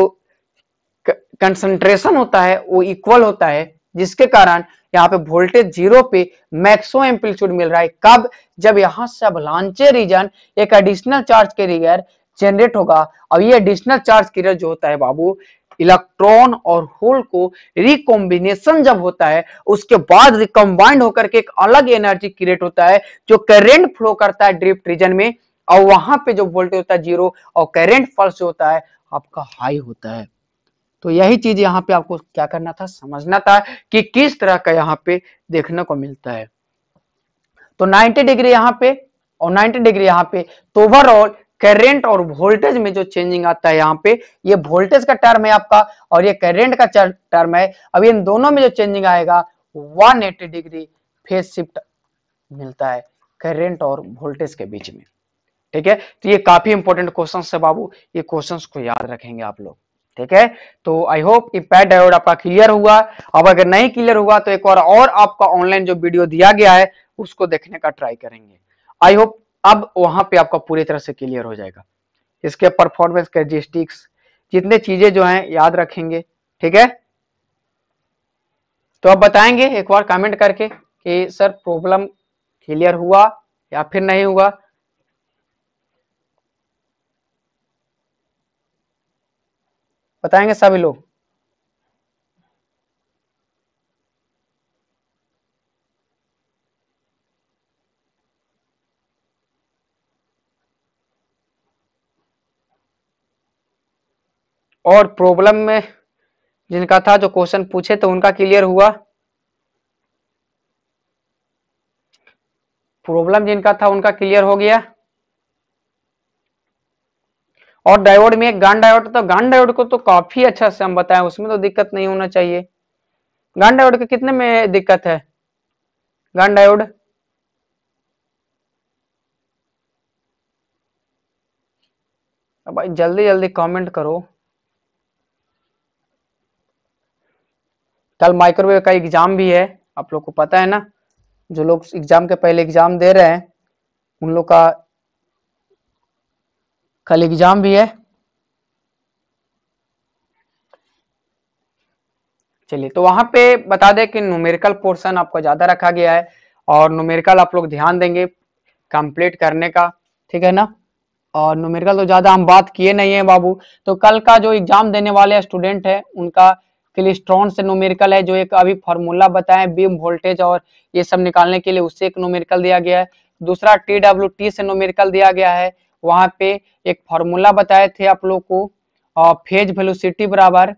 कंसंट्रेशन होता है वो इक्वल होता है जिसके कारण यहाँ पे वोल्टेज जीरो पे मैक्सो एम्पलीट्यूड मिल रहा है कब जब यहाँ से अब लॉन्चे रीजन एक एडिशनल चार्ज कैरियर जनरेट होगा और ये एडिशनल चार्ज कैरियर जो होता है बाबू इलेक्ट्रॉन और होल को रिकॉम्बिनेशन जब होता है उसके बाद रिकम्बाइंड होकर के एक अलग एनर्जी क्रिएट होता है जो करेंट फ्लो करता है ड्रिफ्ट रीजन में और वहां पे जो वोल्टेज होता है जीरो और करेंट फॉल्स होता है आपका हाई होता है तो यही चीज यहाँ पे आपको क्या करना था समझना था कि किस तरह का यहाँ पे देखने को मिलता है तो 90 डिग्री यहाँ पे और 90 डिग्री यहाँ पे तो ओवरऑल करेंट और वोल्टेज में जो चेंजिंग आता है यहाँ पे ये वोल्टेज का टर्म है आपका और ये करेंट का टर्म है अब इन दोनों में जो चेंजिंग आएगा वन डिग्री फेस शिफ्ट मिलता है करेंट और वोल्टेज के बीच में ठीक है तो ये काफी इंपोर्टेंट क्वेश्चन है बाबू ये क्वेश्चन को याद रखेंगे आप लोग ठीक है तो आई होप कि पैड डायोड आपका क्लियर हुआ अब अगर नहीं क्लियर हुआ तो एक और और आपका ऑनलाइन जो वीडियो दिया गया है उसको देखने का ट्राई करेंगे आई होप अब वहां पे आपका पूरी तरह से क्लियर हो जाएगा इसके परफॉर्मेंस कैजिस्टिक्स जितने चीजें जो हैं याद रखेंगे ठीक है तो आप बताएंगे एक बार कमेंट करके कि सर प्रॉब्लम क्लियर हुआ या फिर नहीं हुआ बताएंगे सभी लोग और प्रॉब्लम में जिनका था जो क्वेश्चन पूछे तो उनका क्लियर हुआ प्रॉब्लम जिनका था उनका क्लियर हो गया और डायोड में एक गान डायोड तो गान डायोड को तो काफी अच्छा से हम बताएं उसमें तो दिक्कत नहीं होना चाहिए गान डायोड के कितने में दिक्कत है गान डायोड भाई जल्दी जल्दी कमेंट करो कल माइक्रोवेव का एग्जाम भी है आप लोग को पता है ना जो लोग एग्जाम के पहले एग्जाम दे रहे हैं उन लोग का कल एग्जाम भी है चलिए तो वहां पे बता दें कि न्यूमेरिकल पोर्शन आपका ज्यादा रखा गया है और न्यूमेरिकल आप लोग ध्यान देंगे कंप्लीट करने का ठीक है ना और न्यूमेरिकल तो ज्यादा हम बात किए नहीं है बाबू तो कल का जो एग्जाम देने वाले स्टूडेंट है उनका क्लिस्ट्रॉन से न्यूमेरिकल है जो एक अभी फॉर्मूला बताए बीम वोल्टेज और ये सब निकालने के लिए उससे एक न्यूमेरिकल दिया गया है दूसरा टी डब्ल्यू टी से न्यूमेरिकल दिया गया है वहां पे एक फॉर्मूला बताए थे आप लोग को फेज वेलोसिटी बराबर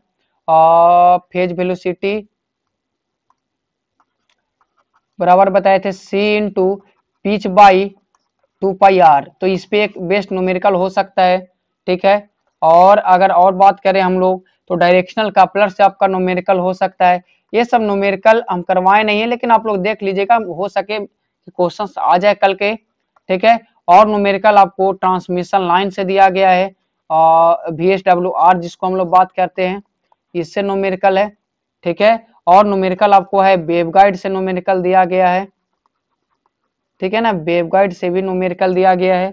फेज वेलोसिटी बराबर बताए थे C into pitch by two pi R तो इस पे एक बेस्ट न्यूमेरिकल हो सकता है ठीक है और अगर और बात करें हम लोग तो डायरेक्शनल कपलर से आपका न्यूमेरिकल हो सकता है ये सब न्यूमेरिकल हम करवाए नहीं है लेकिन आप लोग देख लीजिएगा हो सके क्वेश्चंस आ जाए कल के ठीक है और न्यूमेरिकल आपको ट्रांसमिशन लाइन से दिया गया है और वी एस डब्ल्यू आर जिसको हम लोग बात करते हैं इससे नोमेरिकल है ठीक है और नोमेरिकल आपको है वेबगाइड से नोमेरिकल दिया गया है ठीक है ना गाइड से भी नोमेरिकल दिया गया है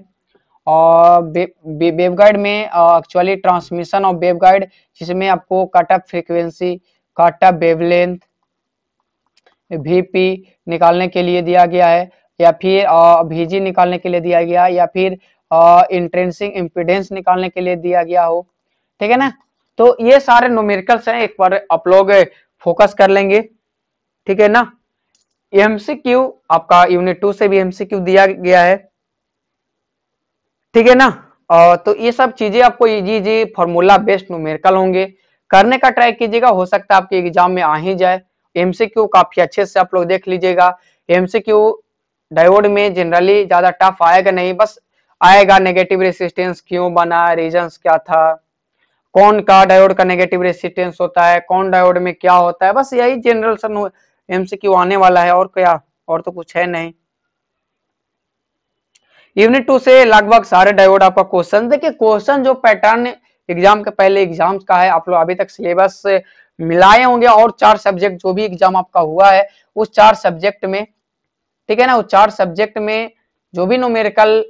और वेबगाइड में एक्चुअली ट्रांसमिशन वेब गाइड जिसमें आपको cut off frequency cut off wavelength V P निकालने के लिए दिया गया है या फिर भीजी निकालने के लिए दिया गया या फिर इंट्रेंसिंग इम्पिडेंस निकालने के लिए दिया गया हो ठीक है ना तो ये सारे नोमेरिकल्स हैं एक बार आप लोग फोकस कर लेंगे ठीक है ना एमसीक्यू आपका यूनिट टू से भी एमसीक्यू दिया गया है ठीक है ना आ, तो ये सब चीजें आपको easy easy formula based numerical होंगे करने का ट्राई कीजिएगा हो सकता है आपके एग्जाम में आ ही जाए एमसीक्यू काफी अच्छे से आप लोग देख लीजिएगा एमसीक्यू डायोड में जनरली ज्यादा टफ आएगा नहीं बस आएगा नेगेटिव रेसिस्टेंस क्यों बना रीजन क्या था कौन का डायोड का नेगेटिव रेसिस्टेंस होता है कौन डायोड में क्या होता है बस यही जनरल सन एमसीक्यू आने वाला है और क्या और तो कुछ है नहीं यूनिट टू से लगभग सारे डायोड आपका क्वेश्चन देखिए क्वेश्चन जो पैटर्न एग्जाम के पहले एग्जाम का है आप लोग अभी तक सिलेबस मिलाए होंगे और चार सब्जेक्ट जो भी एग्जाम आपका हुआ है उस चार सब्जेक्ट में ठीक है ना वो चार सब्जेक्ट में जो भी नोमेरिकल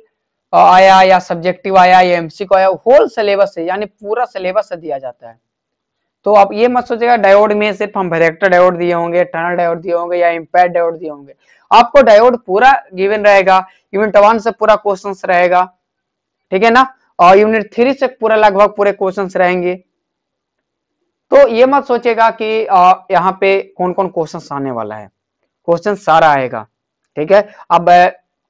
आया या सब्जेक्टिव आया या एमसीक्यू आया होल सिलेबस है यानी पूरा सिलेबस दिया जाता है तो आप ये मत सोचेगा डायोड में सिर्फ हम वेरेक्टर डायोड दिए होंगे टनल डायोड दिए होंगे या इम्पैक्ट डायोड दिए होंगे आपको डायोड पूरा गिवन रहेगा यूनिट वन से पूरा क्वेश्चन रहेगा ठीक है ना और यूनिट थ्री से पूरा लगभग पूरे क्वेश्चन रहेंगे तो ये मत सोचेगा कि यहाँ पे कौन कौन क्वेश्चन आने वाला है क्वेश्चन सारा आएगा ठीक है अब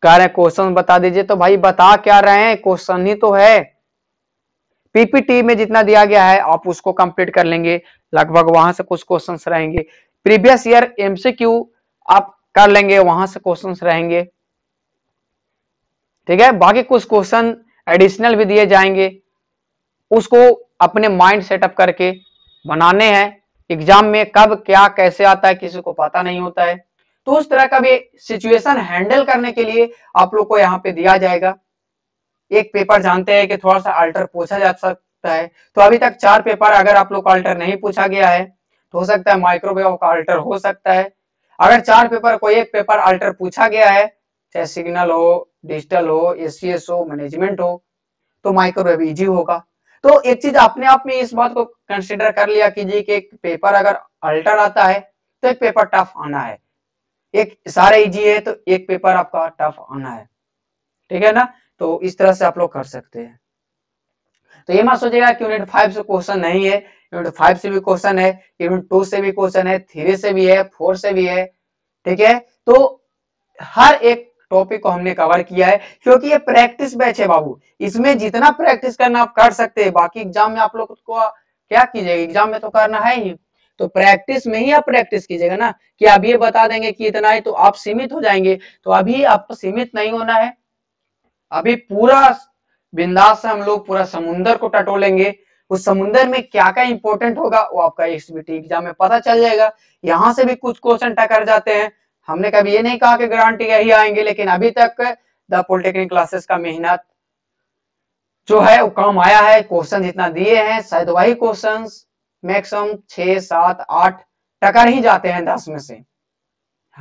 कह रहे क्वेश्चन बता दीजिए तो भाई बता क्या रहे हैं क्वेश्चन ही तो है पीपीटी में जितना दिया गया है आप उसको कंप्लीट कर लेंगे लगभग वहां से कुछ क्वेश्चंस रहेंगे प्रीवियस ईयर एमसीक्यू आप कर लेंगे वहां से क्वेश्चंस रहेंगे ठीक है बाकी कुछ क्वेश्चन एडिशनल भी दिए जाएंगे उसको अपने माइंड सेटअप करके बनाने हैं एग्जाम में कब क्या कैसे आता है किसी को पता नहीं होता है तो उस तरह का भी सिचुएशन हैंडल करने के लिए आप लोग को यहाँ पे दिया जाएगा एक पेपर जानते हैं कि थोड़ा सा अल्टर पूछा जा सकता है तो अभी तक चार पेपर अगर आप लोग का अल्टर नहीं पूछा गया है तो हो सकता है माइक्रोवेव का अल्टर हो सकता है अगर चार पेपर कोई एक पेपर अल्टर पूछा गया है चाहे सिग्नल हो डिजिटल हो एसीएस हो मैनेजमेंट हो तो माइक्रोवेव इजी होगा तो एक चीज अपने आप में इस बात को कंसिडर कर लिया कीजिए कि एक पेपर अगर अल्टर आता है तो एक पेपर टफ आना है एक सारे इजी है तो एक पेपर आपका टफ आना है ठीक है ना तो इस तरह से आप लोग कर सकते हैं तो ये मत सोचेगा कि यूनिट फाइव से क्वेश्चन नहीं है यूनिट फाइव से भी क्वेश्चन है यूनिट टू से भी क्वेश्चन है थ्री से भी है फोर से भी है ठीक है तो हर एक टॉपिक को हमने कवर किया है क्योंकि ये प्रैक्टिस बैच है बाबू इसमें जितना प्रैक्टिस करना आप कर सकते हैं बाकी एग्जाम में आप लोग को क्या कीजिएगा एग्जाम में तो करना है ही तो प्रैक्टिस में ही आप प्रैक्टिस कीजिएगा ना कि आप ये बता देंगे कि इतना है तो आप सीमित हो जाएंगे तो अभी आपको सीमित नहीं होना है अभी पूरा बिंदास से हम लोग पूरा समुन्दर को टटोलेंगे उस समुन्दर में क्या क्या इंपॉर्टेंट होगा वो आपका एग्जाम में पता चल जाएगा यहां से भी कुछ क्वेश्चन टकर जाते हैं हमने कभी ये नहीं कहा कि गारंटी यही आएंगे लेकिन अभी तक द पॉलिटेक्निक क्लासेस का मेहनत जो है वो काम आया है क्वेश्चन जितना दिए हैं शायद वही क्वेश्चंस मैक्सिमम छह सात आठ टकर ही जाते हैं दस में से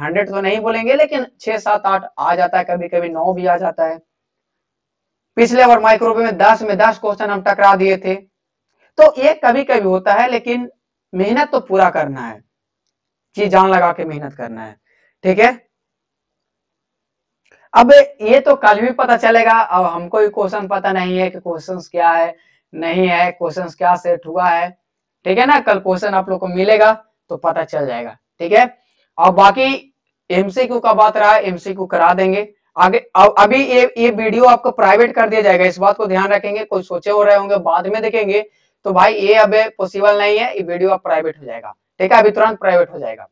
हंड्रेड तो नहीं बोलेंगे लेकिन छह सात आठ आ जाता है कभी कभी नौ भी आ जाता है पिछले बार माइक्रोवे में दस में दस क्वेश्चन हम टकरा दिए थे तो ये कभी कभी होता है लेकिन मेहनत तो पूरा करना है जी जान लगा के मेहनत करना है ठीक है अब ये तो कल भी पता चलेगा अब हमको भी क्वेश्चन पता नहीं है कि क्वेश्चंस क्या है नहीं है क्वेश्चंस क्या सेट हुआ है ठीक है ना कल क्वेश्चन आप लोग को मिलेगा तो पता चल जाएगा ठीक है और बाकी एमसीक्यू का बात रहा एमसीक्यू करा देंगे आगे अभी ये ये वीडियो आपको प्राइवेट कर दिया जाएगा इस बात को ध्यान रखेंगे कोई सोचे हो रहे होंगे बाद में देखेंगे तो भाई ये अब पॉसिबल नहीं है ये वीडियो अब प्राइवेट हो जाएगा ठीक है अभी तुरंत प्राइवेट हो जाएगा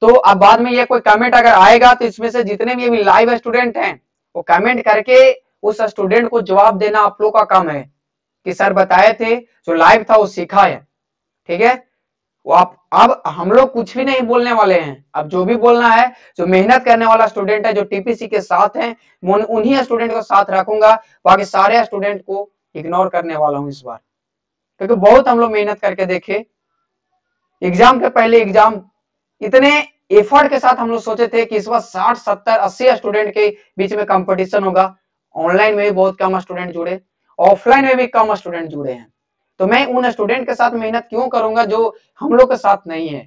तो अब बाद में ये कोई कमेंट अगर आएगा तो इसमें से जितने भी अभी लाइव स्टूडेंट हैं वो कमेंट करके उस स्टूडेंट को जवाब देना आप लोग का काम है कि सर बताए थे जो लाइव था वो सीखा है ठीक है वो आप अब हम लोग कुछ भी नहीं बोलने वाले हैं अब जो भी बोलना है जो मेहनत करने वाला स्टूडेंट है जो टीपीसी के साथ है उन्हीं स्टूडेंट को साथ रखूंगा बाकी सारे स्टूडेंट को इग्नोर करने वाला हूं इस बार क्योंकि बहुत हम लोग मेहनत करके देखे एग्जाम के पहले एग्जाम इतने एफर्ट के साथ हम लोग सोचे थे कि इस बार साठ सत्तर अस्सी स्टूडेंट के बीच में कॉम्पिटिशन होगा ऑनलाइन में भी बहुत कम स्टूडेंट जुड़े ऑफलाइन में भी कम स्टूडेंट जुड़े हैं तो मैं उन स्टूडेंट के साथ मेहनत क्यों करूंगा जो हम लोग के साथ नहीं है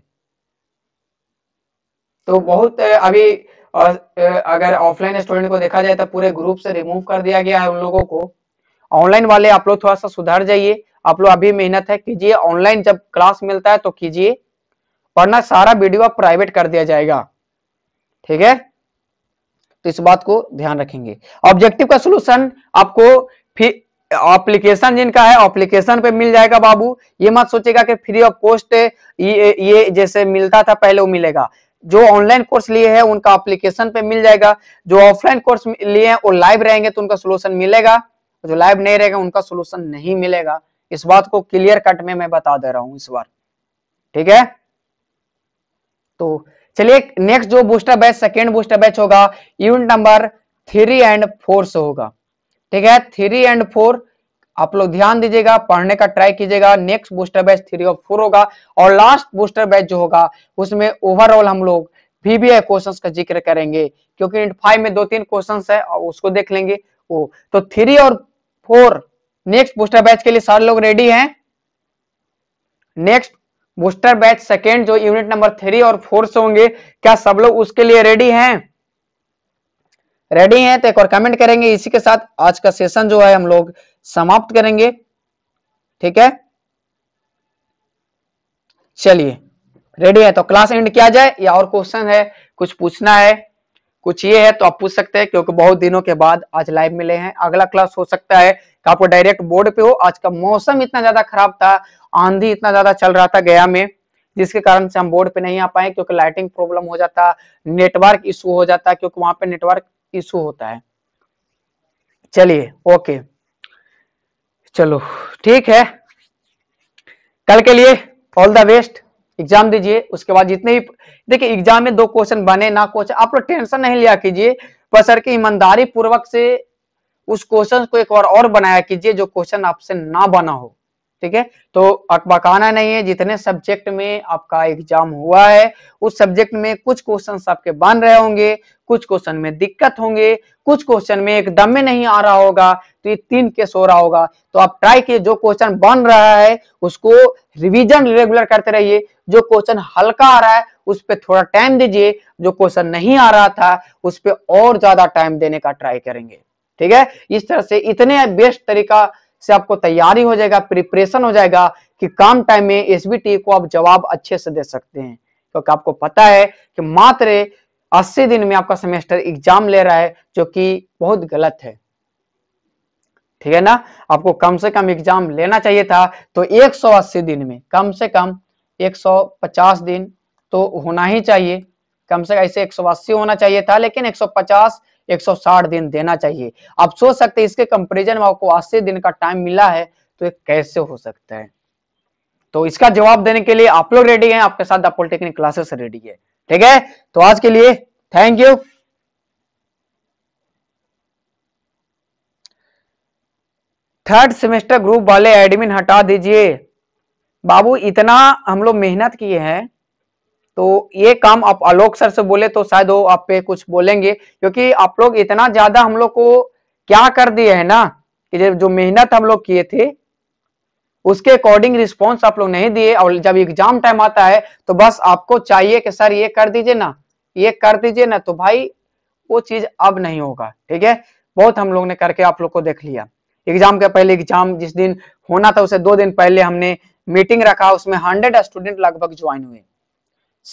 तो बहुत अभी अगर ऑफलाइन स्टूडेंट को देखा जाए तो पूरे ग्रुप से रिमूव कर दिया गया है उन लोगों को ऑनलाइन वाले आप लोग थोड़ा सा सुधार जाइए आप लोग अभी मेहनत है कीजिए ऑनलाइन जब क्लास मिलता है तो कीजिए वरना सारा वीडियो प्राइवेट कर दिया जाएगा ठीक है तो इस बात को ध्यान रखेंगे ऑब्जेक्टिव का सोल्यूशन आपको ऑप्लीकेशन जिनका है ऑप्लीकेशन पे मिल जाएगा बाबू ये मत सोचेगा कि फ्री ऑफ कॉस्ट ये ये जैसे मिलता था पहले वो मिलेगा जो ऑनलाइन कोर्स लिए हैं उनका एप्लीकेशन पे मिल जाएगा जो ऑफलाइन कोर्स लिए हैं वो लाइव रहेंगे तो उनका सोल्यूशन मिलेगा जो लाइव नहीं रहेगा उनका सोल्यूशन नहीं मिलेगा इस बात को क्लियर कट में मैं बता दे रहा हूं इस बार ठीक है तो चलिए नेक्स्ट जो booster batch second booster batch होगा unit number three and four से होगा ठीक है थ्री एंड फोर आप लोग ध्यान दीजिएगा पढ़ने का ट्राई कीजिएगा नेक्स्ट बूस्टर बैच थ्री और फोर होगा और लास्ट बूस्टर बैच जो होगा उसमें ओवरऑल हम लोग बीबीआई क्वेश्चंस का जिक्र करेंगे क्योंकि फाइव में दो तीन क्वेश्चंस है और उसको देख लेंगे वो तो थ्री और फोर नेक्स्ट बूस्टर बैच के लिए सारे लोग रेडी है नेक्स्ट बूस्टर बैच सेकेंड जो यूनिट नंबर थ्री और फोर से होंगे क्या सब लोग उसके लिए रेडी हैं रेडी हैं तो एक और कमेंट करेंगे इसी के साथ आज का सेशन जो है हम लोग समाप्त करेंगे ठीक है चलिए रेडी है तो क्लास एंड किया जाए या और क्वेश्चन है कुछ पूछना है कुछ ये है तो आप पूछ सकते हैं क्योंकि बहुत दिनों के बाद आज लाइव मिले हैं अगला क्लास हो सकता है कि आपको डायरेक्ट बोर्ड पे हो आज का मौसम इतना ज्यादा खराब था आंधी इतना ज्यादा चल रहा था गया में जिसके कारण से हम बोर्ड पे नहीं आ पाए क्योंकि लाइटिंग प्रॉब्लम हो जाता नेटवर्क इशू हो जाता क्योंकि वहां पे नेटवर्क इशू होता है चलिए ओके चलो ठीक है कल के लिए ऑल द बेस्ट एग्जाम दीजिए उसके बाद जितने भी देखिए एग्जाम में दो क्वेश्चन बने ना क्वेश्चन आप लोग टेंशन नहीं लिया कीजिए पर सर की ईमानदारी पूर्वक से उस क्वेश्चन को एक बार और, और बनाया कीजिए जो क्वेश्चन आपसे ना बना हो ठीक है तो अकबकाना नहीं है जितने सब्जेक्ट में आपका एग्जाम हुआ है उस सब्जेक्ट में कुछ क्वेश्चन आपके बन रहे होंगे कुछ क्वेश्चन में दिक्कत होंगे कुछ क्वेश्चन में एकदम में नहीं आ रहा होगा तो ये तीन केस हो रहा होगा तो आप ट्राई किए जो क्वेश्चन बन रहा है उसको रिवीजन रेगुलर करते रहिए जो क्वेश्चन हल्का आ रहा है उस पर थोड़ा टाइम दीजिए जो क्वेश्चन नहीं आ रहा था उस पर और ज्यादा टाइम देने का ट्राई करेंगे ठीक है इस तरह से इतने बेस्ट तरीका से आपको तैयारी हो जाएगा प्रिपरेशन हो जाएगा कि कम टाइम में एसबीटी e को आप जवाब अच्छे से दे सकते हैं क्योंकि तो आपको पता है कि मात्र अस्सी दिन में आपका सेमेस्टर एग्जाम ले रहा है जो कि बहुत गलत है ठीक है ना आपको कम से कम एग्जाम लेना चाहिए था तो 180 दिन में कम से कम 150 दिन तो होना ही चाहिए कम से कम ऐसे 180 होना चाहिए था लेकिन 150 160 दिन देना चाहिए आप सोच सकते हैं इसके कंपेरिजन में आपको 80 दिन का टाइम मिला है तो ये कैसे हो सकता है तो इसका जवाब देने के लिए आप लोग रेडी हैं आपके साथ द पॉलिटेक्निक क्लासेस रेडी है ठीक है तो आज के लिए thank you third semester group वाले एडमिन हटा दीजिए बाबू इतना हम लोग मेहनत किए हैं तो ये काम आप आलोक सर से बोले तो शायद वो आप पे कुछ बोलेंगे क्योंकि आप लोग इतना ज्यादा हम लोग को क्या कर दिए है ना कि जो मेहनत हम लोग किए थे उसके अकॉर्डिंग रिस्पॉन्स आप लोग नहीं दिए और जब एग्जाम टाइम आता है तो बस आपको चाहिए कि सर ये कर दीजिए ना ये कर दीजिए ना तो भाई वो चीज अब नहीं होगा ठीक है बहुत हम लोग ने करके आप लोग को देख लिया एग्जाम के पहले एग्जाम जिस दिन होना था उसे दो दिन पहले हमने मीटिंग रखा उसमें हंड्रेड स्टूडेंट लगभग ज्वाइन हुए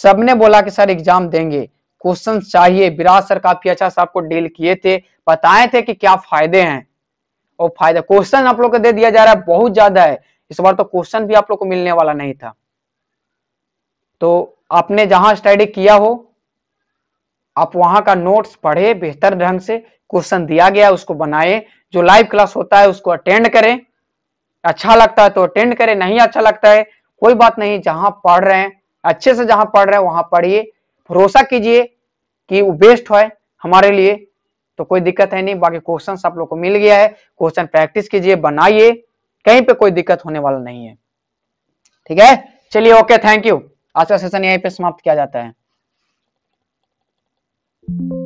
सबने बोला कि सर एग्जाम देंगे क्वेश्चन चाहिए विराज सर काफी अच्छा सा आपको डील किए थे बताए थे कि क्या फायदे हैं और फायदा क्वेश्चन आप लोग को दे दिया जा रहा है बहुत ज्यादा है इस बार तो क्वेश्चन भी आप लोग को मिलने वाला नहीं था तो आपने जहां स्टडी किया हो आप वहां का नोट्स पढ़े बेहतर ढंग से क्वेश्चन दिया गया उसको बनाए जो लाइव क्लास होता है उसको अटेंड करें अच्छा लगता है तो अटेंड करें नहीं अच्छा लगता है कोई बात नहीं जहां पढ़ रहे हैं अच्छे से जहां पढ़ रहे हैं वहां पढ़िए भरोसा कीजिए कि वो बेस्ट है हमारे लिए तो कोई दिक्कत है नहीं बाकी क्वेश्चन आप लोग को मिल गया है क्वेश्चन प्रैक्टिस कीजिए बनाइए कहीं पे कोई दिक्कत होने वाला नहीं है ठीक है चलिए ओके थैंक यू आज का सेशन यहीं पे समाप्त किया जाता है